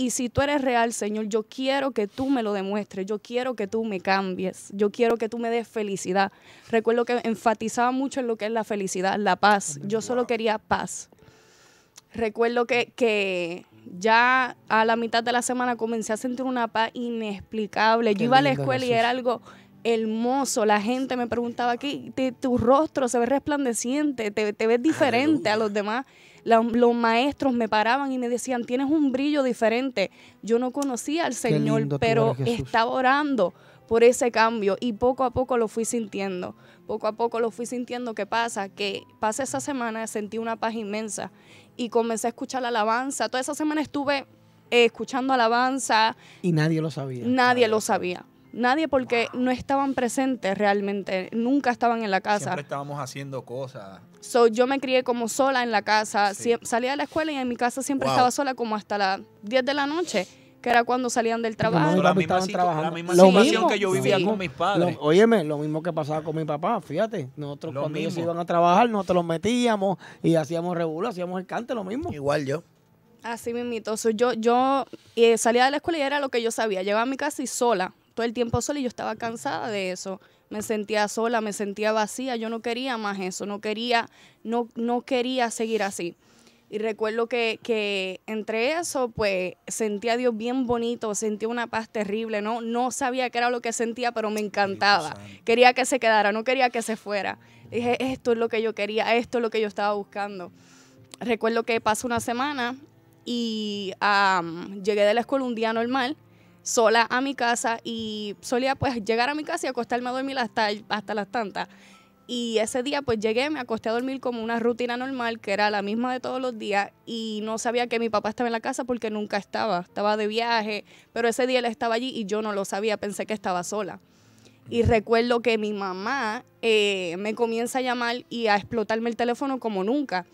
Y si tú eres real, Señor, yo quiero que tú me lo demuestres, yo quiero que tú me cambies, yo quiero que tú me des felicidad. Recuerdo que enfatizaba mucho en lo que es la felicidad, la paz. Yo solo quería paz. Recuerdo que, que ya a la mitad de la semana comencé a sentir una paz inexplicable. yo iba a la escuela y era algo hermoso. La gente me preguntaba, aquí, tu rostro se ve resplandeciente, te, ves diferente a los demás los maestros me paraban y me decían, tienes un brillo diferente. Yo no conocía al Señor, pero estaba orando por ese cambio y poco a poco lo fui sintiendo. Poco a poco lo fui sintiendo ¿Qué pasa, que pasa esa semana, sentí una paz inmensa y comencé a escuchar la alabanza. Toda esa semana estuve eh, escuchando alabanza.
Y nadie lo sabía.
nadie lo sabía. Nadie porque no estaban presentes realmente, nunca estaban en la casa. Siempre
estábamos haciendo cosas.
So, yo me crié como sola en la casa, salía de la escuela y en mi casa siempre estaba sola como hasta las 10 de la noche que era cuando salían del trabajo. Cuando la, misma la,
misma situación que yo vivía con mis padres. óyeme, lo mismo que pasaba con mi papá, fíjate. Nosotros cuando ellos iban a trabajar, nosotros los metíamos y hacíamos regula hacíamos el cante, lo mismo. Igual yo.
Así mismito. yo yo eh, salía de la escuela y era lo que yo sabía. Llegaba a mi casa y sola todo el tiempo sola y yo estaba cansada de eso. Me sentía sola, me sentía vacía, yo no quería más eso, no quería, no, no quería seguir así. Y recuerdo que, entre eso, pues sentía a Dios bien bonito, sentía una paz terrible, ¿no? No sabía qué era lo que sentía, pero me encantaba. Quería que se quedara, no quería que se fuera. Dije, esto es lo que yo quería, esto es lo que yo estaba buscando. Recuerdo que pasó una semana y llegué de la escuela un día normal sola a mi casa y solía pues llegar a mi casa y acostarme a dormir hasta, hasta las tantas. Y ese día pues llegué, me acosté a dormir como una rutina normal, que era la misma de todos los días, y no sabía que mi papá estaba en la casa porque nunca estaba, estaba de viaje, pero ese día él estaba allí y yo no lo sabía, pensé que estaba sola. Y recuerdo que mi mamá eh, me comienza a llamar y a explotarme el teléfono como nunca.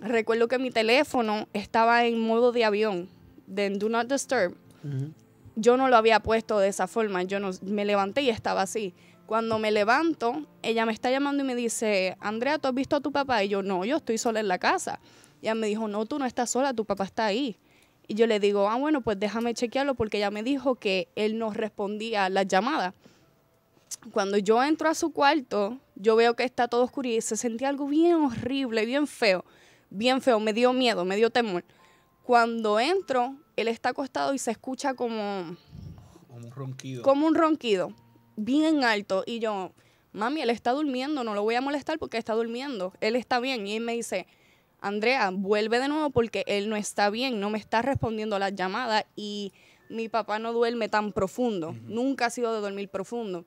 Recuerdo que mi teléfono estaba en modo de avión, de Do Not Disturb yo no lo había puesto de esa forma, yo me levanté y estaba así. Cuando me levanto, ella me está llamando y me dice, Andrea, ¿tú has visto a tu papá? Y yo, no, yo estoy sola en la casa. ella me dijo, no, tú no estás sola, tu papá está ahí. Y yo le digo, ah, bueno, pues déjame chequearlo porque ella me dijo que él no respondía a las llamadas. Cuando yo entro a su cuarto, yo veo que está todo oscuro y se sentía algo bien horrible, bien feo, bien feo, me dio miedo, me dio temor. Cuando entro, él está acostado y se escucha como...
Como un ronquido.
Como un ronquido, bien alto. Y yo, mami, él está durmiendo, no lo voy a molestar porque está durmiendo. Él está bien. Y él me dice, Andrea, vuelve de nuevo porque él no está bien, no me está respondiendo a las llamadas y mi papá no duerme tan profundo. Nunca ha sido de dormir profundo.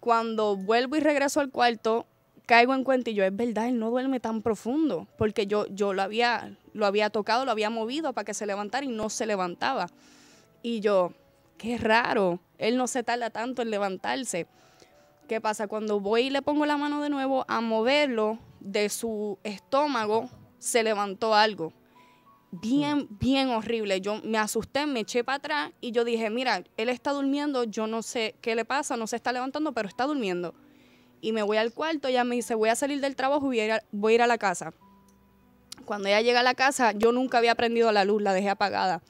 Cuando vuelvo y regreso al cuarto, caigo en cuenta y yo, es verdad, él no duerme tan profundo, porque yo, yo lo había, lo había tocado, lo había movido para que se levantara y no se levantaba. Y yo, qué raro, él no se tarda tanto en levantarse. ¿Qué pasa? Cuando voy y le pongo la mano de nuevo a moverlo de su estómago, se levantó algo. Bien, mm. bien horrible. Yo me asusté, me eché para atrás y yo dije, mira, él está durmiendo, yo no sé qué le pasa, no se está levantando, pero está durmiendo. Y me voy al cuarto, ya me dice, voy a salir del trabajo y voy a, ir a la casa. Cuando ella llega a la casa, yo nunca había prendido la luz, la dejé apagada.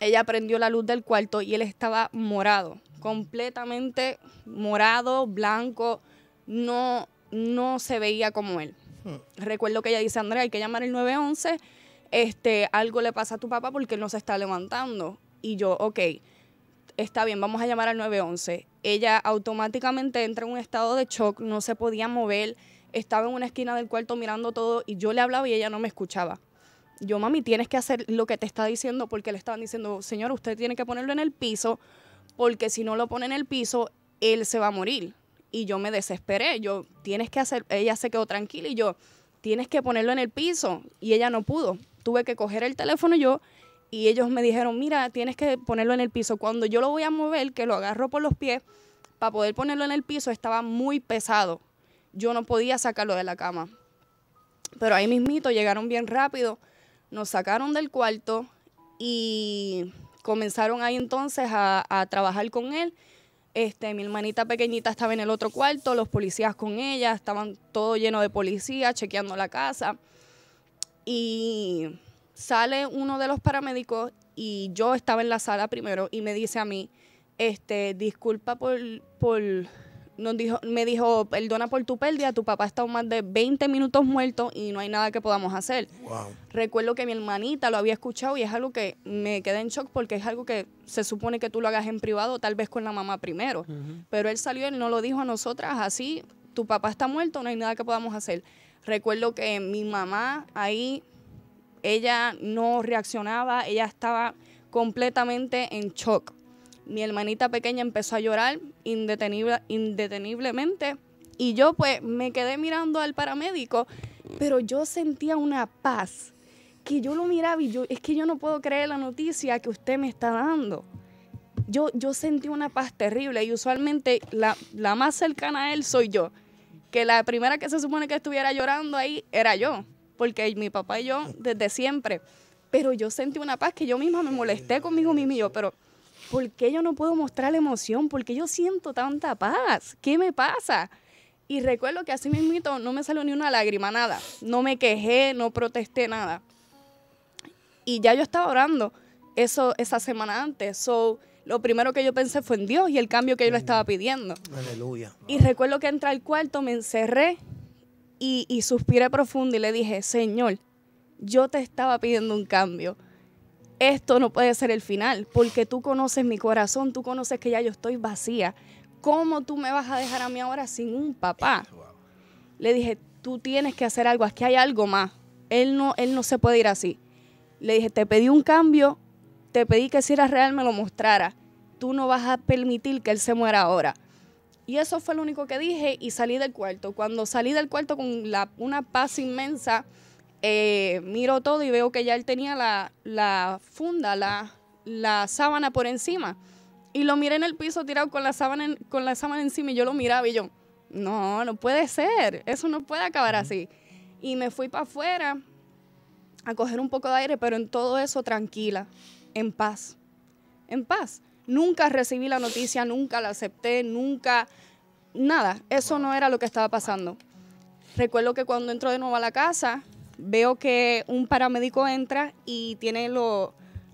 Ella prendió la luz del cuarto y él estaba morado, completamente morado, blanco, no, no se veía como él. Hmm. Recuerdo que ella dice, Andrea, hay que llamar el 911, este, algo le pasa a tu papá porque él no se está levantando. Y yo, ok, está bien, vamos a llamar al 911. Ella automáticamente entra en un estado de shock, no se podía mover, estaba en una esquina del cuarto mirando todo y yo le hablaba y ella no me escuchaba. Yo, mami, tienes que hacer lo que te está diciendo porque le estaban diciendo, señor, usted tiene que ponerlo en el piso porque si no lo pone en el piso, él se va a morir. Y yo me desesperé, yo, tienes que hacer, ella se quedó tranquila y yo, tienes que ponerlo en el piso. Y ella no pudo. Tuve que coger el teléfono yo y ellos me dijeron, mira, tienes que ponerlo en el piso. Cuando yo lo voy a mover, que lo agarro por los pies, para poder ponerlo en el piso estaba muy pesado yo no podía sacarlo de la cama. Pero ahí mismito llegaron bien rápido, nos sacaron del cuarto y comenzaron ahí entonces a, trabajar con él. Este, mi hermanita pequeñita estaba en el otro cuarto, los policías con ella, estaban todo lleno de policías chequeando la casa. Y sale uno de los paramédicos y yo estaba en la sala primero y me dice a mí, este, disculpa por dijo, me dijo, perdona por tu pérdida, tu papá está más de 20 minutos muerto y no hay nada que podamos hacer. Recuerdo que mi hermanita lo había escuchado y es algo que me quedé en shock porque es algo que se supone que tú lo hagas en privado, tal vez con la mamá primero. Pero él salió, él no lo dijo a nosotras, así, tu papá está muerto, no hay nada que podamos hacer. Recuerdo que mi mamá ahí, ella no reaccionaba, ella estaba completamente en shock mi hermanita pequeña empezó a llorar indeteniblemente y yo pues me quedé mirando al paramédico, pero yo sentía una paz que yo lo miraba y yo, es que yo no puedo creer la noticia que usted me está dando. Yo, yo sentí una paz terrible y usualmente la, más cercana a él soy yo, que la primera que se supone que estuviera llorando ahí era yo, porque mi papá y yo desde siempre, pero yo sentí una paz que yo misma me molesté conmigo mismo y yo, pero ¿por qué yo no puedo mostrar la emoción? ¿Por qué yo siento tanta paz? ¿Qué me pasa? Y recuerdo que así mismito no me salió ni una lágrima, nada. No me quejé, no protesté, nada. Y ya yo estaba orando eso esa semana antes. So, lo primero que yo pensé fue en Dios y el cambio que yo le estaba pidiendo. Aleluya. Y recuerdo que entré al cuarto, me encerré y, y suspiré profundo y le dije, Señor, yo te estaba pidiendo un cambio esto no puede ser el final, porque tú conoces mi corazón, tú conoces que ya yo estoy vacía. ¿Cómo tú me vas a dejar a mí ahora sin un papá? Le dije, tú tienes que hacer algo, aquí hay algo más. Él no, él no se puede ir así. Le dije, te pedí un cambio, te pedí que si era real me lo mostrara. Tú no vas a permitir que él se muera ahora. Y eso fue lo único que dije y salí del cuarto. Cuando salí del cuarto con la, una paz inmensa, eh, miro todo y veo que ya él tenía la, la funda, la, la, sábana por encima. Y lo miré en el piso tirado con la, sábana con la sábana encima y yo lo miraba y yo, no, no puede ser, eso no puede acabar así. Y me fui para afuera a coger un poco de aire, pero en todo eso tranquila, en paz, en paz. Nunca recibí la noticia, nunca la acepté, nunca, nada, eso no era lo que estaba pasando. Recuerdo que cuando entró de nuevo a la casa, veo que un paramédico entra y tiene los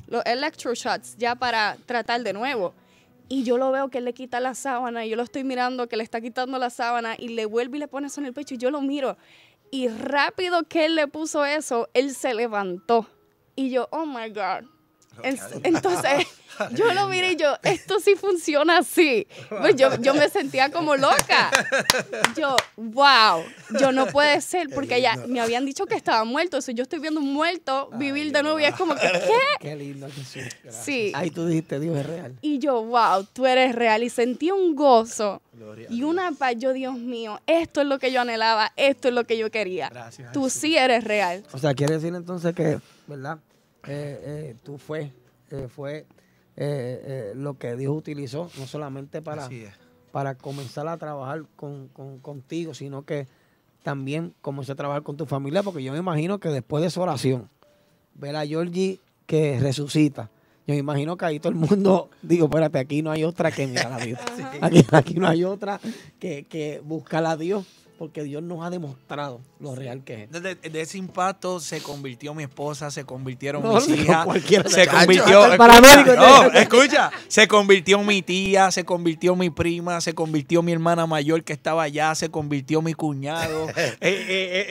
electro electroshots ya para tratar de nuevo. Y yo lo veo que le quita la sábana, y yo lo estoy mirando que le está quitando la sábana y le vuelve y le pone eso en el pecho y yo lo miro. Y rápido que él le puso eso, él se levantó. Y yo, oh my God, entonces, yo lo miré y yo, esto sí funciona así. Pues yo, yo me sentía como loca. Yo, wow, yo no puede ser, porque ya me habían dicho que estaba muerto. Eso yo estoy viendo un muerto vivir de nuevo y es como ¿qué?
Qué lindo Jesús.
Sí. Ahí tú
dijiste, Dios es real.
Y yo, wow, tú eres real. Y sentí un gozo y una paz. Yo, Dios mío, esto es lo que yo anhelaba, esto es lo que yo quería. tú sí eres real.
O sea, quiere decir entonces que, ¿verdad? Eh, eh, tú fue, eh, fue lo que Dios utilizó, no solamente para, para comenzar a trabajar contigo, sino que también comenzó a trabajar con tu familia, porque yo me imagino que después de esa oración, ver a Georgie que resucita, yo me imagino que ahí todo el mundo, digo, espérate, aquí no hay otra que mirar a Dios. Aquí, no hay otra que, que buscar a Dios porque Dios nos ha demostrado
lo real que es. De, ese impacto se convirtió mi esposa, se convirtieron mis hijas, se convirtió escucha, no, escucha, se convirtió mi tía, se convirtió mi prima, se convirtió mi hermana mayor que estaba allá, se convirtió mi cuñado. Eh, eh,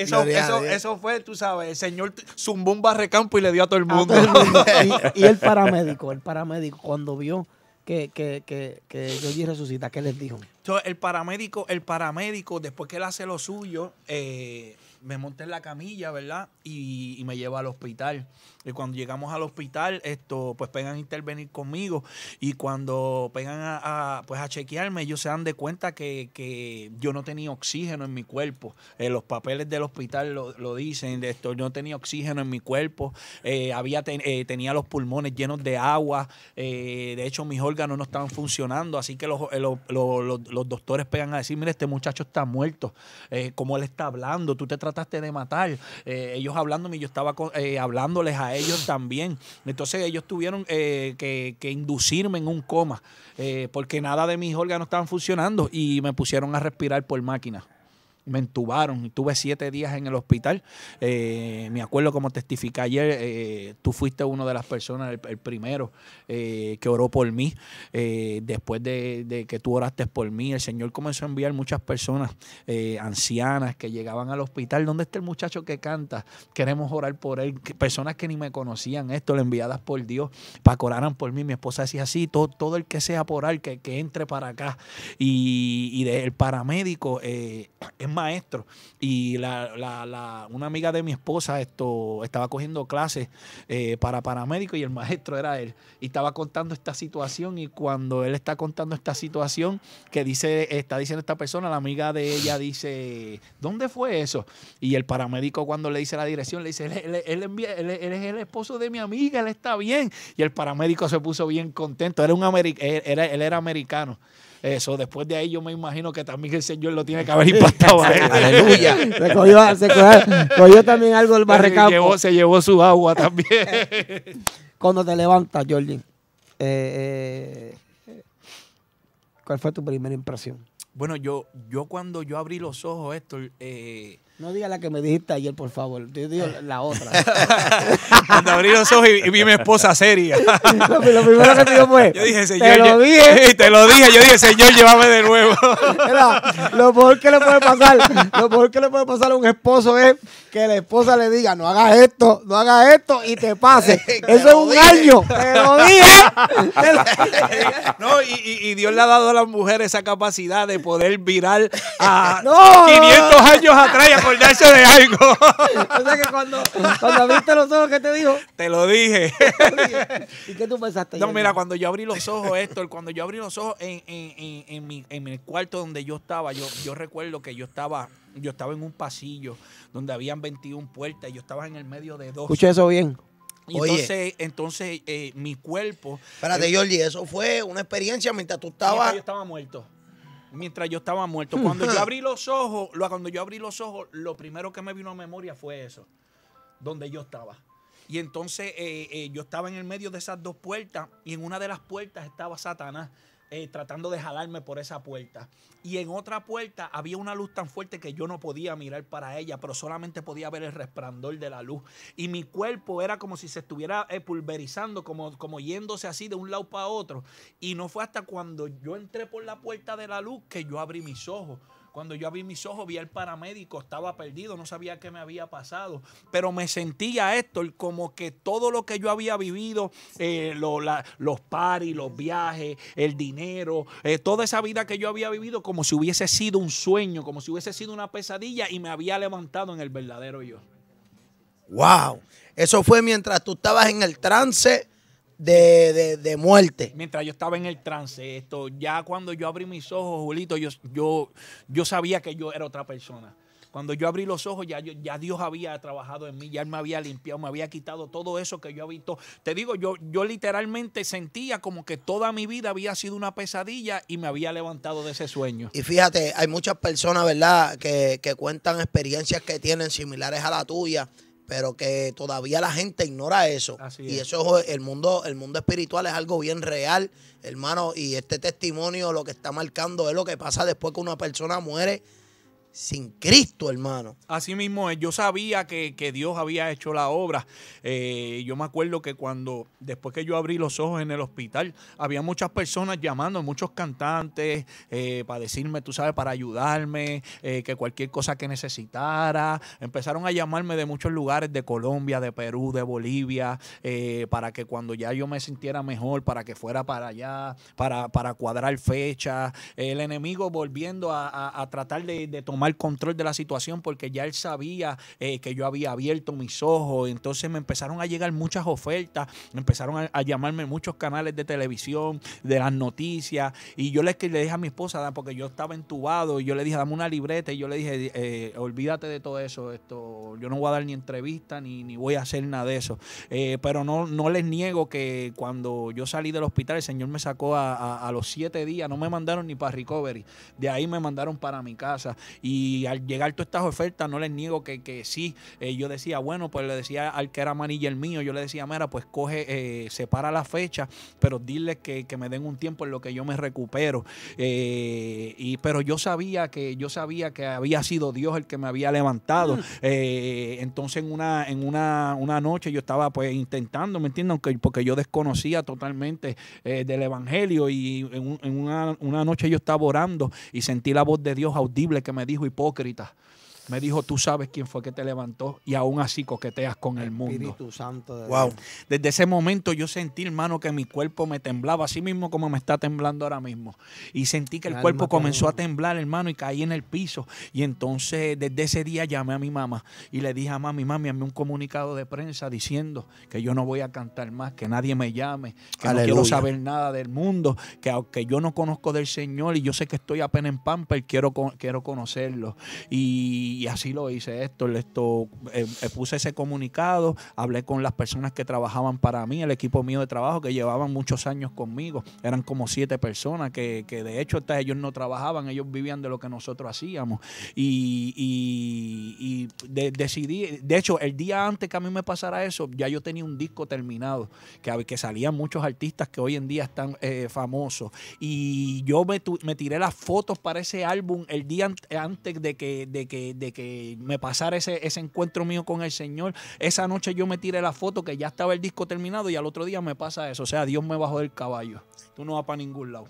eh, eso, fue, tú sabes, el señor zumbó un barrecampo y le dio a todo el mundo. y el paramédico,
el paramédico cuando vio que, que, que, que resucita? ¿Qué les dijo?
el paramédico, el paramédico, después que él hace lo suyo, eh, me monté en la camilla, ¿verdad? y, me lleva al hospital. Y cuando llegamos al hospital, esto, pues pegan a intervenir conmigo. Y cuando pegan a, pues a chequearme, ellos se dan de cuenta que, yo no tenía oxígeno en mi cuerpo. Eh, los papeles del hospital lo, dicen, esto, yo no tenía oxígeno en mi cuerpo. Eh, había eh, tenía los pulmones llenos de agua. de hecho, mis órganos no estaban funcionando. Así que los, doctores pegan a decir, mire, este muchacho está muerto. cómo él está hablando, tú te trataste de matar. ellos hablándome, yo estaba hablándoles hablándoles a ellos también. Entonces ellos tuvieron eh, que, inducirme en un coma eh, porque nada de mis órganos estaban funcionando y me pusieron a respirar por máquina me entubaron tuve siete días en el hospital. Eh, me acuerdo como testificé ayer, eh, tú fuiste una de las personas, el, primero eh, que oró por mí. después de, que tú oraste por mí, el Señor comenzó a enviar muchas personas ancianas que llegaban al hospital. ¿Dónde está el muchacho que canta? Queremos orar por él. Personas que ni me conocían esto, le enviadas por Dios para que oraran por mí. Mi esposa decía así, todo, todo el que sea por él, que, entre para acá. Y, y el paramédico, es maestro. Y la, una amiga de mi esposa esto, estaba cogiendo clases eh, para paramédico y el maestro era él. Y estaba contando esta situación y cuando él está contando esta situación que dice, está diciendo esta persona, la amiga de ella dice, ¿dónde fue eso? Y el paramédico cuando le dice la dirección, le dice, él, es el esposo de mi amiga, él está bien. Y el paramédico se puso bien contento, era un él era americano. Eso, después de ahí yo me imagino que también el Señor lo tiene que haber impactado Aleluya. Se cogió, también algo del barrecampo. Se llevó, su agua también. Cuando
te levantas, Jordi, eh, eh, ¿cuál fue tu primera impresión?
Bueno, yo, yo cuando yo abrí los ojos, Héctor, eh, no diga la que me
dijiste ayer, por favor. Yo
digo la otra. Cuando abrí los ojos y, vi a mi esposa seria. lo, primero que te digo fue. Yo dije, señor. Te lo dije. te lo dije. Yo dije, señor, llévame de nuevo.
lo mejor que le puede pasar, lo mejor que le puede pasar a un esposo es que la esposa le diga, no hagas esto, no hagas esto y te pase. Eso es un año. Te lo
dije. no, y, Dios le ha dado a las mujeres esa capacidad de poder virar a 500 años atrás de algo. o sea que cuando,
abriste los ojos, ¿qué te dijo?
Te lo dije.
¿Y qué tú pensaste? No, mira, cuando yo abrí los ojos, Héctor,
cuando yo abrí los ojos en, en, en, en mi, en el cuarto donde yo estaba, yo, yo recuerdo que yo estaba yo estaba en un pasillo donde habían 21 puertas y yo estaba en el medio de dos. Escucha eso bien. Oye. entonces, entonces
eh, mi cuerpo. Espérate, de Jordi, eso fue una experiencia mientras tú estabas. yo
estaba muerto mientras yo estaba muerto. Mm. Cuando yo abrí los ojos, lo, cuando yo abrí los ojos, lo primero que me vino a memoria fue eso, donde yo estaba. Y entonces eh, eh, yo estaba en el medio de esas dos puertas y en una de las puertas estaba Satanás. Eh, tratando de jalarme por esa puerta. Y en otra puerta había una luz tan fuerte que yo no podía mirar para ella, pero solamente podía ver el resplandor de la luz. Y mi cuerpo era como si se estuviera eh, pulverizando, como, como yéndose así de un lado para otro. Y no fue hasta cuando yo entré por la puerta de la luz que yo abrí mis ojos cuando yo abrí mis ojos, vi al paramédico, estaba perdido, no sabía qué me había pasado. Pero me sentía, Héctor, como que todo lo que yo había vivido, eh, los paris, los viajes, el dinero, eh, toda esa vida que yo había vivido, como si hubiese sido un sueño, como si hubiese sido una pesadilla y me había levantado en el verdadero yo.
¡Wow! Eso fue mientras tú estabas en el trance de, muerte. Mientras yo estaba en el trance, esto, ya cuando yo abrí mis ojos,
Julito, yo, yo, yo sabía que yo era otra persona. Cuando yo abrí los ojos, ya, ya Dios había trabajado en mí, ya Él me había limpiado, me había quitado todo eso que yo había visto. Te digo, yo, yo literalmente sentía como que toda mi vida había sido una pesadilla y me había levantado de
ese sueño. Y fíjate, hay muchas personas, ¿verdad?, que, que cuentan experiencias que tienen similares a la tuya pero que todavía la gente ignora eso. y eso el mundo, el mundo espiritual es algo bien real, hermano, y este testimonio lo que está marcando es lo que pasa después que una persona muere sin Cristo, hermano.
Así mismo Yo sabía que, Dios había hecho la obra. Eh, yo me acuerdo que cuando, después que yo abrí los ojos en el hospital, había muchas personas llamando, muchos cantantes, eh, para decirme, tú sabes, para ayudarme, eh, que cualquier cosa que necesitara. Empezaron a llamarme de muchos lugares, de Colombia, de Perú, de Bolivia, para que cuando ya yo me sintiera mejor, para que fuera para allá, para, cuadrar fechas. El enemigo volviendo a, tratar de tomar el control de la situación porque ya él sabía eh, que yo había abierto mis ojos. Entonces me empezaron a llegar muchas ofertas, empezaron a, llamarme muchos canales de televisión, de las noticias. Y yo le, le dije a mi esposa, porque yo estaba entubado, y yo le dije, dame una libreta. Y yo le dije, eh, olvídate de todo eso. Esto, yo no voy a dar ni entrevista ni, ni voy a hacer nada de eso. Eh, pero no, no les niego que cuando yo salí del hospital, el Señor me sacó a, a, los siete días, no me mandaron ni para recovery. De ahí me mandaron para mi casa. Y y al llegar todas estas ofertas, no les niego que, que sí. Eh, yo decía, bueno, pues le decía al que era manilla el mío, yo le decía, mira, pues coge, eh, separa la fecha, pero dile que, me den un tiempo en lo que yo me recupero. Eh, y, pero yo sabía que, yo sabía que había sido Dios el que me había levantado. Mm. entonces, en una, en una, noche yo estaba pues intentando, ¿me entiendes? porque yo desconocía totalmente del Evangelio y en, una noche yo estaba orando y sentí la voz de Dios audible que me dijo, y hipócritas Me dijo, tú sabes quién fue que te levantó y aún así coqueteas con el, mundo. Espíritu Santo. De wow. Desde ese momento yo sentí, hermano, que mi cuerpo me temblaba, así mismo como me está temblando ahora mismo. Y sentí que el, cuerpo comenzó a temblar, hermano, y caí en el piso. Y entonces desde ese día llamé a mi mamá y le dije a mami, mami, mí un comunicado de prensa diciendo que yo no voy a cantar más, que nadie me llame, que no quiero saber nada del mundo, que aunque yo no conozco del Señor y yo sé que estoy apenas en pamper, quiero, quiero conocerlo. Y y así lo hice, Esto, eh, eh, puse ese comunicado, hablé con las personas que trabajaban para mí, el equipo mío de trabajo, que llevaban muchos años conmigo. Eran como siete personas que, de hecho hasta ellos no trabajaban, ellos vivían de lo que nosotros hacíamos. Y, decidí, de hecho, el día antes que a mí me pasara eso, ya yo tenía un disco terminado, que, que salían muchos artistas que hoy en día están eh, famosos. Y yo me, tiré las fotos para ese álbum el día antes de que, de que de que me pasara ese, encuentro mío con el Señor. Esa noche yo me tiré la foto que ya estaba el disco terminado y al otro día me pasa eso. O sea, Dios me bajó del caballo. Tú no vas para ningún lado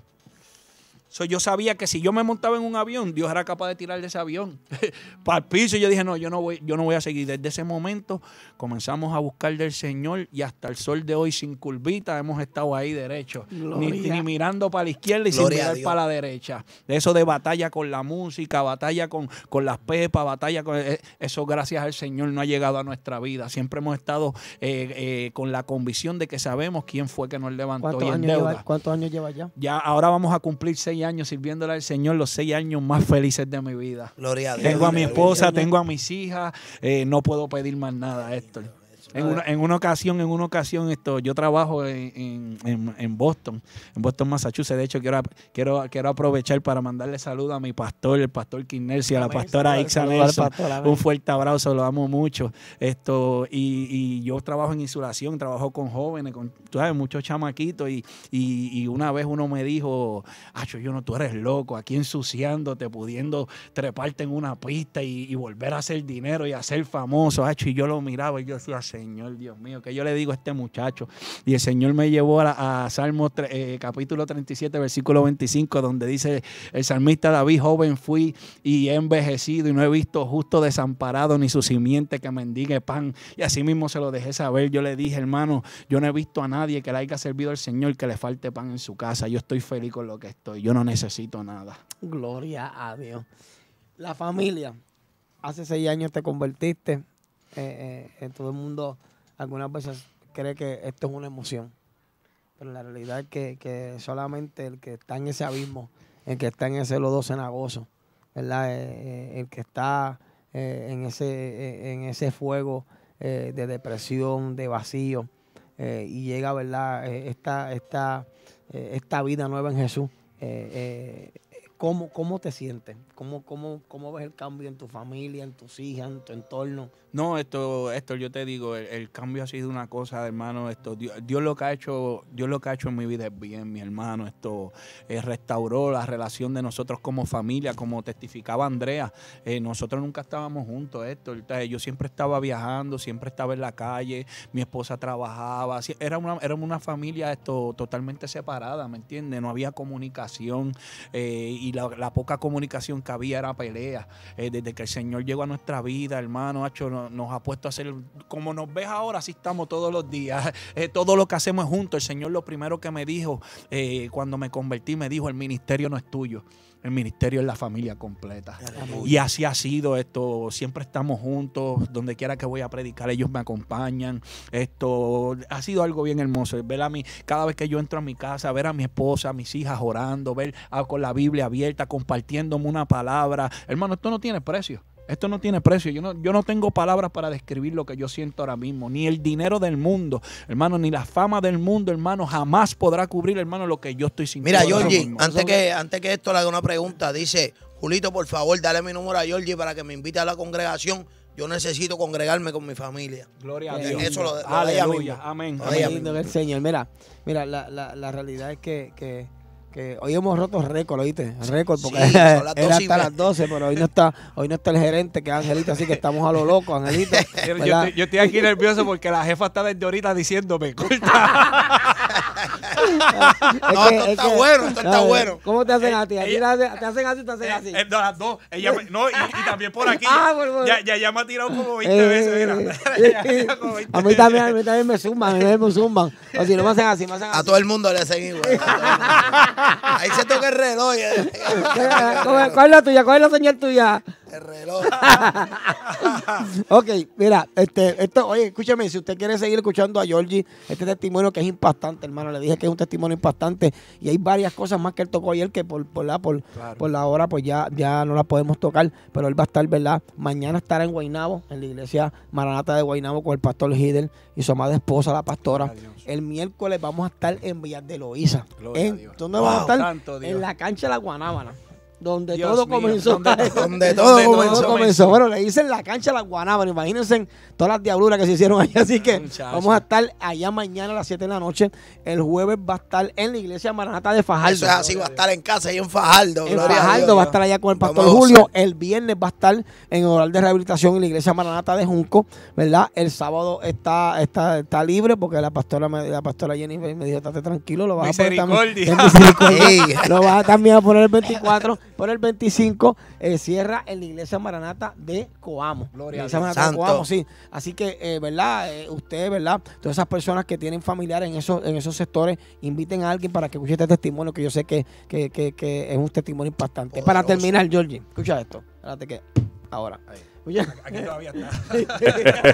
yo sabía que si yo me montaba en un avión, Dios era capaz de tirar de ese avión para el piso. Y yo dije, no, yo no, voy, yo no voy a seguir. Desde ese momento comenzamos a buscar del Señor y hasta el sol de hoy sin curvita hemos estado ahí derecho. Ni, mirando para la izquierda y sin mirar para la derecha. Eso de batalla con la música, batalla con, con las pepas, batalla con... Eh, eso gracias al Señor no ha llegado a nuestra vida. Siempre hemos estado eh, eh, con la convicción de que sabemos quién fue que nos levantó. años, Lleva,
¿cuántos años lleva ya?
Ya ahora vamos a cumplir seis años sirviéndole al Señor, los seis años más felices de mi vida. Gloria a Dios. Tengo a mi esposa, tengo a mis hijas, eh, no puedo pedir más nada, Héctor. En una, ocasión, en una ocasión, esto, yo trabajo en, Boston, en Boston, Massachusetts. De hecho, quiero, quiero, quiero aprovechar para mandarle saludos a mi pastor, el pastor y a la pastora Ixa un fuerte abrazo, lo amo mucho. Esto, y, y, yo trabajo en insulación, trabajo con jóvenes, con sabes, muchos chamaquitos. Y, una vez uno me dijo, Acho, yo no, tú eres loco, aquí ensuciándote, pudiendo treparte en una pista y, volver a hacer dinero y a ser famoso, Acho. Y yo lo miraba y yo decía, Señor, Dios mío, que yo le digo a este muchacho. Y el Señor me llevó a, Salmo eh, capítulo 37, versículo 25, donde dice el salmista David, joven fui y he envejecido y no he visto justo desamparado ni su simiente que mendigue pan. Y así mismo se lo dejé saber. Yo le dije, hermano, yo no he visto a nadie que le haya servido al Señor que le falte pan en su casa. Yo estoy feliz con lo que estoy. Yo no necesito nada.
Gloria a Dios. La familia.
Hace seis años te
convertiste eh, eh, eh, todo el mundo algunas veces cree que esto es una emoción, pero la realidad es que, solamente el que está en ese abismo, el que está en ese lodo cenagoso, ¿verdad? Eh, el que está en, ese, en ese fuego de depresión, de vacío, y llega, ¿verdad? esta, esta, esta vida nueva en Jesús. ¿Cómo, ¿cómo, te sientes? ¿Cómo, cómo, ¿Cómo ves el cambio en tu familia, en tus hijas, en tu entorno?
No, esto, esto yo te digo, el, cambio ha sido una cosa, hermano. Esto, Dios, lo que ha hecho, Dios lo que ha hecho en mi vida es bien, mi hermano. Esto eh, restauró la relación de nosotros como familia, como testificaba Andrea. Eh, nosotros nunca estábamos juntos, esto. Yo siempre estaba viajando, siempre estaba en la calle, mi esposa trabajaba. Era una, era una familia esto, totalmente separada, ¿me entiendes? No había comunicación eh, y la, la, poca comunicación que había era pelea. desde que el Señor llegó a nuestra vida, hermano, ha hecho nos ha puesto a hacer. Como nos ves ahora, así estamos todos los días. Eh, todo lo que hacemos es juntos. El Señor lo primero que me dijo eh, cuando me convertí, me dijo, el ministerio no es tuyo. El ministerio es la familia completa. Y así ha sido esto. Siempre estamos juntos. Donde quiera que voy a predicar, ellos me acompañan. Esto ha sido algo bien hermoso. Ver a mí, cada vez que yo entro a mi casa, ver a mi esposa, a mis hijas orando, ver a, con la Biblia abierta, compartiéndome una palabra. Hermano, esto no tiene precio. Esto no tiene precio. Yo no, yo no tengo palabras para describir lo que yo siento ahora mismo. Ni el dinero del mundo, hermano, ni la fama del mundo, hermano, jamás podrá cubrir, hermano, lo que yo estoy sintiendo. Mira, Georgie, antes que,
antes que esto le haga una pregunta, dice, Julito, por favor, dale mi número a Georgie para que me invite a la congregación. Yo necesito congregarme con mi familia. Gloria a eh, Dios. Eso lo, Aleluya. Amén. Amén. Amén. Amén. Señor. Mira, mira, la, la, la realidad es que, que que hoy hemos roto
récord, ¿oíste? Récord, porque era, hasta las 12, pero hoy no está hoy no está el gerente, que es Angelito, así que estamos a lo loco, Angelita.
Yo, estoy aquí nervioso porque la jefa está desde ahorita diciéndome, corta
no, esto está bueno, esto está
bueno. ¿Cómo te hacen a ti? te hacen así te hacen eh, así? Eh, no, las dos. no, y, también por aquí. Ah, ya, ya, ya me ha tirado como 20
veces. Eh,
a, mí también, a mí también me zumban, a mí me zumban. O si no hacen así, me hacen así. A todo el mundo le hacen igual. Ahí se toca el reloj. ¿Cuál es la tuya? ¿Cuál es la señal tuya? reloj. ok,
mira, este, esto, oye, escúchame, si usted quiere seguir escuchando a Georgie, este testimonio que es impactante, hermano, le dije que es un testimonio impactante y hay varias cosas más que él tocó ayer que por, la, por, por, la hora pues ya, ya no las podemos tocar, pero él va a estar, ¿verdad? Mañana estará en Guainabo, en la iglesia Maranata de Guainabo con el pastor Hidel y su amada esposa, la pastora. El miércoles vamos a estar en Villas de Loíza. ¿Eh? ¿Dónde vamos a estar? En la cancha de la Guanábana donde todo comenzó. Donde, todo, comenzó, Bueno, le dicen la cancha a la Imagínense todas las diabluras que se hicieron ahí Así que vamos a estar allá mañana a las 7 de la noche. El jueves va a estar en la iglesia Maranata de Fajardo. Eso es así, va a estar en casa y en Fajardo. En Fajardo va a estar allá con el pastor Julio. El viernes va a estar en oral de rehabilitación en la iglesia Maranata de Junco, ¿verdad? El sábado está, está, está libre porque la pastora, la pastora Jenny me dijo, estate tranquilo, lo vas a poner también. Lo vas a también a poner el 24 por el 25 eh, cierra en la iglesia Maranata de Coamo. iglesia Maranata sí. Así que, eh, ¿verdad? Eh, ustedes, ¿verdad? Todas esas personas que tienen familiares en esos, en esos sectores, inviten a alguien para que escuche este testimonio que yo sé que, es un testimonio impactante. Para terminar, Georgie, escucha esto. Espérate que ahora. Aquí todavía está.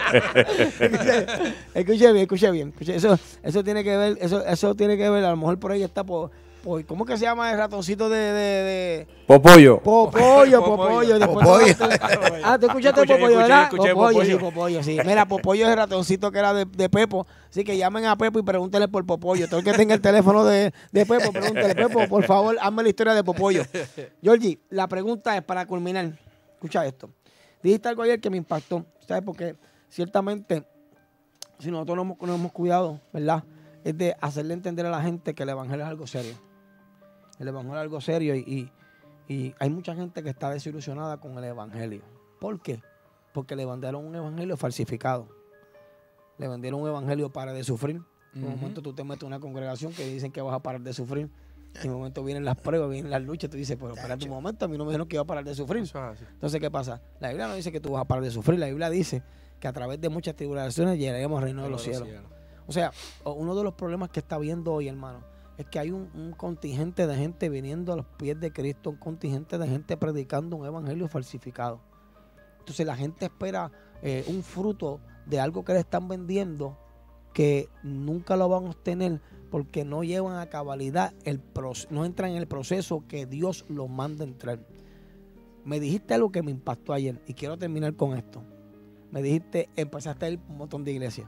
escuche bien, escuche bien. Eso, eso tiene que ver, eso, eso tiene que ver, a lo mejor por ahí está por ¿Cómo que se llama el ratoncito de. de, de... Popollo. Popollo, Popollo. Popollo. Ah, ¿te escuchaste escuché, Popollo, ¿verdad? Escuché, popollo, popollo, sí, Popollo, sí. Mira, Popollo es el ratoncito que era de, de, Pepo. Así que llamen a Pepo y pregúntele por Popollo. Todo el que tenga el teléfono de, de Pepo, pregúntele, Pepo, por favor, hazme la historia de Popollo. Georgie, la pregunta es para culminar. Escucha esto. Dijiste algo ayer que me impactó, ¿sabes? Porque ciertamente, si nosotros no no hemos cuidado, ¿verdad? Es de hacerle entender a la gente que el evangelio es algo serio el Evangelio es algo serio y, hay mucha gente que está desilusionada con el Evangelio. ¿Por qué? Porque le vendieron un Evangelio falsificado. Le vendieron un Evangelio para de sufrir. En un momento tú te metes en una congregación que dicen que vas a parar de sufrir. En un momento vienen las pruebas, vienen las luchas. Tú dices, pero para tu momento, a mí no me dijeron que iba a parar de sufrir. Entonces, ¿qué pasa? La Biblia no dice que tú vas a parar de sufrir. La Biblia dice que a través de muchas tribulaciones llegaremos al reino de los, cielos. O sea, uno de los problemas que está viendo hoy, hermano, es que hay un, contingente de gente viniendo a los pies de Cristo, un contingente de gente predicando un evangelio falsificado. Entonces la gente espera eh, un fruto de algo que le están vendiendo que nunca lo van a obtener porque no llevan a cabalidad, el no entran en el proceso que Dios los manda entrar. Me dijiste algo que me impactó ayer y quiero terminar con esto. Me dijiste,
empezaste a ir un montón de iglesias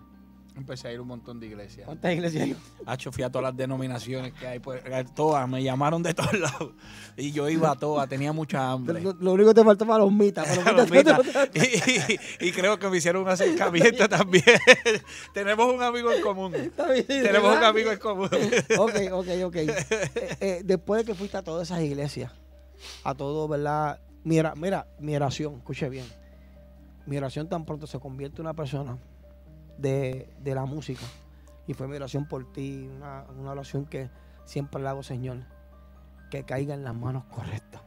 empecé a ir un montón de iglesias. ¿Cuántas iglesias hay? Hacho, fui a todas las denominaciones que hay, pues, todas, me llamaron de todos lados. Y yo iba a todas, tenía mucha hambre. Lo, único que te faltaba los mitas. los mitas. Y, creo que me hicieron un acercamiento también. Tenemos un amigo en común. Tenemos un amigo en común. ok,
ok, ok. Eh, eh, después de que fuiste a todas esas iglesias, a todo, ¿verdad? Mira, mira, mi oración, escuche bien. Mi oración tan pronto se convierte en una persona de, la música. Y fue mi oración por ti, una, oración que siempre le hago, Señor, que caiga en las manos correctas,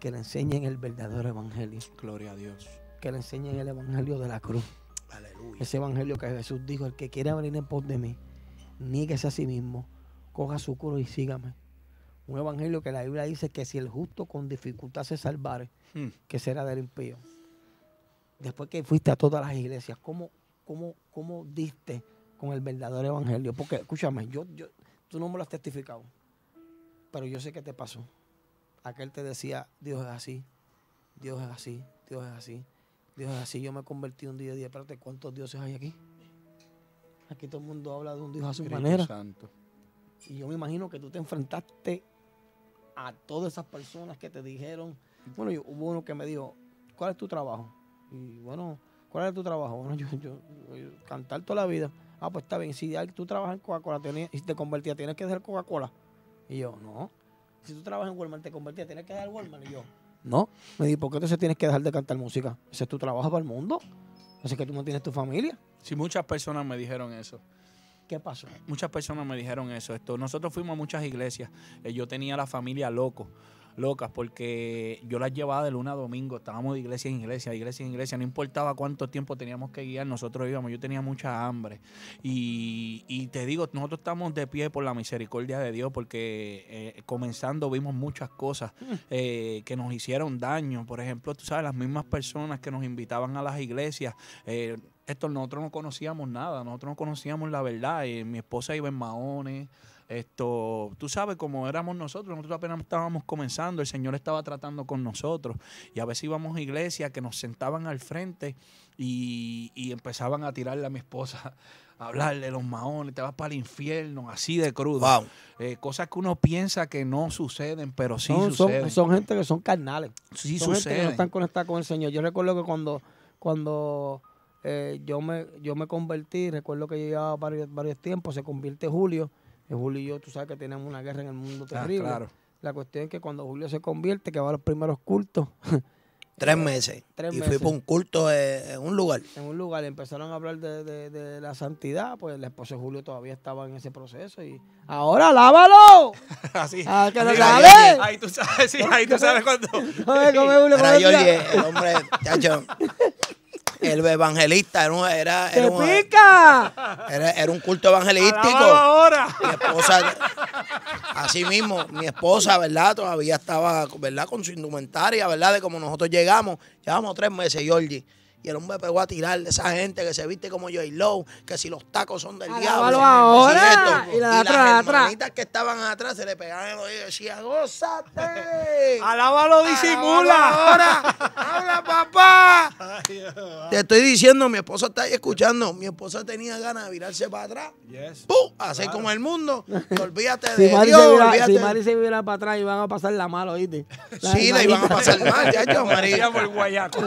que le enseñen el verdadero evangelio. Gloria a Dios. Que le enseñen el evangelio de la cruz. Aleluya. Ese evangelio que Jesús dijo, el que quiere venir en pos de mí, nieguese a sí mismo, coja su curo y sígame. Un evangelio que la Biblia dice que si el justo con dificultad se salvare, hmm. que será del impío. Después que fuiste a todas las iglesias, ¿cómo cómo, diste con el verdadero evangelio. Porque, escúchame, yo, yo, tú no me lo has testificado, pero yo sé qué te pasó. Aquel te decía, Dios es así, Dios es así, Dios es así, Dios es así. Yo me convertí un día a día. espérate, ¿cuántos dioses hay aquí? Aquí todo el mundo habla de un Dios a su manera. Y yo me imagino que tú te enfrentaste a todas esas personas que te dijeron. Bueno, hubo uno que me dijo, ¿cuál es tu trabajo? Y bueno, ¿Cuál era tu trabajo? cantar toda la vida. Ah, pues está bien. Si tú trabajas en Coca-Cola y te convertías, tienes que dejar Coca-Cola. Y yo, no. Si tú trabajas en Walmart, te convertías, tienes que
dejar Walmart. Y yo,
no. Me di, ¿por qué se tienes que dejar de cantar música? Ese es tu trabajo para el mundo.
Así que tú no tienes tu familia. Sí, muchas personas me dijeron eso. ¿Qué pasó? Muchas personas me dijeron eso. Esto, nosotros fuimos a muchas iglesias. Eh, yo tenía la familia loco locas, porque yo las llevaba de luna a domingo, estábamos de iglesia en iglesia, iglesia en iglesia, no importaba cuánto tiempo teníamos que guiar, nosotros íbamos, yo tenía mucha hambre. Y, te digo, nosotros estamos de pie por la misericordia de Dios, porque eh, comenzando vimos muchas cosas mm. eh, que nos hicieron daño, por ejemplo, tú sabes, las mismas personas que nos invitaban a las iglesias. esto eh, nosotros no conocíamos nada, nosotros no conocíamos la verdad. mi esposa iba en Mahones, esto, tú sabes cómo éramos nosotros, nosotros apenas estábamos comenzando, el Señor estaba tratando con nosotros y a veces íbamos a iglesia que nos sentaban al frente y, empezaban a tirarle a mi esposa a hablarle los maones, te vas para el infierno, así de crudo. Eh, cosas que uno piensa que no suceden, pero sí suceden. Son,
gente que son carnales. Sí son suceden. Gente que no están conectadas con el Señor. Yo recuerdo que cuando, cuando eh, yo, me, yo me convertí, recuerdo que llevaba varios, varios tiempos, se convierte Julio. Julio y yo, tú sabes que tenemos una guerra en el mundo ah, terrible. La cuestión es que cuando Julio se convierte, que va a los primeros cultos.
Tres meses. y fui para un culto
eh, en un lugar. En un lugar. Empezaron a hablar de, la santidad. Pues el esposo de Julio todavía estaba en ese proceso. Y ahora lávalo. así. Ah, que lo sabe! ahí,
tú sabes, sí, ahí
tú sabes cuándo. No come Julio. el hombre, chacho el evangelista era, un, era,
era,
era, un culto evangelístico. Ahora. Mi esposa, así mismo, mi esposa, ¿verdad? Todavía estaba, ¿verdad? Con su indumentaria, ¿verdad? De como nosotros llegamos, llevamos tres meses, Georgie. Y el hombre pegó a tirar de esa gente que se viste como Joy Low, que si los tacos son del diablo. Y, la atrás, las hermanitas que estaban atrás se le pegaban en el oído y decían, ¡gózate! ¡Alábalo, disimula! ¡Ahora! ¡Habla, papá! Te estoy diciendo, mi esposa está ahí escuchando. Mi esposa tenía ganas de virarse para atrás. ¡Pum! Así como el mundo. Olvídate de Dios, Si Mari se viera para atrás, iban a la mal, ¿oíste?
sí, la iban a pasar mal, ya yo, María. por Guayaco.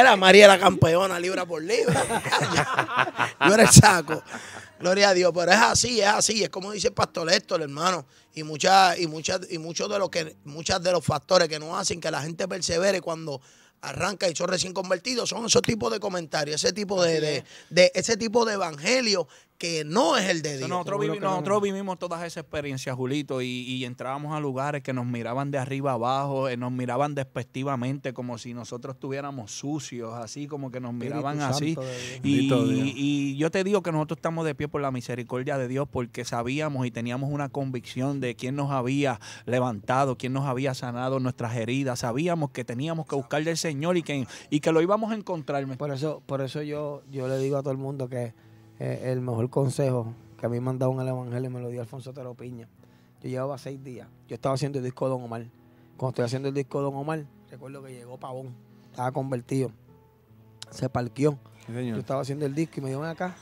Era María la
campeona, libra por libra. Yo era el saco. Gloria a Dios, pero es así, es así, es como dice el pastor Héctor, hermano, y muchas y muchas y muchos de los que muchas de los factores que nos hacen que la gente persevere cuando arranca y son recién convertidos son esos tipos de comentarios, ese tipo de, de ese tipo de evangelio que no es el de Dios. Nosotros, nosotros
vivimos todas esas experiencias, Julito, y, entrábamos a lugares que nos miraban de arriba abajo, eh, nos miraban despectivamente, como si nosotros tuviéramos sucios, así como que nos miraban así. Y, yo te digo que nosotros estamos de pie por la misericordia de Dios, porque sabíamos y teníamos una convicción de quién nos había levantado, quién nos había sanado nuestras heridas. Sabíamos que teníamos que buscar del Señor y que, y que lo íbamos a encontrar. Por eso,
por eso yo, yo le digo a todo el mundo que eh, el mejor consejo que a mí me han el Evangelio me lo dio Alfonso Tero Piña. Yo llevaba seis días. Yo estaba haciendo el disco Don Omar. Cuando estoy haciendo el disco Don Omar, recuerdo que llegó Pavón. Estaba convertido. Se parqueó. Yo estaba haciendo el disco y me dieron acá.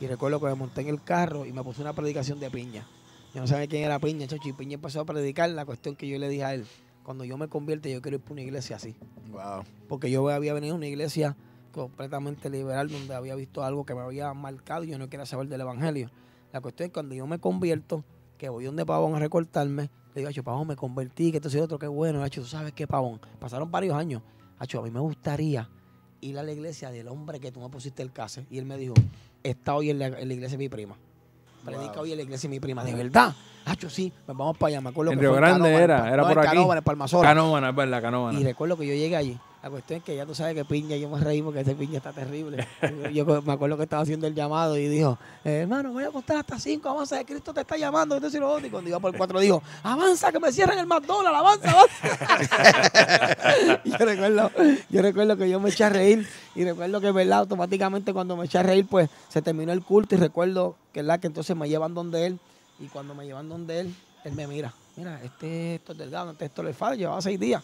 Y recuerdo que me monté en el carro y me puse una predicación de Piña. Yo no sabía quién era Piña, Chochi. Y Piña empezó a predicar la cuestión que yo le dije a él. Cuando yo me convierte, yo quiero ir por una iglesia así. Wow. Porque yo había venido a una iglesia completamente liberal donde había visto algo que me había marcado y yo no quería saber del evangelio. La cuestión es cuando yo me convierto, que voy donde Pavón a recortarme, le digo, Pavón, me convertí, que esto y otro, qué bueno, hecho, tú sabes qué, Pavón. Pasaron varios años. Hacho, a mí me gustaría ir a la iglesia del hombre que tú me pusiste el case. Y él me dijo, está hoy en la, iglesia de mi prima. Predica hoy en la iglesia de mi prima. De verdad. Hacho, sí, me pues vamos para allá. Me acuerdo que Grande era, era por aquí. en es verdad, Canóvana. Y recuerdo que yo llegué allí la cuestión es que ya tú sabes que piña, yo me reí porque ese piña está terrible. Yo me acuerdo que estaba haciendo el llamado y dijo, eh, hermano, voy a contar hasta cinco, avanza, Cristo te está llamando, y Y cuando iba por cuatro dijo, avanza, que me cierren el McDonald's, avanza, avanza. yo, recuerdo, que yo me eché a reír y recuerdo que, ¿verdad? Automáticamente cuando me eché a reír, pues se terminó el culto y recuerdo que, la Que entonces me llevan donde él y cuando me llevan donde él, él me mira, mira, este es Delgado, este esto le falla, llevaba seis días.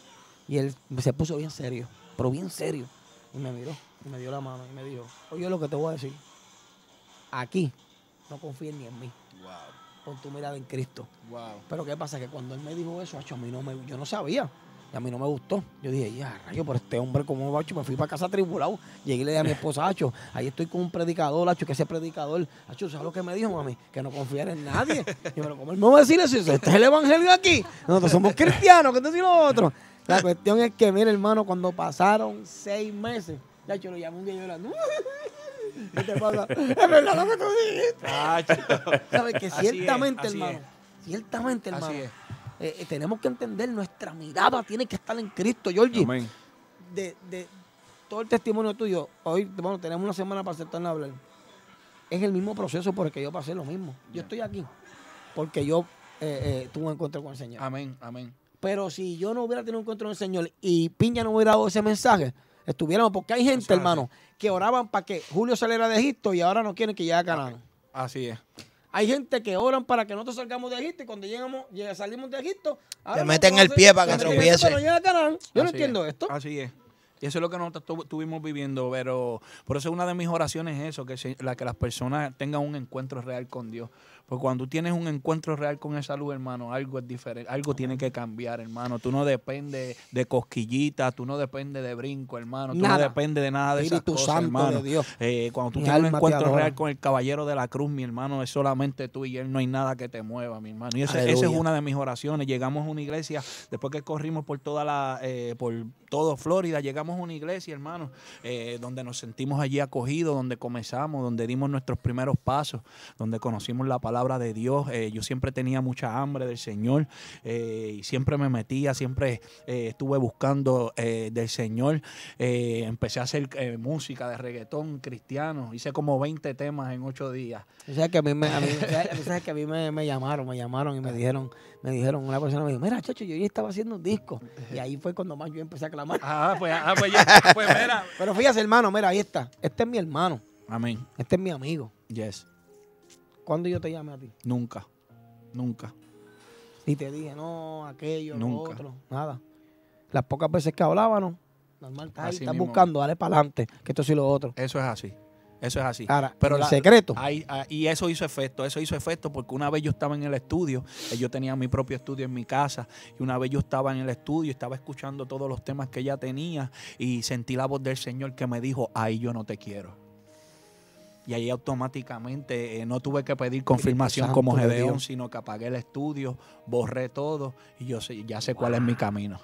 Y él se puso bien serio, pero bien serio. Y me miró, y me dio la mano, y me dijo, oye lo que te voy a decir, aquí no confíes ni en mí. Wow. tu mirada en Cristo. Pero qué pasa, que cuando él me dijo eso, a mí no me, yo no sabía. Y a mí no me gustó. Yo dije, ya, rayo, por este hombre como bacho, me fui para casa tribulado. Llegué y le dije a mi esposa, Acho, ahí estoy con un predicador, Acho, que ese predicador, Acho, ¿sabes lo que me dijo, mami? Que no confiar en nadie. Y ¿cómo él me va a eso? Este es el evangelio aquí. Nosotros somos cristianos, ¿qué te digo lo otro? La cuestión es que, mire, hermano, cuando pasaron seis meses, ya yo lo llamé un día y ¿Qué te es verdad lo que tú dijiste. Sabes que ciertamente, hermano, ciertamente, hermano, eh, eh, tenemos que entender, nuestra mirada tiene que estar en Cristo, Georgie. Amén. De, todo el testimonio tuyo, hoy, bueno, tenemos una semana para sentarnos a hablar. Es el mismo proceso porque yo pasé lo mismo. Yo estoy aquí porque yo eh, tuve un encuentro con el Señor. Amén, amén. Pero si yo no hubiera tenido un encuentro con el Señor y Piña no hubiera dado ese mensaje, estuviéramos. Porque hay gente, hermano, que oraban para que Julio saliera de Egipto y ahora no quieren que llegue a Canal. Así es. Hay gente que oran para que nosotros salgamos de Egipto y cuando llegamos, salimos de Egipto, te meten el pie para que
tropiece. Yo no entiendo esto. Así es. Y eso es lo que nosotros estuvimos viviendo, pero por eso una de mis oraciones es eso, que, la, que las personas tengan un encuentro real con Dios. Porque cuando tú tienes un encuentro real con esa luz, hermano, algo es diferente, algo tiene que cambiar, hermano. Tú no dependes de cosquillitas, tú no dependes de brinco, hermano. Tú no dependes de nada de esas Espíritu hermano. Eh, cuando tú tienes un encuentro real con el caballero de la cruz, mi hermano, es solamente tú y él, no hay nada que te mueva, mi hermano. Y esa es una de mis oraciones. Llegamos a una iglesia, después que corrimos por toda la, eh, por todo Florida, llegamos a una iglesia, hermano, eh, donde nos sentimos allí acogidos, donde comenzamos, donde dimos nuestros primeros pasos, donde conocimos la palabra palabra de Dios. Eh, yo siempre tenía mucha hambre del Señor eh, y siempre me metía, siempre eh, estuve buscando del Señor. empecé a hacer música de reggaetón cristiano. Hice como 20 temas en 8 días. O sea que a mí me, a mí,
que a mí me, me, llamaron, me llamaron y me dijeron, me dijeron, una persona me dijo, mira, chacho, yo ya estaba haciendo un disco. Y ahí fue cuando más yo empecé a clamar. Ah, pues, ah, pues, pues mira. Pero fíjate, hermano, mira, ahí está. Este es mi hermano. Amén. Este es mi amigo. Yes. ¿Cuándo yo te llamé a ti? Nunca, nunca. Y te dije, no, aquello, nunca. lo otro, nada. Las pocas veces que hablábamos, normal, estás, buscando, dale para adelante, que esto sí lo
otro. Eso es así. Eso es así. Ahora, pero el secreto. Ah, y eso hizo efecto, eso hizo efecto porque una vez yo estaba en el estudio, eh, yo tenía mi propio estudio en mi casa, y una vez yo estaba en el estudio, estaba escuchando todos los temas que ella tenía y sentí la voz del Señor que me dijo, ahí yo no te quiero y ahí automáticamente eh, no tuve que pedir confirmación como Gedeón, sino que apagué el estudio, borré todo y yo sé, ya sé cuál es mi camino.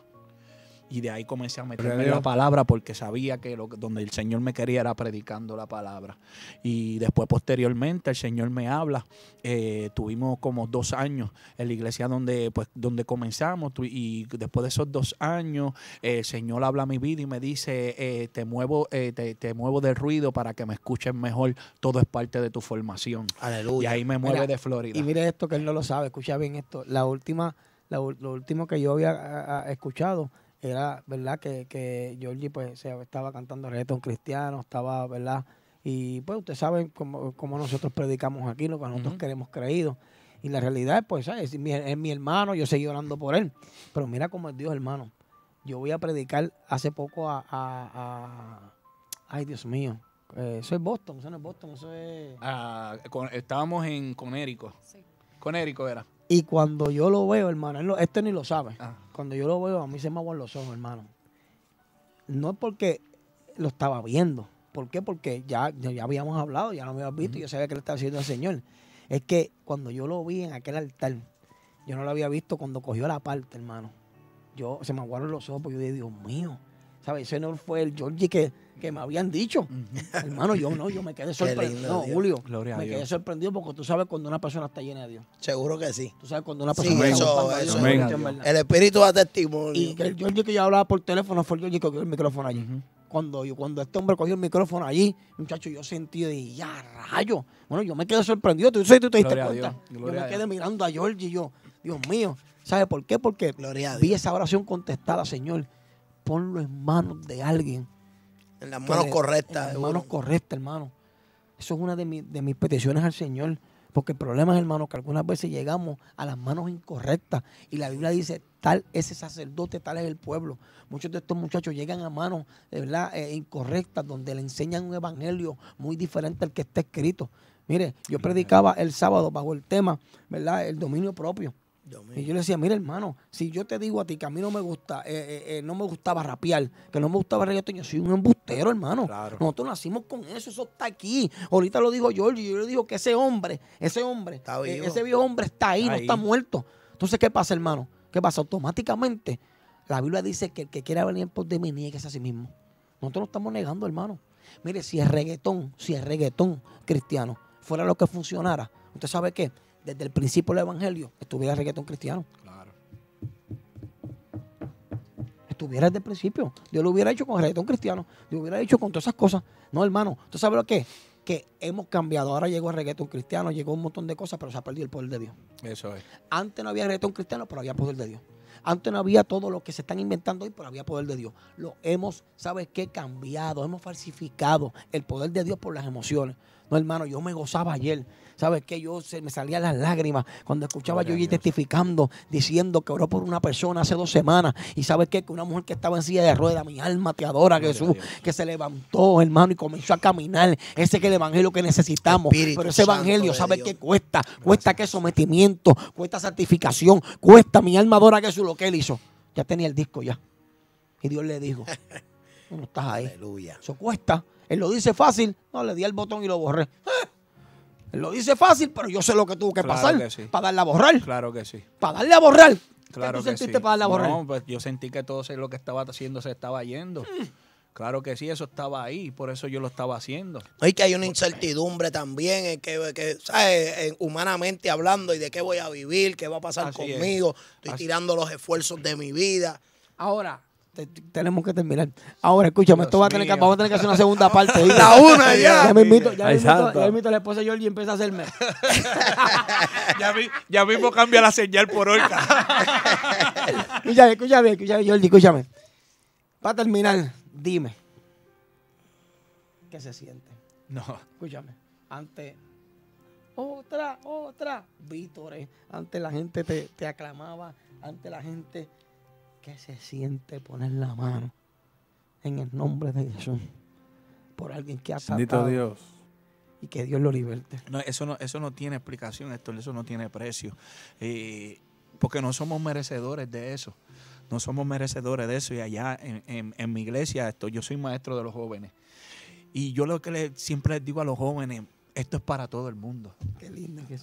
Y de ahí comencé a meterme la palabra porque sabía que donde el Señor me quería era predicando la palabra. Y después, posteriormente, el Señor me habla. Eh, tuvimos como dos años en la iglesia donde, pues, donde comenzamos. Y después de esos dos años, eh, el Señor habla a mi vida y me dice, eh, te, muevo, te, te, muevo del ruido para que me escuchen mejor. Todo es parte de tu formación. Aleluya. Y ahí me mueve de Florida. Y
mire esto que él no lo sabe. Escucha bien esto. La última... La, lo último que yo había escuchado era, ¿verdad? Que, que Georgie pues se, estaba cantando un cristiano, estaba, ¿verdad? Y pues ustedes saben cómo, nosotros predicamos aquí, lo que nosotros queremos creído. Y la realidad, pues, Es, mi, es mi hermano, yo seguí orando por él. Pero mira cómo es Dios, hermano. Yo voy a predicar hace poco a... ay, Dios mío. Eh, eso es Boston,
eso no es Boston, eso ah, estábamos en Conérico. Sí. Conérico era.
Y cuando yo lo veo, hermano, este ni lo sabe. Ah. Cuando yo lo veo, a mí se me aguan los ojos, hermano. No es porque lo estaba viendo. ¿Por qué? Porque ya, ya habíamos hablado, ya lo habíamos visto, y yo sabía que le estaba haciendo al Señor. Es que cuando yo lo vi en aquel altar, yo no lo había visto cuando cogió la parte, hermano. Yo se me aguaron los ojos, porque yo dije, Dios mío. ¿Sabes? Ese no fue el Georgie que que me habían dicho.
Hermano, yo no, yo me quedé sorprendido. Julio, me quedé sorprendido
porque tú sabes cuando una persona está llena
de Dios. Seguro que sí. Tú sabes cuando una persona sí, eso, eso, El espíritu da testimonio. Y el
George que yo hablaba por teléfono fue el que cogió el micrófono allí. Cuando, yo, cuando este hombre cogió el micrófono allí, muchacho, yo sentí de ya rayo. Bueno, yo me quedé sorprendido. Tú, tú te diste cuenta. Yo me quedé mirando a Giorgio y yo, Dios mío. ¿Sabes por qué? Porque vi esa oración contestada, Señor. Ponlo en manos de alguien
en las manos correctas. En las manos
correctas, hermano. Eso es una de, mis peticiones al Señor. Porque el problema es, hermano, que algunas veces llegamos a las manos incorrectas. Y la Biblia dice, tal es el sacerdote, tal es el pueblo. Muchos de estos muchachos llegan a manos, verdad, eh, incorrectas, donde le enseñan un evangelio muy diferente al que está escrito. Mire, yo predicaba el sábado bajo el tema, ¿verdad? El dominio propio. Y yo le decía, mira hermano, si yo te digo a ti que a mí no me gusta, eh, eh, eh, no me gustaba rapear, que no me gustaba reggaetón, yo soy un embustero, hermano. Nosotros nacimos con eso, eso está aquí. Ahorita lo digo George, yo le digo que ese hombre, ese hombre, ese viejo hombre está ahí, no está muerto. Entonces, ¿qué pasa, hermano? ¿Qué pasa? Automáticamente, la Biblia dice que el que quiera venir por de mí, niegue a sí mismo. Nosotros no estamos negando, hermano. Mire, si el reggaetón, si el reggaetón cristiano, fuera lo que funcionara, ¿usted sabe qué? desde el principio del evangelio, estuviera reggaetón cristiano. Claro. Estuviera desde el principio. Dios lo hubiera hecho con reggaetón cristiano. Dios lo hubiera hecho con todas esas cosas. No, hermano. ¿Tú sabes lo que que hemos cambiado. Ahora llegó el reggaetón cristiano, llegó un montón de cosas, pero se ha perdido el poder de Dios. Eso es. Antes no había reggaetón cristiano, pero había poder de Dios. Antes no había todo lo que se están inventando hoy, pero había poder de Dios. Lo hemos, ¿sabes qué? Cambiado, hemos falsificado el poder de Dios por las emociones. No, hermano, yo me gozaba ayer. ¿Sabes qué? Yo se me salían las lágrimas cuando escuchaba yo y testificando, diciendo que oró por una persona hace dos semanas. Y ¿sabes qué? Que una mujer que estaba en silla de ruedas, mi alma te adora, Jesús, que se levantó, hermano, y comenzó a caminar. Ese es el evangelio que necesitamos. Pero ese evangelio, ¿sabes qué cuesta? Cuesta que sometimiento, cuesta santificación, cuesta mi alma adora a Jesús lo que él hizo. Ya tenía el disco ya. Y Dios le dijo, no estás ahí. Eso cuesta. Él lo dice fácil. No, le di al botón y lo borré. ¡Ah! Lo dice fácil, pero yo sé lo que tuvo que pasar para darle a borrar. Claro que sí. Para darle a borrar. Claro ¿Qué tú sentiste para darle a borrar? No,
pues yo sentí que todo lo que estaba haciendo se estaba yendo. Claro que sí, eso estaba ahí, por eso yo lo estaba haciendo.
Hay que hay una incertidumbre también, que, humanamente hablando, y de qué voy a vivir, qué va a pasar conmigo, estoy tirando los esfuerzos de mi vida. Ahora,
tenemos que terminar. Ahora, escúchame, esto va a tener que, vamos a tener que hacer una segunda parte. La una ya. Ya me invito, ya invito, a la esposa de y empieza a hacerme.
Ya, mismo cambia la señal por Orca.
escúchame, escúchame, escúchame, Jordi, escúchame. Para terminar, dime. ¿Qué se siente? No. Escúchame. Antes, otra, otra, Víctor, antes la gente te, te aclamaba, antes la gente ¿Qué se siente poner la mano en el nombre de Jesús
por alguien que ha Bendito Dios.
Y que Dios lo liberte.
eso no, eso no tiene explicación, esto, eso no tiene precio. porque no somos merecedores de eso. No somos merecedores de eso. Y allá en, mi iglesia, esto, yo soy maestro de los jóvenes. Y yo lo que siempre les digo a los jóvenes, esto es para todo el mundo.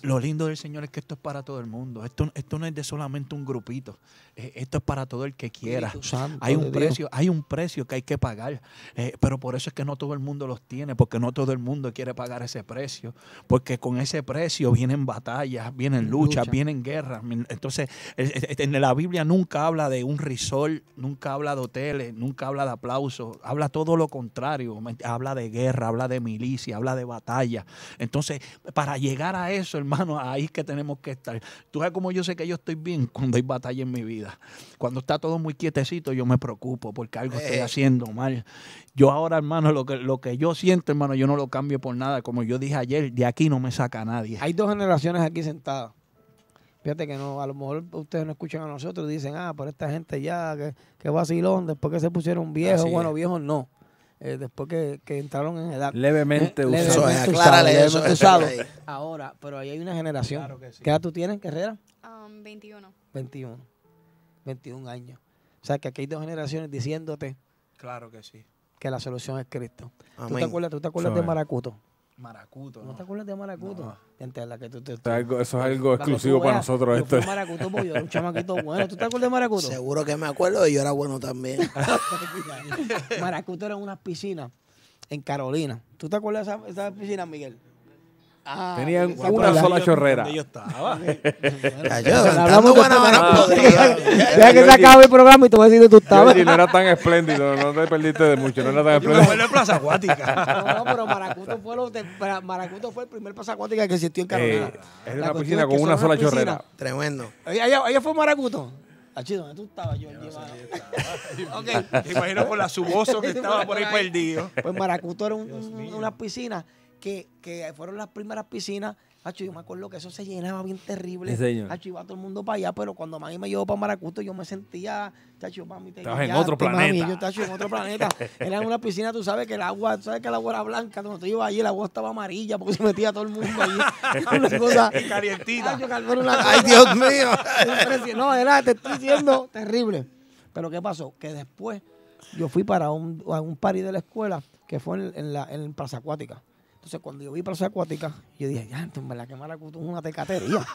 Lo lindo del Señor es que esto es para todo el mundo. Esto, esto no es de solamente un grupito. Eh, esto es para todo el que quiera. hay un precio, hay un precio que hay que pagar. Eh, pero por eso es que no todo el mundo los tiene, porque no todo el mundo quiere pagar ese precio. Porque con ese precio vienen batallas, vienen luchas, vienen guerras. Entonces, eh, en la Biblia nunca habla de un risol, nunca habla de hoteles, nunca habla de aplausos, habla todo lo contrario. Habla de guerra, habla de milicia, habla de batalla. Entonces, para llegar a eso, hermano, ahí es que tenemos que estar. Tú sabes cómo yo sé que yo estoy bien cuando hay batalla en mi vida. Cuando está todo muy quietecito, yo me preocupo porque algo estoy eh. haciendo mal. Yo ahora, hermano, lo que, lo que yo siento, hermano, yo no lo cambio por nada. Como yo dije ayer, de aquí no me saca nadie. Hay dos generaciones aquí sentadas.
Fíjate que no, a lo mejor ustedes no escuchan a nosotros y dicen, ah, pero esta gente ya, que, que vacilón, después que se pusieron viejos, bueno, viejos no. Eh, después que, entraron en edad. Levemente, eh, usado. Levemente, Ahora, pero ahí hay una generación. que ¿Qué edad tú tienes, Carrera? 21. 21. 21 años. O sea, que aquí hay dos generaciones diciéndote.
Claro que sí.
Que la solución es Cristo. ¿Tú te acuerdas, de Maracuto? Maracuto. ¿No, te acuerdas de Maracuto? No. que tú te, eso es algo exclusivo para nosotros. Yo este. Maracuto yo un chamaquito bueno. ¿Tú te acuerdas de Maracuto? Seguro que me acuerdo y yo era bueno también. maracuto era unas piscinas en Carolina. ¿Tú te acuerdas de esa piscina, Miguel? Ah,
Tenían una, sola yo, chorrera. Yo estaba.
Hablamos buena este Deja que se acabó el programa y te voy a
decir que tú estabas. no era tan espléndido, no te perdiste de mucho, no era tan espléndido. Yo me Plaza Acuática. No, no,
pero Maracuto fue, Maracuto fue el primer Plaza Acuática que existió en eh, Carolina. es una piscina con una sola chorrera. Tremendo. Ella fue Maracuto. Achido, ah, ¿dónde tú estabas, yo? imagino por la suboso que estaba por ahí perdido. Pues Maracuto era una piscina que, fueron las primeras piscinas. Hacho, yo me acuerdo que eso se llenaba bien terrible. Sí, Hacho, iba todo el mundo para allá, pero cuando mami me llevó para Maracuto, yo me sentía, chacho, mami, te en otro planeta. yo estaba en otro planeta. Era en una piscina, tú sabes que el agua, tú sabes que el agua era blanca. Cuando tú ibas allí, el agua estaba amarilla porque se metía todo el mundo allí. una cosa. Calientita. Ay, Dios mío. no, era, te estoy diciendo, terrible. Pero ¿qué pasó? Que después yo fui para un, a party de la escuela que fue en, la, en Plaza Acuática. Entonces, cuando yo vi Plaza acuática, yo dije, ya, entonces, en verdad que mala es una tecatería.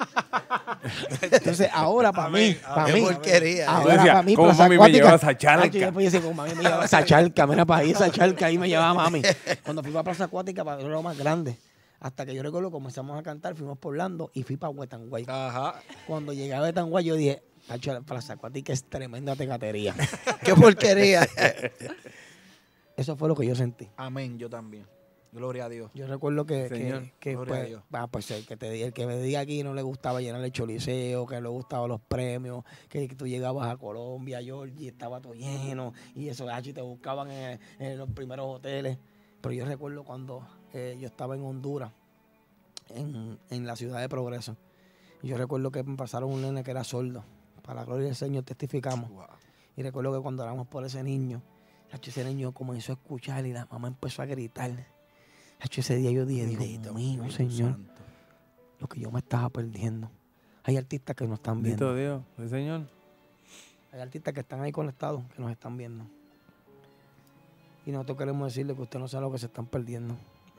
entonces, ahora para mí,
para mí. porquería. Ahora para mí, para acuática. me llevaba esa charca? Ah, pues, me llevaba esa charca, mira
para ahí, esa ahí me llevaba mami. Cuando fui para Plaza acuática, para era lo más grande. Hasta que yo recuerdo, comenzamos a cantar, fuimos por Lando y fui para Huetanguay. Ajá. Cuando llegué a Huetanguay, yo dije, Tacho, la plaza acuática es tremenda tecatería. ¡Qué porquería! Eso fue lo que yo sentí. Amén, yo también. Gloria a Dios. Yo recuerdo que, que, a pues, pues, el que, te, que me diga aquí no le gustaba llenar el choliseo, que le gustaban los premios, que tú llegabas a Colombia, y estaba todo lleno, y eso, ah, y te buscaban en, los primeros hoteles. Pero yo recuerdo cuando eh, yo estaba en Honduras, en, la ciudad de Progreso, yo recuerdo que me pasaron un nene que era sordo. Para la gloria del Señor testificamos. Y recuerdo que cuando oramos por ese niño, ese niño comenzó a escuchar y la mamá empezó a gritar Hecho ese día yo dije, mío, Señor, lo que yo me estaba perdiendo. Hay artistas que nos están viendo. Bendito Dios, Señor. Hay artistas que están ahí conectados, que nos están viendo. Y nosotros queremos decirle que usted no sabe lo que se están perdiendo.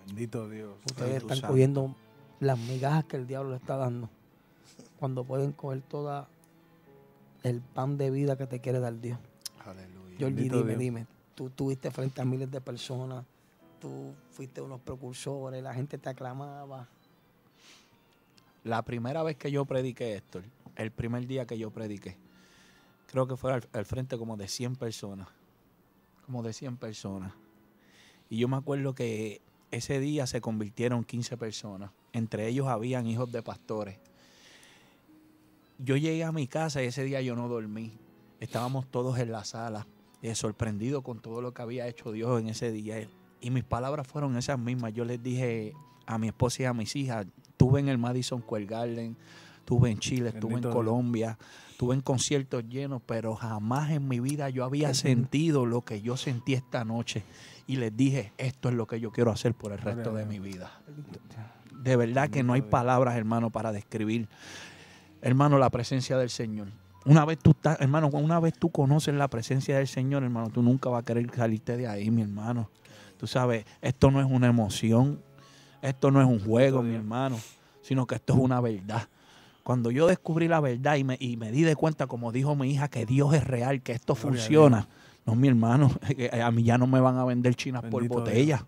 Bendito Dios. Ustedes están cogiendo las migajas que el diablo le está dando. Cuando pueden coger toda el pan de vida que te quiere dar Dios. Aleluya. Jordi, dime, dime. Tú estuviste frente a miles de personas tú fuiste unos precursores, la gente te aclamaba.
La primera vez que yo prediqué esto, el primer día que yo prediqué, creo que fue al, frente como de 100 personas, como de 100 personas. Y yo me acuerdo que ese día se convirtieron 15 personas, entre ellos habían hijos de pastores. Yo llegué a mi casa y ese día yo no dormí. Estábamos todos en la sala, eh, sorprendidos sorprendido con todo lo que había hecho Dios en ese día. Y mis palabras fueron esas mismas. Yo les dije a mi esposa y a mis hijas, tuve en el Madison Square Garden, estuve en Chile, estuve en Colombia, estuve en conciertos llenos, pero jamás en mi vida yo había sentido lo que yo sentí esta noche. Y les dije, esto es lo que yo quiero hacer por el resto de mi vida. De verdad que no hay palabras, hermano, para describir, hermano, la presencia del Señor. Una vez tú hermano, una vez tú conoces la presencia del Señor, hermano, tú nunca vas a querer salirte de ahí, mi hermano. Tú sabes, esto no es una emoción, esto no es un juego, mi hermano, sino que esto es una verdad. Cuando yo descubrí la verdad y me, di de cuenta, como dijo mi hija, que Dios es real, que esto funciona. No, mi hermano, eh, eh, a mí ya no me van a vender chinas por botella.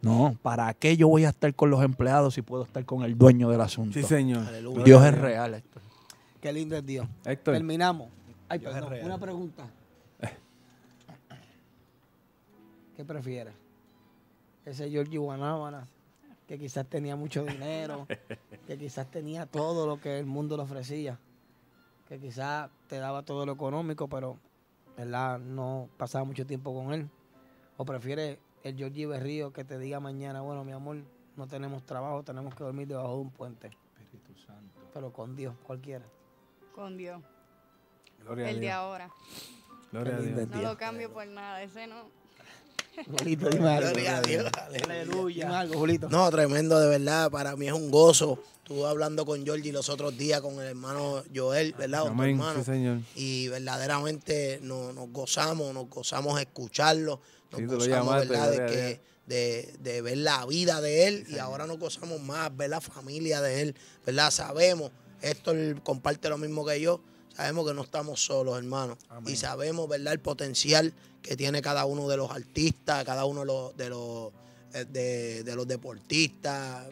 No, ¿para qué yo voy a estar con los empleados si puedo estar con el dueño del asunto? Sí, señor. Dios es
real, Héctor. Qué lindo es Dios. Terminamos. una pregunta. Eh. ¿Qué prefieres? ese Georgie Guanábana, que quizás tenía mucho dinero, que quizás tenía todo lo que el mundo le ofrecía, que quizás te daba todo lo económico, pero ¿verdad? no pasaba mucho tiempo con él. O prefiere el Georgie Berrío que te diga mañana, bueno, mi amor, no tenemos trabajo, tenemos que dormir debajo de un puente. Espíritu Santo. Pero con Dios, cualquiera.
Con Dios. el de ahora. Gloria a Dios. No lo cambio por nada, ese no.
No, tremendo, de verdad. Para mí es un gozo. Estuve hablando con Giorgi los otros días, con el hermano Joel, ¿verdad? Y verdaderamente nos, nos, gozamos, nos gozamos escucharlo.
Nos gozamos,
De de, ver la vida de él. y ahora nos gozamos más, ver la familia de él, ¿verdad? Sabemos, esto comparte lo mismo que yo sabemos que no estamos solos, hermano. Y sabemos, ¿verdad?, el potencial que tiene cada uno de los artistas, cada uno de los, eh, de los, deportistas.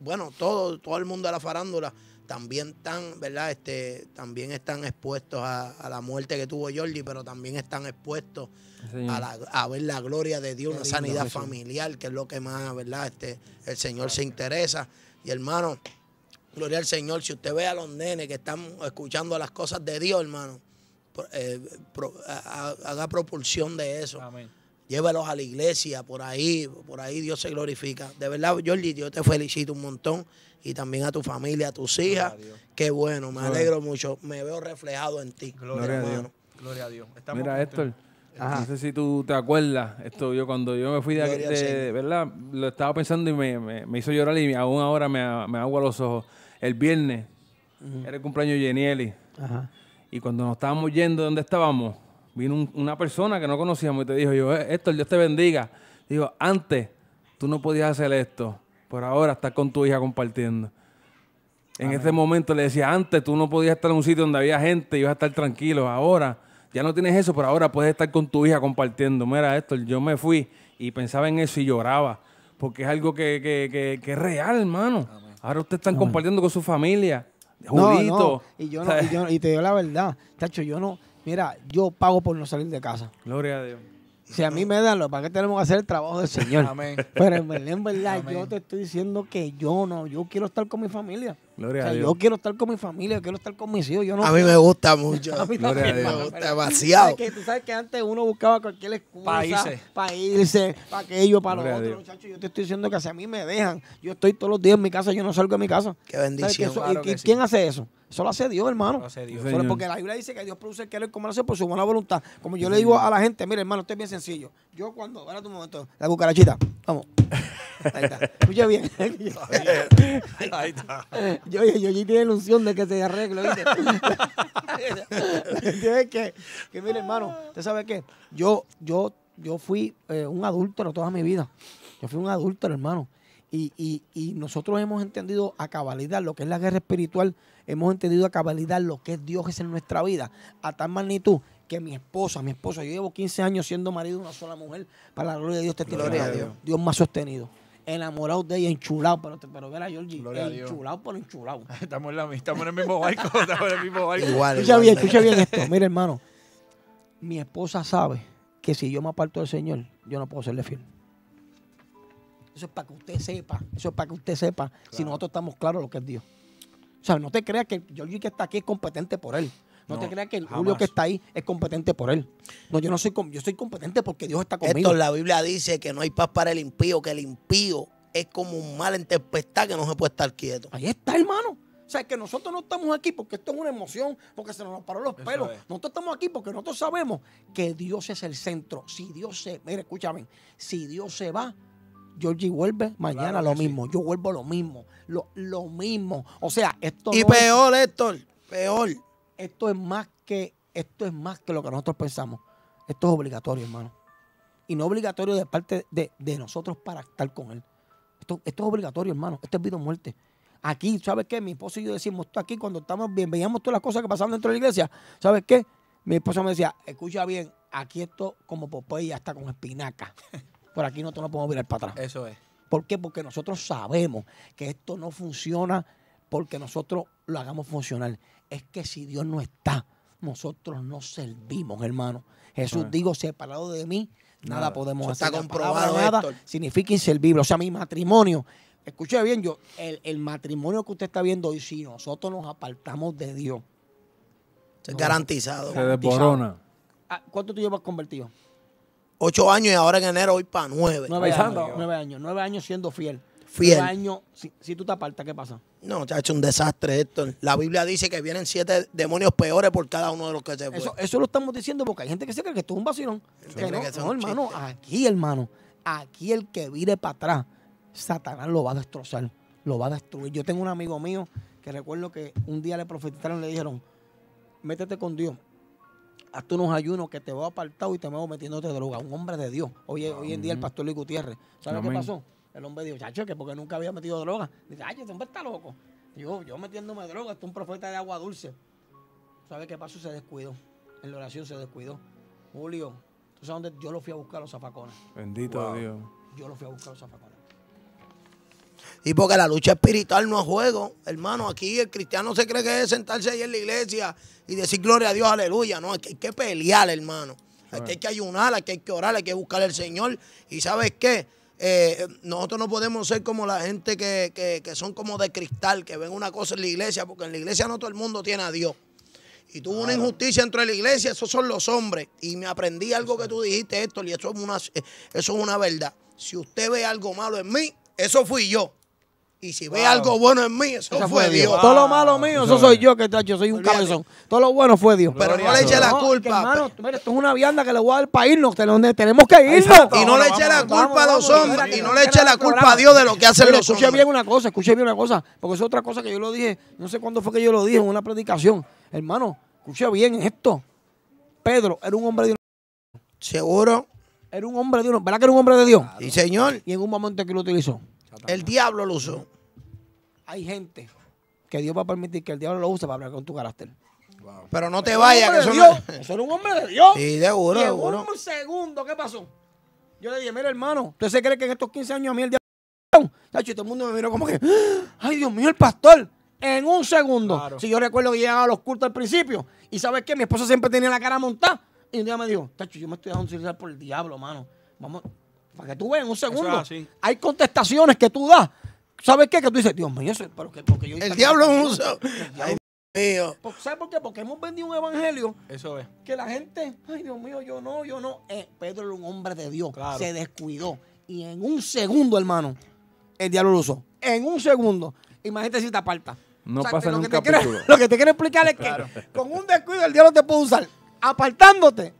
Bueno, todo, todo el mundo de la farándula también están, ¿verdad? Este, también están expuestos a, la muerte que tuvo Jordi, pero también están expuestos a, ver la gloria de Dios, una sanidad familiar, que es lo que más, ¿verdad? Este, el Señor se interesa. Y hermano, Gloria al Señor. Si usted ve a los nenes que están escuchando las cosas de Dios, hermano, eh, haga propulsión de eso. Llévelos a la iglesia, por ahí, por ahí Dios se glorifica. De verdad, Jordi, yo te felicito un montón y también a tu familia, a tus hijas. que Qué bueno, me alegro mucho. Me veo reflejado en ti. Gloria, a Dios. Mira, Héctor.
Este, no sé si tú te acuerdas, esto yo cuando yo me fui de, aquí, ¿verdad? Lo estaba pensando y me, hizo llorar y aún ahora me, me agua los ojos el viernes, era el cumpleaños de Yenieli. Y cuando nos estábamos yendo de donde estábamos, vino una persona que no conocíamos y te dijo, yo, eh, Héctor, Dios te bendiga. Digo, antes tú no podías hacer esto, pero ahora estás con tu hija compartiendo. En ese momento le decía, antes tú no podías estar en un sitio donde había gente y ibas a estar tranquilo. Ahora ya no tienes eso, pero ahora puedes estar con tu hija compartiendo. Mira, esto, yo me fui y pensaba en eso y lloraba, porque es algo que, que, que, que es real, hermano. Ahora ustedes están compartiendo con su familia. Julito. No, Y, yo y,
te digo la verdad, Tacho, yo no. Mira, yo pago por no salir de casa. Gloria a Dios. Si a mí me dan, ¿para qué tenemos que hacer el trabajo del Señor? Pero en verdad, yo te estoy diciendo que yo no, yo quiero estar con mi familia. Yo quiero estar con mi familia, yo quiero estar con mis hijos. Yo no a mí me gusta mucho. a mí me gusta demasiado. Tú sabes, que, tú sabes que antes uno buscaba cualquier excusa para irse, para aquello, para lo otro. Muchachos, yo te estoy diciendo que si a mí me dejan, yo estoy todos los días en mi casa, yo no salgo de mi casa. Qué
bendición. ¿Y quién
hace eso? Eso lo hace Dios, hermano. Lo hace Dios. Solo porque la Biblia dice que Dios produce el querer y hace por su buena voluntad. Como yo le digo a la gente, mire, hermano, esto es bien sencillo. Yo cuando, ahora tu momento, la cucarachita, vamos. Ahí está. Escuche bien. Ahí está. Yo, yo, yo, tiene la unción de que se arregle, ¿viste? la qué? que, que, mire, hermano, ¿usted sabe qué? Yo, yo, yo fui eh, un adúltero toda mi vida. Yo fui un adúltero, hermano. Y, nosotros hemos entendido a cabalidad lo que es la guerra espiritual, hemos entendido a cabalidad lo que es Dios es en nuestra vida, a tal magnitud que mi esposa, mi esposa, yo llevo 15 años siendo marido de una sola mujer, para la gloria de Dios, te a Dios. Dios. sostenido enamorado de ella, enchulado, pero,
pero ver a Georgie, enchulado pero enchulado. estamos, en el mismo barco, estamos en el mismo barco.
Igual, escucha bien, escucha bien esto. Mira, hermano, mi esposa sabe que si yo me aparto del Señor, yo no puedo serle fiel. Eso es para que usted sepa, eso es para que usted sepa si nosotros estamos claros lo que es Dios. O sea, no te creas que Julio que está aquí es competente por él. No, te creas que el Julio que está ahí es competente por él. No, yo
no soy yo soy competente porque Dios está conmigo. Esto la Biblia dice que no hay paz para el impío, que el impío es como un mal en tempestad que no se puede estar quieto. Ahí está, hermano. O sea, que nosotros no estamos aquí porque esto es una emoción, porque se nos paró los pelos. Nosotros estamos aquí porque nosotros sabemos que
Dios es el centro. Si Dios se, mire, escúchame, si Dios se va, Georgie vuelve mañana lo mismo. Yo vuelvo lo mismo. Lo, mismo. O sea, esto. Y peor, Héctor. Peor. Esto es más que. Esto es más que lo que nosotros pensamos. Esto es obligatorio, hermano. Y no obligatorio de parte de, nosotros para estar con él. Esto, esto es obligatorio, hermano. Esto es vida o muerte. Aquí, ¿sabes qué? Mi esposo y yo decimos esto aquí cuando estamos bien, veíamos todas las cosas que pasaban dentro de la iglesia. ¿Sabes qué? Mi esposo me decía, escucha bien, aquí esto como Popeye está con espinaca. Por aquí nosotros no podemos mirar para atrás. Eso es. ¿Por qué? Porque nosotros sabemos que esto no funciona porque nosotros lo hagamos funcionar. Es que si Dios no está, nosotros no servimos, hermano. Jesús ah. dijo digo, separado de mí, nada, podemos hacer. Está comprobado nada significa inservible. O sea, mi matrimonio, escuche bien, yo, el, matrimonio que usted está viendo hoy, si nosotros nos apartamos de Dios. Es garantizado. Se desborona. Ah, ¿Cuánto tú llevas convertido? ocho años y ahora en enero hoy para nueve. Nueve años, nueve años, siendo fiel. Fiel. Nueve
años, si, tú te apartas, ¿qué pasa? No, te ha hecho un desastre esto. La Biblia dice que vienen siete demonios peores por cada uno de los que se Eso, lo estamos diciendo porque hay gente que se cree que esto es un vacilón. no, hermano,
aquí, hermano, aquí el que vire para atrás, Satanás lo va a destrozar, lo va a destruir. Yo tengo un amigo mío que recuerdo que un día le profetizaron, le dijeron, métete con Dios hazte unos ayunos que te va apartado y te veo metiéndote droga. Un hombre de Dios. Hoy, en día el pastor Luis Gutiérrez. ¿Sabes qué pasó? El hombre dijo, chacho, que porque nunca había metido droga. Dice, ay, este hombre está loco. Yo, yo metiéndome droga, esto es un profeta de agua dulce. ¿Sabes qué pasó? Se descuidó. En la oración se descuidó. Julio,
¿tú sabes dónde yo lo fui a buscar a los zafacones? Bendito Dios. Yo lo fui a buscar los zafacones. Y porque la lucha espiritual no es juego, hermano. Aquí el cristiano se cree que es sentarse ahí en la iglesia y decir gloria a Dios, aleluya. No, hay que pelear, hermano. hay que ayunar, hay que orar, hay que buscar al Señor. Y sabes qué? Eh, nosotros no podemos ser como la gente que, son como de cristal, que ven una cosa en la iglesia, porque en la iglesia no todo el mundo tiene a Dios. Y tuvo una injusticia entre la iglesia, esos son los hombres. Y me aprendí algo que tú dijiste, Héctor, y eso es una, eso es una verdad. Si usted ve algo malo en mí, eso fui yo. Y si ve algo bueno en mí, eso, fue Dios. Todo lo
malo mío, eso, soy yo que hecho. soy un cabezón. Todo lo bueno fue Dios.
Pero no le eche la culpa. hermano, esto es una vianda que le voy
a dar para irnos. Tenemos que ir. Y no le eche la culpa a los hombres. Y no le eche la culpa a Dios de lo que hacen los hombres. Escuche bien una cosa, escuche bien una cosa. Porque es otra cosa que yo lo dije. No sé cuándo fue que yo lo dije en una predicación. Hermano, escuche bien esto. Pedro era un hombre de Dios. Seguro. Era un hombre de Dios. ¿Verdad que era un hombre de Dios? Y señor. Y en un momento que lo utilizó. El diablo lo usó. Hay gente que Dios va a permitir que el diablo lo use para hablar con tu carácter. Pero no te vayas, que eso, era un hombre de Dios. Sí, de y en un segundo, ¿qué pasó? Yo le dije, mira, hermano, ¿tú se cree que en estos 15 años a mí el diablo... tacho, y todo el mundo me miró como que, ah, ay, Dios mío, el pastor. En un segundo. Si yo recuerdo que llegaba a los cultos al principio. Y ¿sabes qué? Mi esposa siempre tenía la cara montada. Y un día me dijo, Tacho, yo me estoy dejando utilizar por el diablo, mano. Vamos, para que tú veas en un segundo. Hay contestaciones que tú das. ¿Sabes qué? Que tú dices, Dios mío, que, porque yo... El diablo lo ¿Sabes por qué? Porque hemos vendido un evangelio. Eso es. Que la gente, ay Dios mío, yo no, yo no. Eh, Pedro era un hombre de Dios. Se descuidó. Y en un segundo, hermano, el diablo lo usó. En un segundo. Imagínate si te aparta. No pasa en pasa nunca. Lo, que te quiero explicar es que con un descuido el diablo te puede usar. Apartándote,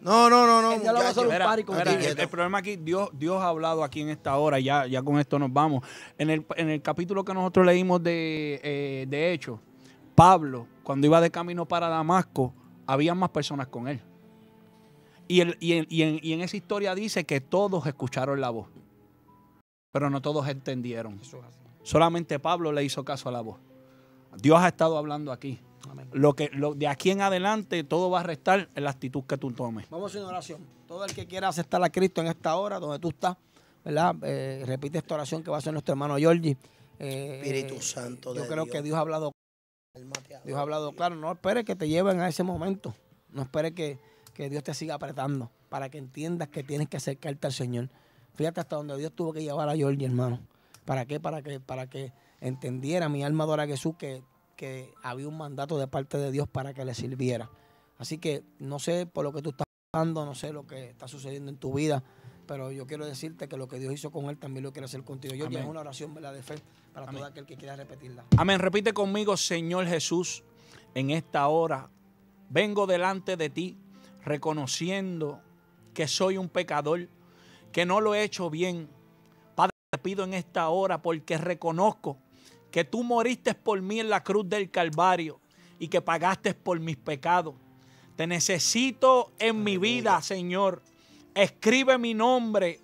no, no, no, no. el, problema aquí, Dios, Dios ha hablado aquí en esta hora, ya, ya con esto nos vamos. En el, capítulo que nosotros leímos de, eh, hecho, Pablo, cuando iba de camino para Damasco, había más personas con él. y en esa historia dice que todos escucharon la voz, pero no todos entendieron. Solamente Pablo le hizo caso a la voz. Dios ha estado hablando aquí. Lo que, lo, de aquí en adelante todo va a restar en la actitud que tú tomes.
Vamos a una oración. Todo el que quiera
aceptar a Cristo
en esta hora, donde tú estás,
¿verdad? Eh, repite
esta oración que va a hacer nuestro hermano Giorgi eh, Espíritu Santo. yo creo que Dios ha hablado. Dios ha hablado claro. No esperes que te lleven a ese momento. No esperes que, Dios te siga apretando para que entiendas que tienes que acercarte al Señor. Fíjate hasta donde Dios tuvo que llevar a Giorgi hermano. ¿Para qué? Para que, para que entendiera mi alma adora a Jesús que que había un mandato de parte de Dios para que le sirviera. Así que no sé por lo que tú estás pasando, no sé lo que está sucediendo en tu vida, pero yo quiero decirte que lo que Dios hizo con él también lo quiere
hacer contigo. Yo hago una
oración de fe para todo aquel que quiera repetirla.
Amén. Repite conmigo, Señor Jesús, en esta hora vengo delante de ti reconociendo que soy un pecador, que no lo he hecho bien. Padre, te pido en esta hora porque reconozco que tú moriste por mí en la cruz del Calvario y que pagaste por mis pecados. Te necesito en mi vida, Señor. Escribe mi nombre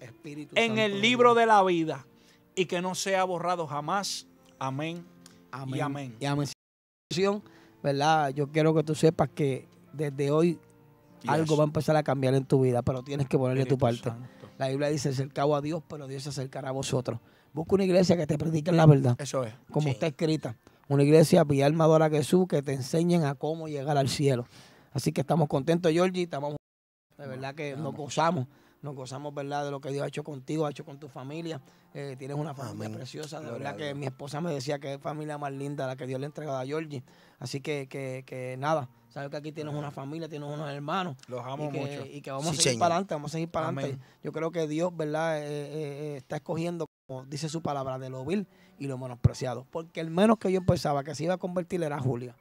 en el libro de la vida y que no sea borrado jamás. Amén. Amén. Y amén. Y amén.
¿Verdad? Yo quiero que tú sepas que desde hoy algo va a empezar a cambiar en tu vida, pero tienes que ponerle tu parte. La Biblia dice, acercado a Dios, pero Dios se acercará a vosotros. Busca una iglesia que te predique la verdad. Eso es. Como está escrita. Una iglesia madura Adora Jesús que te enseñen a cómo llegar al cielo. Así que estamos contentos, Georgie. Estamos, de verdad que nos gozamos nos gozamos, ¿verdad?, de lo que Dios ha hecho contigo, ha hecho con tu familia. Eh, tienes una familia preciosa, de verdad que mi esposa me decía que es familia más linda la que Dios le ha entregado a Georgie. Así que, que, nada, sabes que aquí tienes una familia, tienes unos hermanos. Los amo y mucho. Y que vamos a seguir para adelante, vamos a seguir para adelante. Yo creo que Dios, ¿verdad?, eh, eh, está escogiendo dice su palabra, de lo vil y lo menospreciado. Porque el menos que yo pensaba que se iba a convertir era Julia.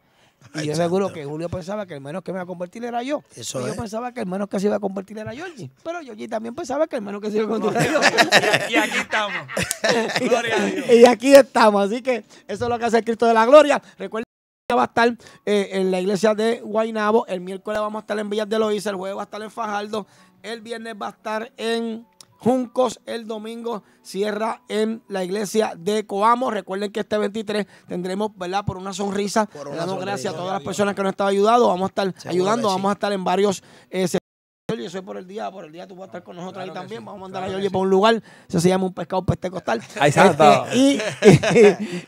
Y yo seguro que Julio pensaba que el menos que me iba a convertir era yo. Pues yo pensaba que el menos que se iba a convertir era Georgie. Pero yo también pensaba que el menos que se iba a convertir yo. y aquí estamos. Y aquí estamos. Así que eso es lo que hace el Cristo de la Gloria. Recuerden que va a estar eh, en la iglesia de Guainabo. El miércoles vamos a estar en Villas de Loíza. El jueves va a estar en Fajardo. El viernes va a estar en Juncos el domingo cierra en la iglesia de Coamo. Recuerden que este 23 tendremos, ¿verdad? Por una sonrisa. Por gracias a todas las personas que nos han estado ayudando. Vamos a estar ayudando, vamos a estar en varios eh, y eso es por el día, por el día tú vas a estar ah, con nosotros ahí también. vamos a mandar a para un lugar, eso se llama un pescado pestecostal. Ahí este, y, y,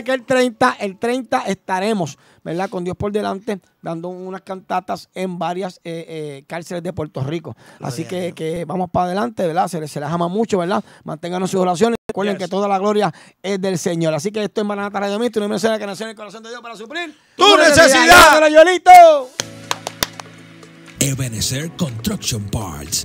que el 30, el 30 estaremos, ¿verdad? Con Dios por delante, dando unas cantatas en varias eh, eh, cárceles de Puerto Rico. Así que, vamos para adelante, ¿verdad? Se, las ama mucho, ¿verdad? Manténganos sus oraciones. Recuerden que toda la gloria es del Señor. Así que esto es Maranata Radio Mixto, una no que nació en el corazón de Dios para suplir tu, necesidad. necesidad. Ebenezer
Construction Parts.